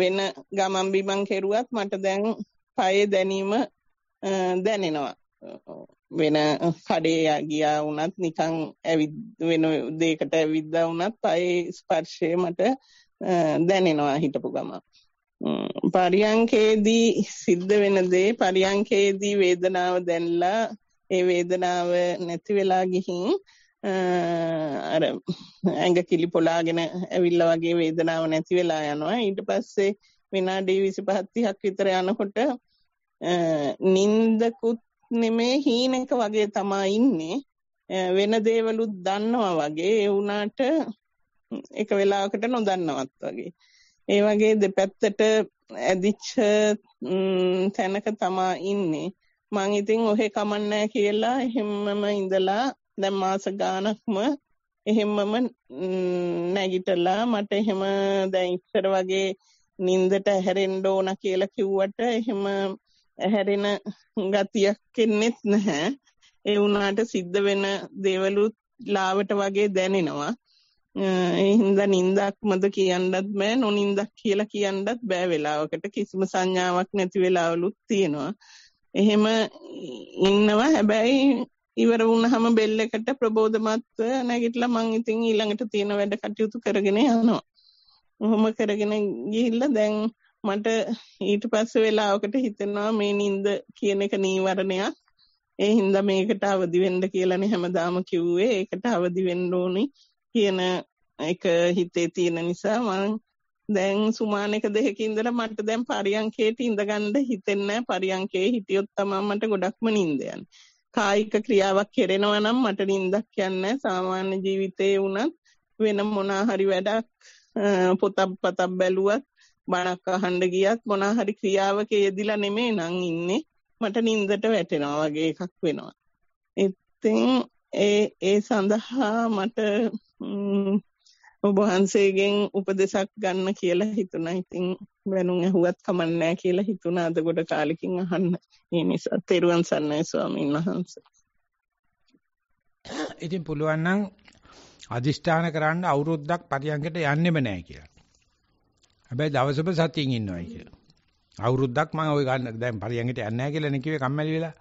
වෙන ගමන් බිමන් කෙරුවත් මට දැන් පයේ දැනීම දැනෙනවා. වෙන කඩේ ගියා වුණත් නිකන් ඇවිත් වෙන දෙයකට ඇවිද්දා වුණත් පයේ ස්පර්ශය මට දැනෙනවා හිටපු ගමන්. පරියංකේදී සිද්ධ වෙන දේ පරියංකේදී වේදනාව දැනලා ඒ වේදනාව නැති වෙලා ගිහින් අර ඇඟ කිලි පොලාගෙන ඇවිල්ලා වගේ වේදනාව නැති වෙලා යනවා. ඊට පස්සේ විනාඩි 25 30ක් විතර යනකොට නින්දකුත් නෙමේ හීනක වගේ තමයි ඉන්නේ. වෙන දේවලුත් දන්නවා වගේ ඒ වුණාට එක වෙලාවකට නොදන්නවත් වගේ. ඒ වගේ දෙපැත්තට ඇදිච්ච තැනක තමා ඉන්නේ. මං ඉතින් ඔහෙ කමන්නෑ කියලා එහෙම්මම ඉඳලා දැන් මාස ගානක්ම එහෙම්මම නැගිටලා මට එහෙම දැන් ඉස්සර වගේ නින්දට හැරෙන්න ඕන කියලා කිව්වට එහෙම හැරෙන ගතියක් එන්නේත් නැහැ. ඒ වුණාට සිද්ධ වෙන දේවලුත් ලාවට වගේ දැනෙනවා. ඒ හින්දා නින්දක්මද කියන්නත් බෑ නොනින්දක් කියලා කියන්නත් බෑ වෙලාවකට කිසිම සංඥාවක් නැති වෙලාවලුත් තියෙනවා. එහෙම ඉන්නවා හැබැයි ඉවර වුණාම බෙල් එකට ප්‍රබෝධමත්ව නැගිටලා මං ඉතින් ඊළඟට තියෙන වැඩ කටයුතු කරගෙන යනවා. ඔහොම කරගෙන ගිහිල්ලා දැන් මට ඊට පස්සේ වෙලාවකට හිතෙනවා මේ නිින්ද කියන එක නීවරණයක්. ඒ හින්දා මේකට අවදි වෙන්න කියලානේ හැමදාම කිව්වේ. ඒකට අවදි වෙන්න ඕනි කියන එක හිතේ තියෙන නිසා මම දැන් සුමාන එක දෙකක ඉඳලා මට දැන් පරියන්කේට ඉඳගන්න හිතෙන්නේ පරියන්කේ හිටියොත් තමයි මට ගොඩක්ම නිින්ද කායික ක්‍රියාවක් කරනවා නම් මට නිින්දක් යන්නේ සාමාන්‍ය ජීවිතේ වුණත් වෙන මොනා හරි වැඩක් පොතක් පතක් බැලුවත් බණක් අහන්න ගියත් මොනා හරි ක්‍රියාවක යෙදිලා නෙමෙයි නම් ඉන්නේ මට නිින්දට වැටෙනවා වගේ එකක් වෙනවා. ඉතින් ඒ ඒ සඳහා මට ඔබ වහන්සේගෙන් උපදේශක් ගන්න කියලා හිතුණා. ඉතින් බැනුම් ඇහුවත් කමන්නෑ කියලා හිතුණා අද ගොඩ කාලෙකින් අහන්න. ඒ නිසා තෙරුවන් සරණයි ස්වාමීන් වහන්සේ. ඉතින් පුළුවන් නම් අදිෂ්ඨාන කරන්න අවුරුද්දක් පරියන්කට යන්නෙම නෑ කියලා. හැබැයි දවසම සතියින් ඉන්නවයි කියලා. අවුරුද්දක් මම ওই ගන්න දැන් පරියන්කට යන්නේ නැහැ කියලා නේ කිව්වේ කම්මැලි වෙලා.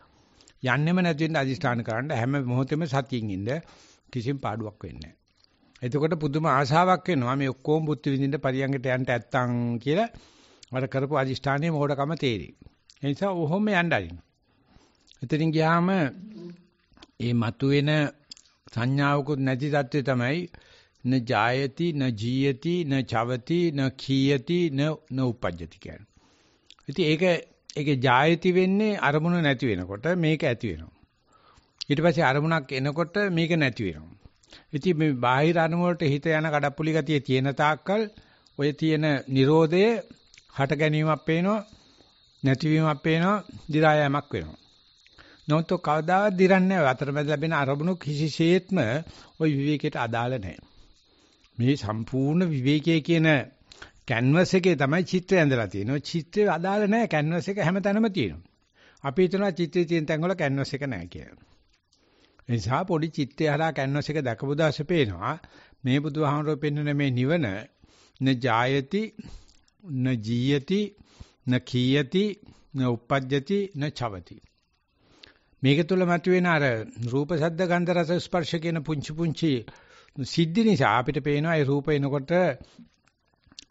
යන්නෙම නැති වෙන්න අදිෂ්ඨාන කරන්න හැම මොහොතෙම සතියින් ඉන්න කිසිම පාඩුවක් වෙන්නේ නැහැ. එතකොට පුදුම ආශාවක් එනවා මේ ඔක්කොම බුද්ධ විඳින්න පරියංගට යන්න ඇත්තම් කියලා අර කරපු අදිෂ්ඨානයේ මෝඩකම තේරෙයි. ඒ නිසා ඔහොම යන්න අරින්න. එතනින් ගියාම මේ මතුවෙන සංඥාවකුත් නැති தત્ත්වය තමයි න ජායති න ජීයති න චවති න කීයති න න උපජ්ජති කියන්නේ. ඉතින් ඒක ඒකේ ජායති වෙන්නේ අරමුණ නැති වෙනකොට මේක ඇති වෙනවා. ඊට පස්සේ අරමුණක් එනකොට මේක නැති වෙනවා. ඉතින් මේ බාහිර අණු වලට හිත යන කඩප්පුලි ගතිය තියෙන තාක්කල් ඔය තියෙන Nirodhaය හට ගැනීමක් පේනවා නැතිවීමක් පේනවා දි รา යෑමක් වෙනවා. නමුත් කවදාවත් දිරන්නේ නැහැ. අතරමැද ලැබෙන අරමුණු කිසිසේත්ම ওই විවේකයට අදාළ නැහැ. මේ සම්පූර්ණ විවේකයේ කියන කැන්වස් එකේ තමයි චිත්‍රය ඇඳලා තියෙනවා. චිත්‍රය අදාළ නැහැ. කැන්වස් එක හැමතැනම තියෙනවා. අපි හිතනවා චිත්‍රයේ තියෙන තැන් වල කැන්වස් එක නැහැ කියලා. ඒ නිසා පොඩි චිත්තය හරහා කැන්වස් එක දැකපු දාසේ පේනවා මේ බුදුහාමරෝ පෙන්වන මේ නිවන න ජායති න ජීයති න කීයති න උපජ්ජති න චවති මේක තුල මතුවෙන අර රූප සද්ද ගන්ධ රස ස්පර්ශ කියන පුංචි පුංචි සිද්ධි නිසා අපිට පේනවා ඒ රූප එනකොට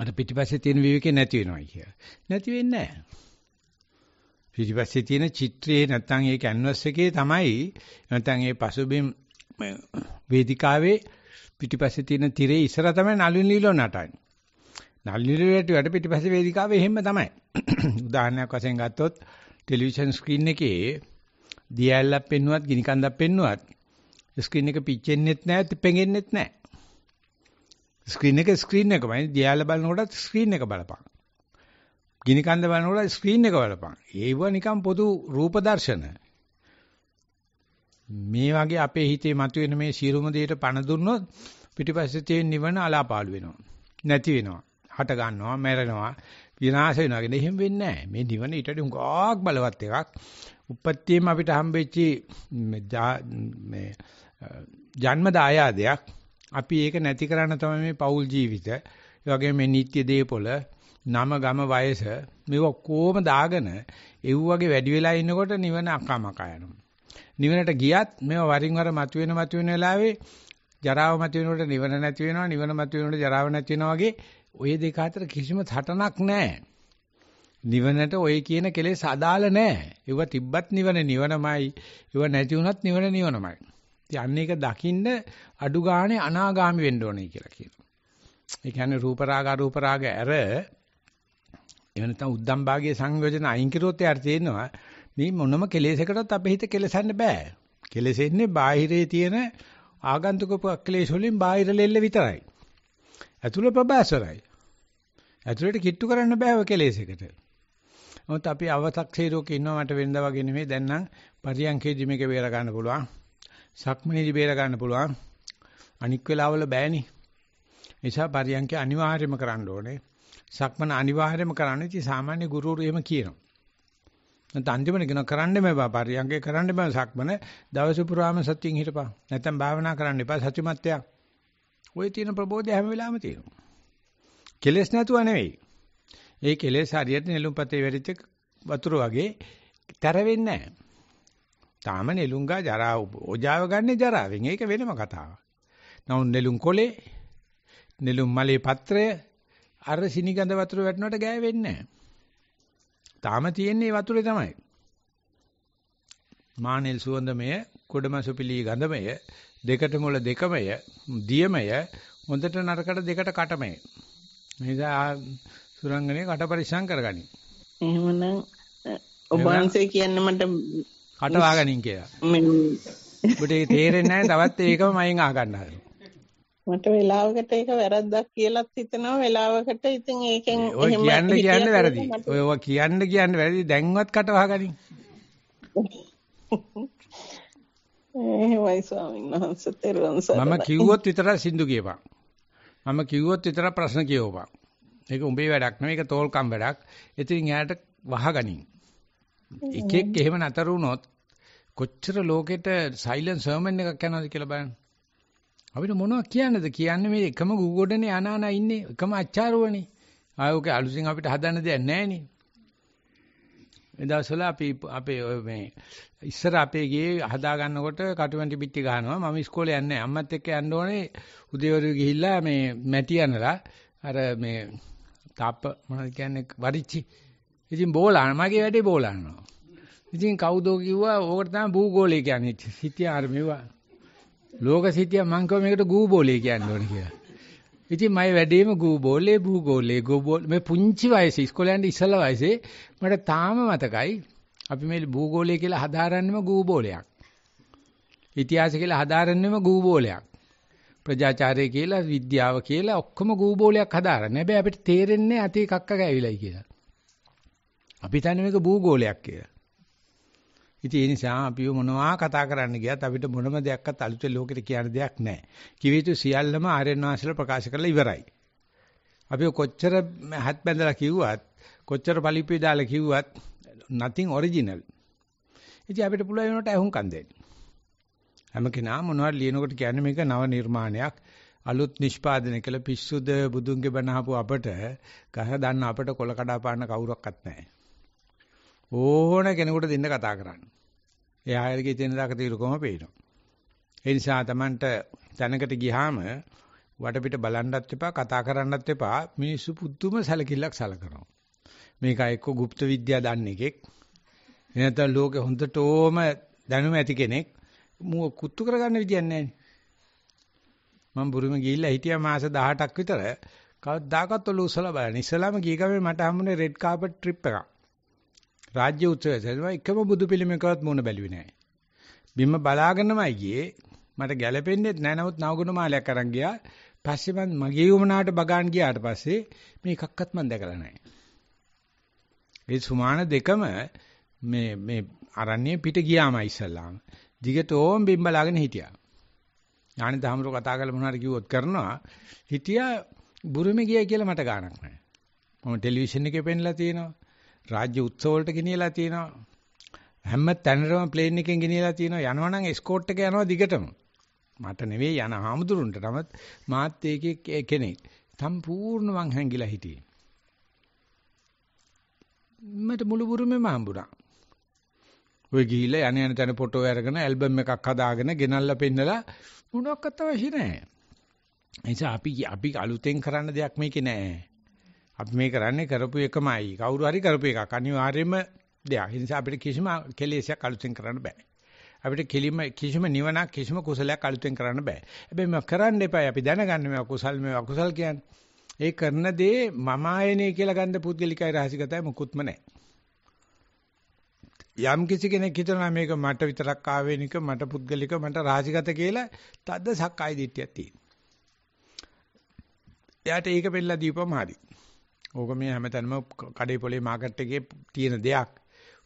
අර පිටිපස්සේ තියෙන විවිකේ නැති වෙනවා කිය. නැති වෙන්නේ නැහැ. පිටිපස්සේ තියෙන චිත්‍රයේ නැත්නම් ඒ කැන්වස් එකේ තමයි නැත්නම් ඒ පසුබිම් වේදිකාවේ පිටිපස්සේ තියෙන තිරේ ඉස්සර තමයි නලින් ලීලෝ නටන්නේ. නලින් ලීලෝට වැඩ පිටිපස්සේ වේදිකාවේ එහෙම තමයි. උදාහරණයක් වශයෙන් ගත්තොත් ටෙලිවිෂන් ස්ක්‍රීන් එකේ දියැලක් පෙන්නුවත් ගිනි කන්දක් පෙන්නුවත් ස්ක්‍රීන් එක පිච්චෙන්නෙත් නැහැ පෙඟෙන්නෙත් නැහැ. ස්ක්‍රීන් එක ස්ක්‍රීන් එකමයි දියැල බලනකොටත් ස්ක්‍රීන් එක බලපං. ගිනිකන්ද බලනකොට ස්ක්‍රීන් එක බලපන්. ඒව නිකන් පොදු රූප දර්ශන. මේ වගේ අපේ හිතේ මතුවෙන මේ සියලුම දේට පණ දුන්නොත් පිටිපස්සේ තියෙන නිවන අලාපාලු වෙනවා. නැති වෙනවා. හට ගන්නවා, මැරෙනවා, විනාශ වෙනවා. ඒක එහෙම වෙන්නේ නැහැ. මේ නිවන ඊටට හුඟක් බලවත් එකක්. උපත්තියම අපිට හම්බෙච්චි මේ ජන්ම දායාදයක්. අපි ඒක නැති කරන්න තමයි මේ පෞල් ජීවිත. ඒ වගේම මේ නিত্য දේපොළ නම ගම වයස මේක කොහොම දාගෙන ඒව වගේ වැඩි වෙලා ඉන්නකොට නිවන අකමක යනවා. නිවනට ගියත් මේව වරින් වර මතුවෙන මතුවෙන වෙලාවේ ජරාව මතුවෙනකොට නිවන නැති වෙනවා නිවන මතුවෙනකොට ජරාව නැති වෙනවා වගේ ওই දෙක අතර කිසිම සටනක් නැහැ. නිවනට ওই කියන කෙලෙස් අදාළ නැහැ. ඒව තිබ්බත් නිවන නිවනමයි. ඒව නැති වුණත් නිවන නිවනමයි. ඉතින් අන්න ඒක දකින්න අඩු ගානේ අනාගාමි වෙන්න ඕනේ කියලා කියනවා. ඒ කියන්නේ රූප රාග අරූප රාග ඇර එහෙම නැත්නම් උද්දම් භාගයේ සංයෝජන අයින් කරොත් එයාට තේරෙනවා මේ මොනම කෙලෙසකටත් අපේ හිත කෙලසන්න බෑ. කෙලසෙන්නේ බාහිරේ තියෙන ආගන්තුක ක්ලේශ වලින් බාහිර ලෙල්ල විතරයි. ඇතුළ ප්‍රබාසරයි. ඇතුළට කිට්ටු කරන්න බෑ ඔය කෙලෙසකට. මොකද අපි අවතක්සේරෝක ඉන්නවා මට වෙනදා වගේ නෙමෙයි දැන් නම් පරියන්කේදී මේක බේර ගන්න පුළුවන්. සක්මනේදී බේර ගන්න පුළුවන්. අනික් වෙලාවල බෑනේ. නිසා පරියන්ක අනිවාර්යයෙන්ම කරන්න ඕනේ. සක්මන අනිවාර්යයෙන්ම කරන්න. ඉතින් සාමාන්‍ය ගුරුවරු එහෙම කියනවා. නැත්නම් අන්තිමට කියන කරන්න මේ පරියන්ගේ කරන්න බෑ සක්මන දවස පුරාම සතියෙන් හිටපන්. නැත්නම් භාවනා කරන්න එපා සතිමත්ත්‍යා. ওই තියෙන ප්‍රබෝධය හැම වෙලාවෙම තියෙනවා. කෙලෙස් නැතුව නෙවෙයි. ඒ කෙලෙස් හරියට නෙළුම්පතේ වැරිච්ච වතුර වගේ තර වෙන්නේ නැහැ. තාම නෙළුංගා ජරා ඔජාව ගන්න ජරාවෙන්. ඒක වෙනම කතාවක්. නවුන් නෙළුම් කොලේ නෙළුම් මලේ පත්‍රය අර සිනිගඳ වතුර වැටෙනකොට ගෑවෙන්නේ නැහැ. තාම තියෙන්නේ වතුරේ තමයි. මානෙල් සුවඳමය, කොඩමසුපිලි ගඳමය, දෙකට මුල දෙකමය, දියමය, හොඳට නරකට දෙකට කටමය. නිසා සුරංගනේ කට පරිස්සම් කරගනි. එහෙමනම් ඔබ වහන්සේ කියන්නේ මට කට වහගනින් කියලා. ඔබට තේරෙන්නේ නැහැ තවත් ඒකම මයින් අහගන්න හදනවා. මට වෙලාවකට ඒක වැරද්දක් කියලාත් හිතෙනවා වෙලාවකට ඉතින් ඒකෙන් ඔය කියන්න කියන්න වැරදි. ඔය ඔය කියන්න කියන්න වැරදි. දැන්වත් කටවහ ගනින්. එහෙමයි ස්වාමීන් වහන්සේ තෙරුවන් සරණයි. මම කිව්වොත් විතරක් සින්දු කියපන්. මම කිව්වොත් විතරක් ප්‍රශ්න කියවපන්. ඒක උඹේ වැඩක් නෙවෙයි ඒක තෝල්කම් වැඩක්. ඉතින් යාට වහගනින්. එකෙක් එහෙම නතර වුණොත් කොච්චර ලෝකෙට සයිලන්ට් සර්මන් එකක් යනවද කියලා බලන්න. අපිට මොනවා කියන්නද කියන්නේ මේ එකම ගුගොඩනේ අනානා ඉන්නේ එකම අච්චාරුවනේ ආයෝක අලුසින් අපිට හදන්න දෙයක් නැහැනේ මේ දවස්වල අපි අපේ මේ ඉස්සර අපේ ගියේ හදා ගන්නකොට කටුවැටි පිටි ගහනවා මම ඉස්කෝලේ යන්නේ අම්මත් එක්ක යන්න ඕනේ උදේවරු ගිහිල්ලා මේ මැටි අනලා අර මේ තාප්ප මොනවද කියන්නේ වරිච්චි ඉතින් බෝලාන මගේ වැඩේ බෝලානවා ඉතින් කවුදෝ කිව්වා ඕකට තමයි භූගෝලය කියන්නේ සිටියා අර මේවා ලෝක සිතිය මං කව මේකට ගූබෝලේ කියන්න ඕනේ කියලා. ඉතින් මම වැඩේම ගූබෝලේ භූගෝලේ ගූබෝල මේ පුංචි වයසේ ඉස්කෝලේ යන ඉස්සල වයසේ මට තාම මතකයි අපි මේ භූගෝලය කියලා හදාරන්නෙම ගූබෝලයක්. ඉතිහාසය කියලා හදාරන්නෙම ගූබෝලයක්. ප්‍රජාචාරය කියලා විද්‍යාව කියලා ඔක්කොම ගූබෝලයක් හදාරන්නේ. හැබැයි අපිට තේරෙන්නේ අතේ කක්ක ගෑවිලයි කියලා. අපි හිතන්නේ මේක භූගෝලයක් කියලා. ඉතින් ඒ නිසා අපිව මොනවා කතා කරන්න ගියත් අපිට මොනම දෙයක්වත් අලුත් ලෝකෙට කියන්න දෙයක් නැහැ. කිවිතු සියල්ලම ආර්යයන් වහන්සේලා ප්‍රකාශ කරලා ඉවරයි. අපි කොච්චර හත් බැඳලා කිව්වත් කොච්චර පලිප්පේ දාලා කිව්වත් nothing original. ඉතින් අපිට පුළුවන් වෙනට අහුම්කම් දෙන්න. හැම කෙනා මොනවද ලියනකොට කියන්නේ මේක නව නිර්මාණයක්. අලුත් නිෂ්පාදනය කළ පිස්සුද බුදුන්ගේ බණ අපට ගහ දන්න අපට කොල කඩා පාන්න කවුරක්වත් නැහැ. ඕන කෙනෙකුට දෙන්න කතා කරන්න. එයා අයගේ තියෙන දාක තීරකම පේනවා. ඒ නිසා Tamanට දැනකට ගියාම වටපිට බලන්නත් එපා කතා කරන්නත් එපා මිනිස්සු පුදුම සැලකිල්ලක් සැලකනවා. මේක එක්ක গুপ্ত විද්‍යා දන්න එකෙක්. එනතන ලෝකෙ හොඳටම දැනුම ඇති කෙනෙක් මූ කුත්තු කරගන්න විදියක් නැහැ. මම බුරුම ගිහිල්ලා හිටියා මාස 18ක් විතර කවදාකවත් ඔලු උසලා බලන්න. ඉස්සලාම ගිය ගමේ මට හම්බුනේ රෙඩ් කාපට් ට්‍රිප් එකක්. රාජ්‍ය උත්සවය සඳහා එකම බුදු පිළිමයකවත් මුණ බැලුවේ නැහැ. බිම බලාගෙනමයි ගියේ. මට ගැළපෙන්නේ නැහැ. නමුත් නවගුණ මාලයක් අරන් ගියා. පස්සේ මම මගේ වුණාට බගාන් ගියාට පස්සේ මේකක්වත් මම දැකලා නැහැ. ඒ සුමාන දෙකම මේ මේ අරන්නේ පිට ගියාම ඉස්සල්ලාම. දිගටම බිම් බලාගෙන හිටියා. ඥානි දහමර කතා කරලා මොනවාරි කිව්වොත් කරනවා. හිටියා බුරුමේ ගියා කියලා මට ගාණක් නැහැ. මම ටෙලිවිෂන් එකේ පෙන්ලා තියෙනවා. රාජ්‍ය උත්සව වලට ගෙනියලා තියෙනවා. හැම තැනටම ප්ලේන් එකෙන් ගෙනියලා තියෙනවා. යනවනම් එස්කෝට් එක යනවා දිගටම. මට නෙවෙයි යන හාමුදුරුන්ට නමත් මාත් ඒකේ කෙනෙක්. සම්පූර්ණ මං හැංගිලා හිටියේ. මට මුළු බුරුමෙම හම්බුණා. ඔය ගිහිල්ලා යන යන තැන ෆොටෝ අරගෙන ඇල්බම් එකක් හදාගෙන ගෙනල්ලා පෙන්නලා මොනක්වත් අවශ්‍ය නැහැ. එනිසා අපි අපි අලුතෙන් කරන්න දෙයක් මේකේ නැහැ. අපි මේ කරන්නේ කරපු එකමයි. කවුරු හරි කරපු එකක්. අනිවාර්යයෙන්ම දෙයක්. ඒ නිසා අපිට කිසිම කෙලෙසයක් අලුතෙන් කරන්න බෑ. අපිට කිලිම කිසිම නිවනක් කිසිම කුසලයක් අලුතෙන් කරන්න බෑ. හැබැයි මම කරන්න එපායි. අපි දැනගන්න මේ අකුසල් මේ අකුසල් කියන්නේ. ඒ කරන දේ මම ආයනේ කියලා ගන්න පුද්ගලිකයි රහසිගතයි මුකුත්ම නැහැ. යම් කිසි කෙනෙක් හිතනවා මේක මට විතරක් ආවේනික මට පුද්ගලික මට රහසිගත කියලා තද්ද සක්කාය දිට්ඨියක් තියෙනවා. එයාට ඒක පෙන්නලා දීපම හරියි. ඕක මේ හැමතැනම කඩේ පොලේ මාකට් එකේ තියෙන දෙයක්.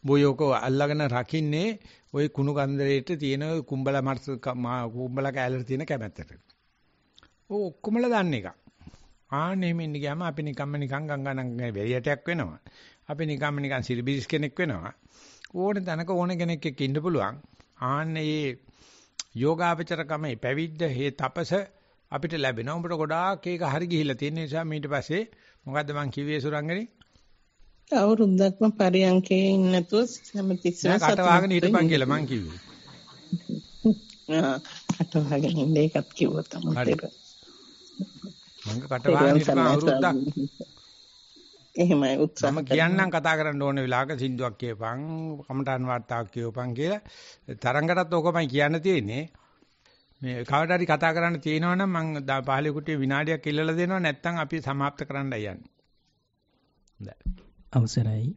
බොයෝක අල්ලගෙන රකින්නේ ওই කුණු ගන්දරේට තියෙන කුඹල මර්ස කුඹල කැලේ තියෙන කැමැත්තට. ඕ ඔක්කොමල දන්න එක. ආන්නේ මෙන්න ගියාම අපි නිකම්ම නිකං ගංගානංගේ වැලියටයක් වෙනවා. අපි නිකම්ම නිකං සිරිබිරිස් කෙනෙක් වෙනවා. ඕන තැනක ඕන කෙනෙක් එක්ක ඉන්න පුළුවන්. ආන්නේ මේ යෝගාවචරකමේ පැවිද්ද හේ තපස අපිට ලැබෙනවා. උඹට ගොඩාක් ඒක හරි ගිහිලා තියෙන නිසා ඊට පස්සේ මොකද්ද මං කිව්වේ සුරංගනේ? අවුරුද්දක් මම පරියන්කේ ඉන්නේ නැතුව හැමතිස්සෙම කට වහගෙන හිටපන් කියලා මං කිව්වේ. ආ කට වහගෙන ඉන්නේ එකක් කිව්වා තමයි. හරි. මං කට වහගෙන ඉන්න අවුරුද්දක්. එහෙමයි උත්සාහ මම කියන්නම් කතා කරන්න ඕන වෙලාවක සින්දුවක් කියපන් කමටන් වාර්තාවක් කියපන් කියලා තරංගටත් ඕකමයි කියන්න තියෙන්නේ මේ කවදා හරි කතා කරන්න තියෙනවා නම් මම පහලේ කුටියේ විනාඩියක් ඉල්ලලා දෙනවා නැත්නම් අපි સમાપ્ત කරන්න යන්නේ. අවසරයි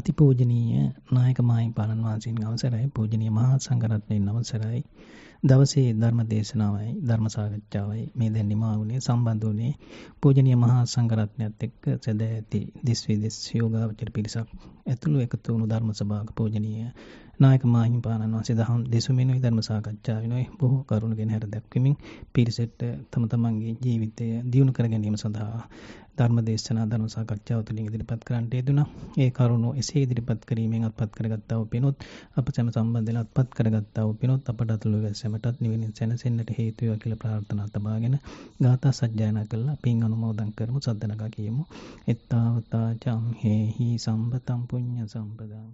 අතිපූජනීය නායක මාහිමිපාණන් වහන්සේගේ අවසරයි පූජනීය මහා සංඝරත්නයේ අවසරයි දවසේ ධර්ම දේශනාවයි ධර්ම සාකච්ඡාවයි මේ දැන් නිමා වුණේ සම්බන්ධ වුණේ පූජනීය මහා සංඝරත්නයත් එක්ක සැදෑ ඇති දිස්විදෙස් යෝගාවචර පිරිසක් ඇතුළු එකතු වුණු ධර්ම සභාවක පූජනීය නායක මාහිමිපාණන් වහන්සේ දහම් දෙසුමිනුයි ධර්ම සාකච්ඡාව වෙනුයි බොහෝ කරුණු ගැන හැර දැක්වීමෙන් පිරිසට තම තමන්ගේ ජීවිතය දියුණු කර ගැනීම සඳහා ධර්ම දේශනා ධර්ම සාකච්ඡාව තුළින් ඉදිරිපත් කරන්නට යෙදුණා. ඒ කරුණු එසේ ඉදිරිපත් කිරීමෙන් අත්පත් කරගත්තා වූ පිනොත් අප සැම සම්බන්ධලා අත්පත් කරගත්තා වූ පිනොත් අපට අතුළු සැමටත් නිවෙනින් සැනසෙන්නට හේතු වේවා කියලා ප්‍රාර්ථනා තබාගෙන ගාථා සජ්ජායනා කළා පින් අනුමෝදන් කරමු සද්දනකා කියමු. එත්තාවතා චම් හේහි සම්බතම් පුඤ්ඤ සම්පදාං